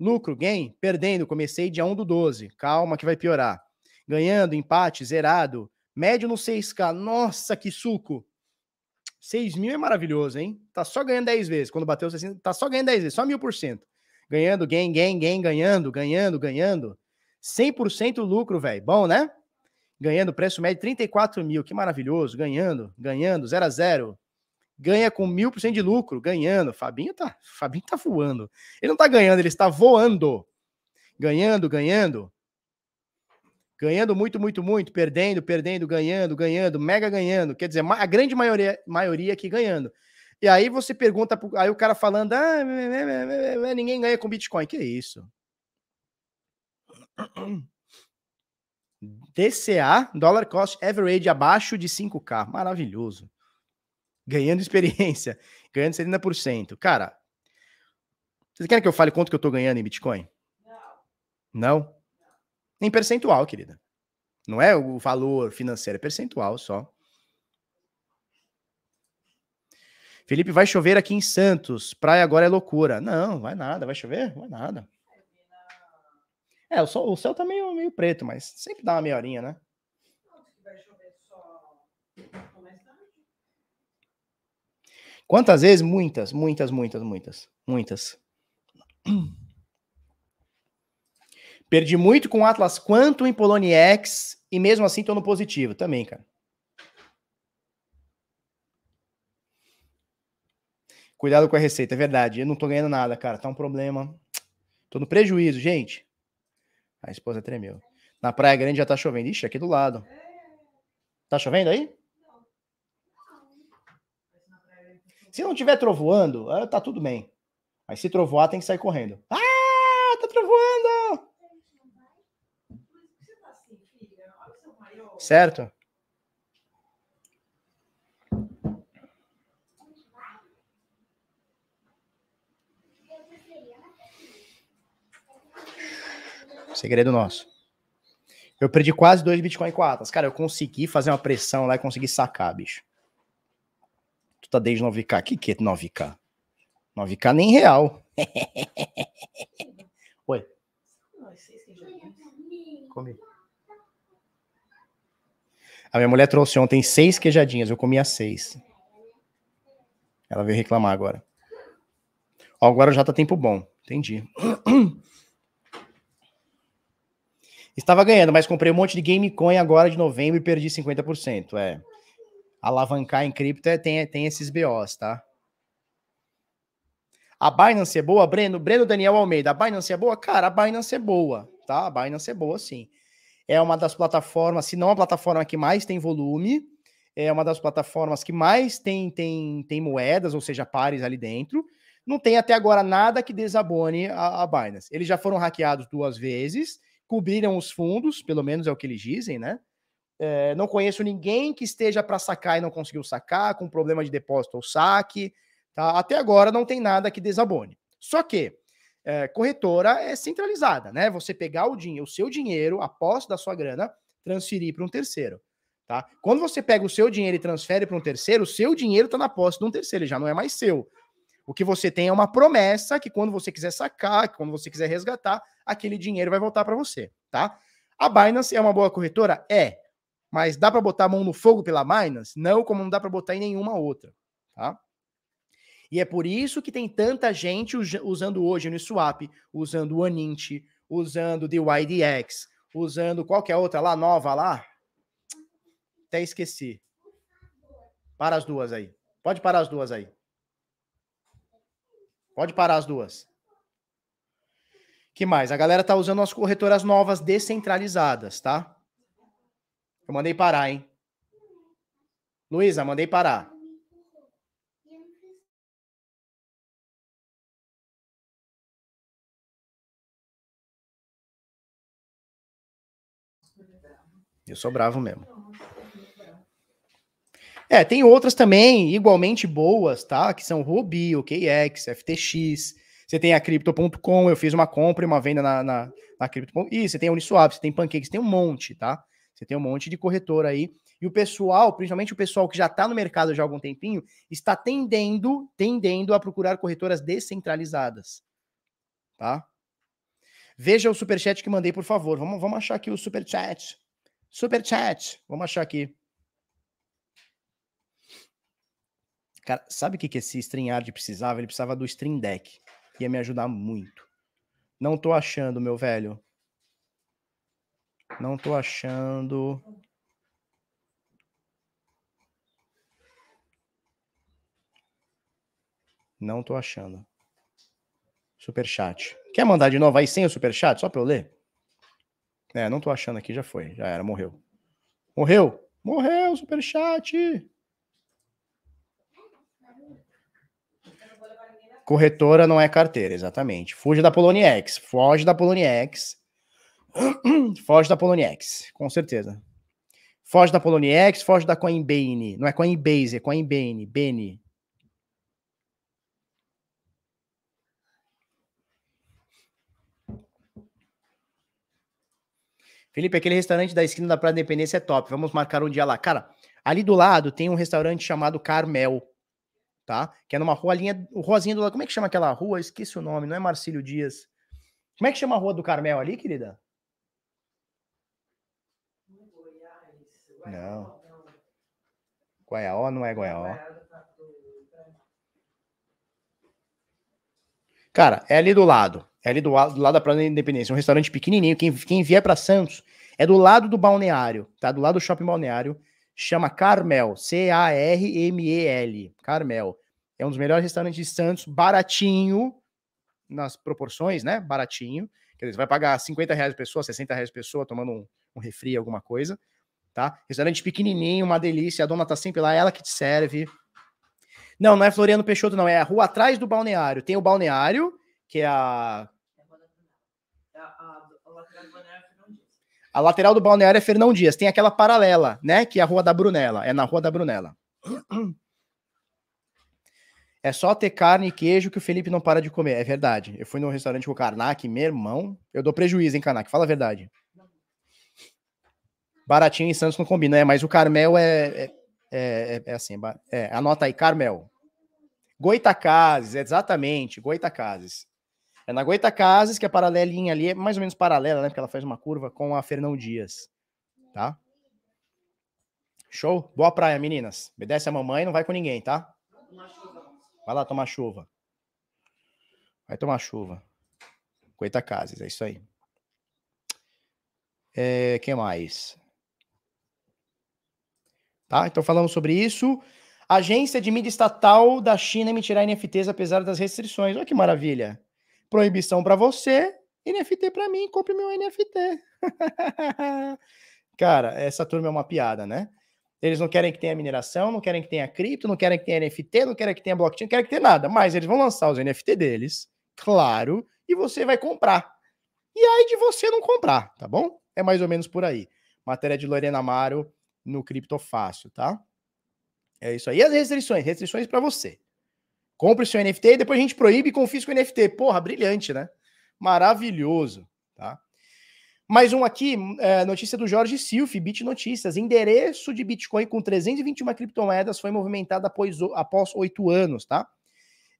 [SPEAKER 1] Lucro, gain, perdendo, comecei dia 1 do 12. Calma que vai piorar. Ganhando, empate, zerado. Médio no 6K. Nossa, que suco! 6 mil é maravilhoso, hein? Tá só ganhando 10 vezes. Quando bateu 60, tá só ganhando 10 vezes, só mil por cento. Ganhando, gain, gain, gain, ganhando, ganhando, ganhando. 100% lucro, velho. Bom, né? Ganhando preço médio 34 mil. Que maravilhoso. Ganhando, ganhando, 0 a 0 ganha com mil por cento de lucro, ganhando. Fabinho tá, Fabinho tá voando. Ele não tá ganhando, ele está voando. Ganhando, ganhando. Ganhando muito, muito, muito, perdendo, perdendo, ganhando, ganhando, mega ganhando. Quer dizer, a grande maioria, maioria aqui ganhando. E aí você pergunta, aí o cara falando, ah, ninguém ganha com Bitcoin. Que isso? DCA, Dollar Cost Average, abaixo de 5K. Maravilhoso ganhando experiência, ganhando 70%. Cara, vocês querem que eu fale quanto que eu tô ganhando em Bitcoin? Não. Não? Em percentual, querida. Não é o valor financeiro, é percentual só. Felipe, vai chover aqui em Santos. Praia agora é loucura. Não, vai nada. Vai chover? Vai nada. É, o, sol, o céu tá meio, meio preto, mas sempre dá uma meia horinha, né? Vai chover só. Quantas vezes? Muitas, muitas, muitas, muitas, muitas. Perdi muito com Atlas Quantum em Poloniex e mesmo assim tô no positivo também, cara. Cuidado com a receita, é verdade. Eu não tô ganhando nada, cara. Tá um problema. Tô no prejuízo, gente. A esposa tremeu. Na Praia Grande já tá chovendo. Ixi, aqui do lado. Tá chovendo aí? Se não tiver trovoando, ah, tá tudo bem. Mas se trovoar, tem que sair correndo. Ah, tá trovoando! Certo? Segredo nosso. Eu perdi quase dois Bitcoin com Quatro. Cara, eu consegui fazer uma pressão lá e consegui sacar, bicho tá desde 9K. Que que é 9K? 9K nem real. Oi. Comi. A minha mulher trouxe ontem seis queijadinhas, eu comia seis. Ela veio reclamar agora. Ó, agora já tá tempo bom. Entendi. Estava ganhando, mas comprei um monte de Game Coin agora de novembro e perdi 50%. É alavancar em cripto é, tem, tem esses BOs, tá? A Binance é boa, Breno, Breno Daniel Almeida, a Binance é boa? Cara, a Binance é boa, tá? A Binance é boa, sim. É uma das plataformas, se não a plataforma que mais tem volume, é uma das plataformas que mais tem, tem, tem moedas, ou seja, pares ali dentro. Não tem até agora nada que desabone a, a Binance. Eles já foram hackeados duas vezes, cobriram os fundos, pelo menos é o que eles dizem, né? É, não conheço ninguém que esteja para sacar e não conseguiu sacar, com problema de depósito ou saque. Tá? Até agora não tem nada que desabone. Só que é, corretora é centralizada, né? Você pegar o, dinheiro, o seu dinheiro, a posse da sua grana, transferir para um terceiro. Tá? Quando você pega o seu dinheiro e transfere para um terceiro, o seu dinheiro está na posse de um terceiro, ele já não é mais seu. O que você tem é uma promessa que quando você quiser sacar, que quando você quiser resgatar, aquele dinheiro vai voltar para você, tá? A Binance é uma boa corretora? É mas dá para botar a mão no fogo pela Minas, Não, como não dá para botar em nenhuma outra, tá? E é por isso que tem tanta gente usando hoje no swap, usando o Anint, usando o DYDX, usando qualquer outra lá nova lá. Até esqueci. Para as duas aí. Pode parar as duas aí. Pode parar as duas. Que mais? A galera tá usando as corretoras novas descentralizadas, tá? Eu mandei parar, hein? Luísa, mandei parar. Eu sou bravo mesmo. É, tem outras também igualmente boas, tá? Que são Ruby, OKEx, FTX. Você tem a Crypto.com, eu fiz uma compra e uma venda na, na, na Crypto.com. E você tem a Uniswap, você tem Pancakes, você tem um monte, tá? Você tem um monte de corretor aí. E o pessoal, principalmente o pessoal que já está no mercado já há algum tempinho, está tendendo, tendendo a procurar corretoras descentralizadas. Tá? Veja o superchat que mandei, por favor. Vamos, vamos achar aqui o superchat. Superchat. Vamos achar aqui. Cara, sabe o que, que esse StreamYard precisava? Ele precisava do Stream Deck. Ia me ajudar muito. Não tô achando, meu velho. Não tô achando. Não tô achando. Superchat. Quer mandar de novo aí sem o superchat? Só pra eu ler? É, não tô achando aqui, já foi. Já era, morreu. Morreu! Morreu, o superchat! Corretora não é carteira, exatamente. Fuja da Poloniex. Foge da Poloniex. foge da Poloniex, com certeza. Foge da Poloniex, foge da Coinbase. Não é Coinbase, é Coinbase, Bene. Felipe, aquele restaurante da esquina da Praia da Independência é top. Vamos marcar um dia lá. Cara, ali do lado tem um restaurante chamado Carmel, tá? Que é numa rua linha, ruazinha do lado. Como é que chama aquela rua? Esqueci o nome, não é Marcílio Dias. Como é que chama a rua do Carmel ali, querida? Não. Goiaó não é Goiaó. É Cara, é ali do lado. É ali do, do lado da Praia da Independência. Um restaurante pequenininho. Quem, quem vier para Santos é do lado do balneário, tá? Do lado do shopping balneário. Chama Carmel. C-A-R-M-E-L. Carmel. É um dos melhores restaurantes de Santos. Baratinho. Nas proporções, né? Baratinho. Quer dizer, você vai pagar 50 reais pessoa, 60 reais pessoa, tomando um, um refri, alguma coisa tá? Restaurante pequenininho, uma delícia, a dona tá sempre lá, ela que te serve. Não, não é Floriano Peixoto, não, é a rua atrás do balneário. Tem o balneário, que é a. A lateral do balneário é Fernão Dias. Tem aquela paralela, né? Que é a Rua da Brunela. É na Rua da Brunela. É só ter carne e queijo que o Felipe não para de comer. É verdade. Eu fui no restaurante com o Karnak, meu irmão. Eu dou prejuízo, hein, Karnak? Fala a verdade. Baratinho e Santos não combina, né? Mas o Carmel é, é, é, é, é assim, é, anota aí, Carmel. Goitacazes, exatamente, Goitacazes. É na Goitacazes que a paralelinha ali é mais ou menos paralela, né? Porque ela faz uma curva com a Fernão Dias, tá? Show? Boa praia, meninas. Obedece a mamãe, não vai com ninguém, tá? Vai lá tomar chuva. Vai tomar chuva. Goitacazes, é isso aí. É, quem mais? Tá? Então falamos sobre isso. agência de mídia estatal da China emitirá NFTs apesar das restrições. Olha que maravilha. Proibição para você, NFT para mim, compre meu NFT. Cara, essa turma é uma piada, né? Eles não querem que tenha mineração, não querem que tenha cripto, não querem que tenha NFT, não querem que tenha blockchain, não querem que tenha nada. Mas eles vão lançar os NFT deles, claro, e você vai comprar. E aí de você não comprar, tá bom? É mais ou menos por aí. Matéria de Lorena Amaro, no Criptofácil, tá? É isso aí. E as restrições? Restrições para você. Compre seu NFT e depois a gente proíbe e confisca o NFT. Porra, brilhante, né? Maravilhoso, tá? Mais um aqui, é, notícia do Jorge Silf, Bit Notícias. Endereço de Bitcoin com 321 criptomoedas foi movimentado após oito anos, tá?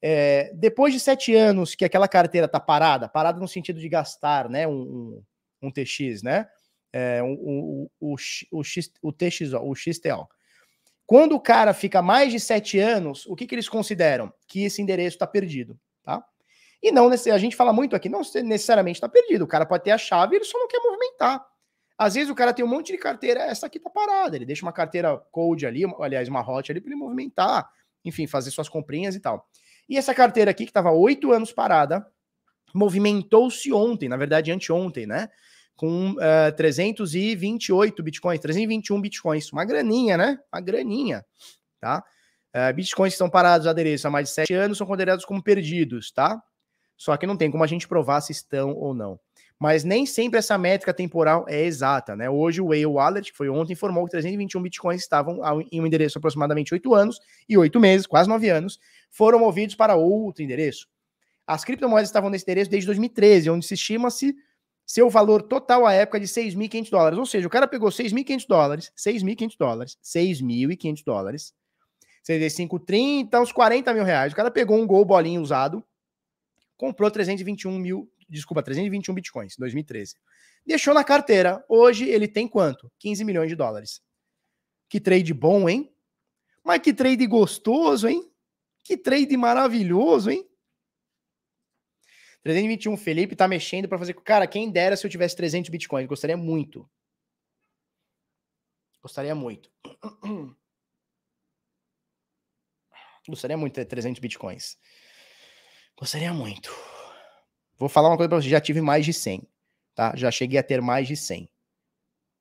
[SPEAKER 1] É, depois de sete anos que aquela carteira tá parada, parada no sentido de gastar, né, um, um, um TX, né? é, o, o, o, o, X, o TXO, o XTO. Quando o cara fica mais de sete anos, o que, que eles consideram? Que esse endereço está perdido, tá? E não, a gente fala muito aqui, não necessariamente está perdido. O cara pode ter a chave, ele só não quer movimentar. Às vezes o cara tem um monte de carteira, essa aqui está parada. Ele deixa uma carteira cold ali, aliás, uma hot ali para ele movimentar, enfim, fazer suas comprinhas e tal. E essa carteira aqui, que estava oito anos parada, movimentou-se ontem, na verdade, anteontem, né? com uh, eh, 328 bitcoins, 321 bitcoins. Uma graninha, né? Uma graninha, tá? Uh, bitcoins que estão parados no adereço há mais de 7 anos são considerados como perdidos, tá? Só que não tem como a gente provar se estão ou não. Mas nem sempre essa métrica temporal é exata, né? Hoje o Whale Wallet, que foi ontem, informou que 321 bitcoins estavam em um endereço aproximadamente 8 anos e 8 meses, quase 9 anos, foram movidos para outro endereço. As criptomoedas estavam nesse endereço desde 2013, onde se estima-se seu valor total à época de 6.500 dólares. Ou seja, o cara pegou 6.500 dólares, 6.500 dólares, 6.500 dólares, 65, 30, uns 40 mil reais. O cara pegou um gol bolinho usado, comprou 321 mil, desculpa, 321 bitcoins, 2013. Deixou na carteira. Hoje ele tem quanto? 15 milhões de dólares. Que trade bom, hein? Mas que trade gostoso, hein? Que trade maravilhoso, hein? 321, Felipe tá mexendo para fazer. Cara, quem dera se eu tivesse 300 bitcoins. Gostaria muito. Gostaria muito. Gostaria muito de ter 300 bitcoins. Gostaria muito. Vou falar uma coisa para você Já tive mais de 100. Tá? Já cheguei a ter mais de 100.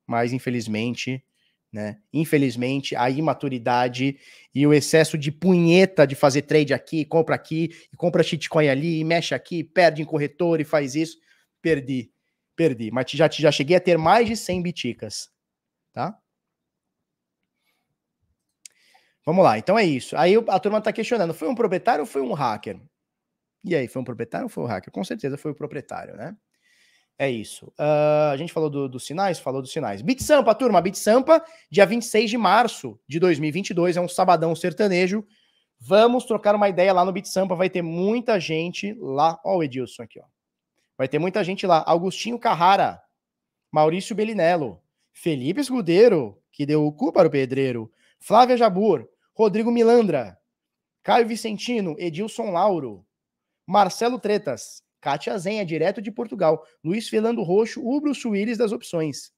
[SPEAKER 1] Mas, infelizmente, né? Infelizmente, a imaturidade e o excesso de punheta de fazer trade aqui, compra aqui, compra shitcoin ali, mexe aqui, perde em corretor e faz isso. Perdi, perdi. Mas já, já cheguei a ter mais de 100 biticas, tá? Vamos lá, então é isso. Aí a turma está questionando, foi um proprietário ou foi um hacker? E aí, foi um proprietário ou foi um hacker? Com certeza foi o proprietário, né? É isso. Uh, a gente falou do, dos sinais? Falou dos sinais. Bit Sampa, turma. Bit Sampa, dia 26 de março de 2022. É um sabadão sertanejo. Vamos trocar uma ideia lá no Bit Sampa. Vai ter muita gente lá. Ó, o Edilson aqui, ó. Vai ter muita gente lá. Augustinho Carrara, Maurício Belinello, Felipe Escudeiro, que deu o cu para o pedreiro, Flávia Jabur, Rodrigo Milandra, Caio Vicentino, Edilson Lauro, Marcelo Tretas, Kátia Zenha, é direto de Portugal. Luiz Fernando Roxo, Ubruço Willis das opções.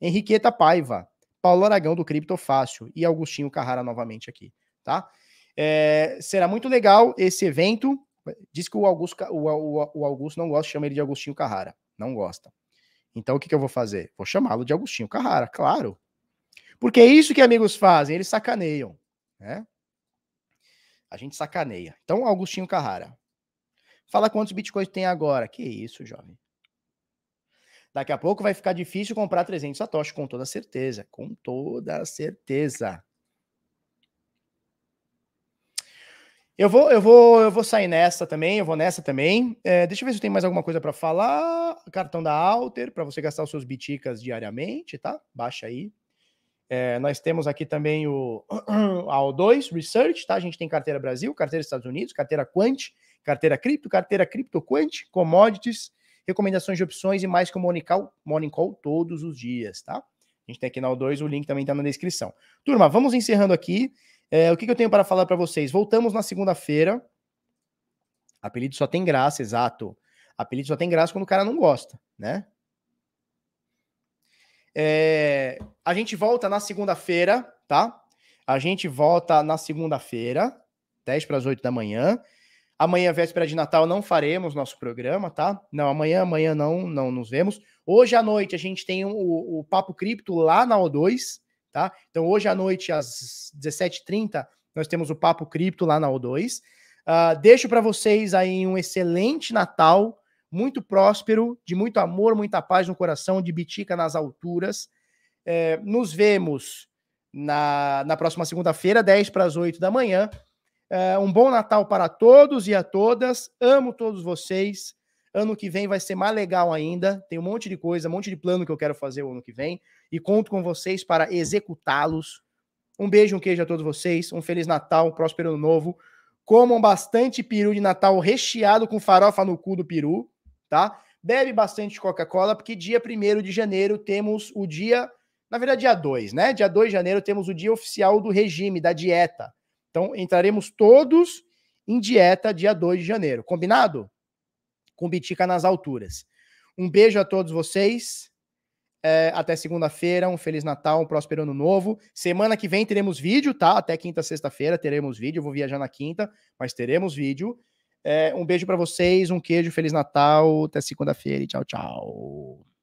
[SPEAKER 1] Henriqueta Paiva, Paulo Aragão do Fácil e Augustinho Carrara novamente aqui, tá? É, será muito legal esse evento. Diz que o Augusto, o, o, o Augusto não gosta, chama ele de Augustinho Carrara. Não gosta. Então o que, que eu vou fazer? Vou chamá-lo de Agostinho Carrara, claro. Porque é isso que amigos fazem, eles sacaneiam. Né? A gente sacaneia. Então, Agostinho Carrara. Fala quantos bitcoins tem agora. Que isso, jovem. Daqui a pouco vai ficar difícil comprar 300 satoshi, com toda certeza. Com toda certeza. Eu vou, eu vou, eu vou sair nessa também, eu vou nessa também. É, deixa eu ver se tem mais alguma coisa para falar. Cartão da Alter para você gastar os seus biticas diariamente, tá? Baixa aí. É, nós temos aqui também o AO2 Research, tá? A gente tem carteira Brasil, carteira Estados Unidos, carteira Quant, carteira Cripto, carteira Cripto Quant, commodities, recomendações de opções e mais que o Morning Call, Morning Call todos os dias, tá? A gente tem aqui na O2, o link também está na descrição. Turma, vamos encerrando aqui. É, o que, que, eu tenho para falar para vocês? Voltamos na segunda-feira. Apelido só tem graça, exato. Apelido só tem graça quando o cara não gosta, né? É, a gente volta na segunda-feira, tá? A gente volta na segunda-feira, 10 para as 8 da manhã. Amanhã, véspera de Natal, não faremos nosso programa, tá? Não, amanhã, amanhã não, não nos vemos. Hoje à noite a gente tem o, o Papo Cripto lá na O2, tá? Então hoje à noite, às 17h30, nós temos o Papo Cripto lá na O2. Uh, ah, deixo para vocês aí um excelente Natal, muito próspero, de muito amor, muita paz no coração, de Bitica nas alturas. É, nos vemos na, na próxima segunda-feira, 10 para as 8 da manhã. É, um bom Natal para todos e a todas. Amo todos vocês. Ano que vem vai ser mais legal ainda. Tem um monte de coisa, um monte de plano que eu quero fazer o ano que vem. E conto com vocês para executá-los. Um beijo, um queijo a todos vocês. Um Feliz Natal, um próspero ano novo. Comam bastante peru de Natal recheado com farofa no cu do peru tá? Bebe bastante Coca-Cola, porque dia 1 de janeiro temos o dia. Na verdade, dia 2, né? Dia 2 de janeiro temos o dia oficial do regime, da dieta. Então, entraremos todos em dieta dia 2 de janeiro. Combinado? Com Bitica nas alturas. Um beijo a todos vocês. É, até segunda-feira, um Feliz Natal, um próspero ano novo. Semana que vem teremos vídeo, tá? Até quinta, sexta-feira teremos vídeo. Eu vou viajar na quinta, mas teremos vídeo. É, um beijo para vocês, um queijo, Feliz Natal, até segunda-feira e tchau, tchau.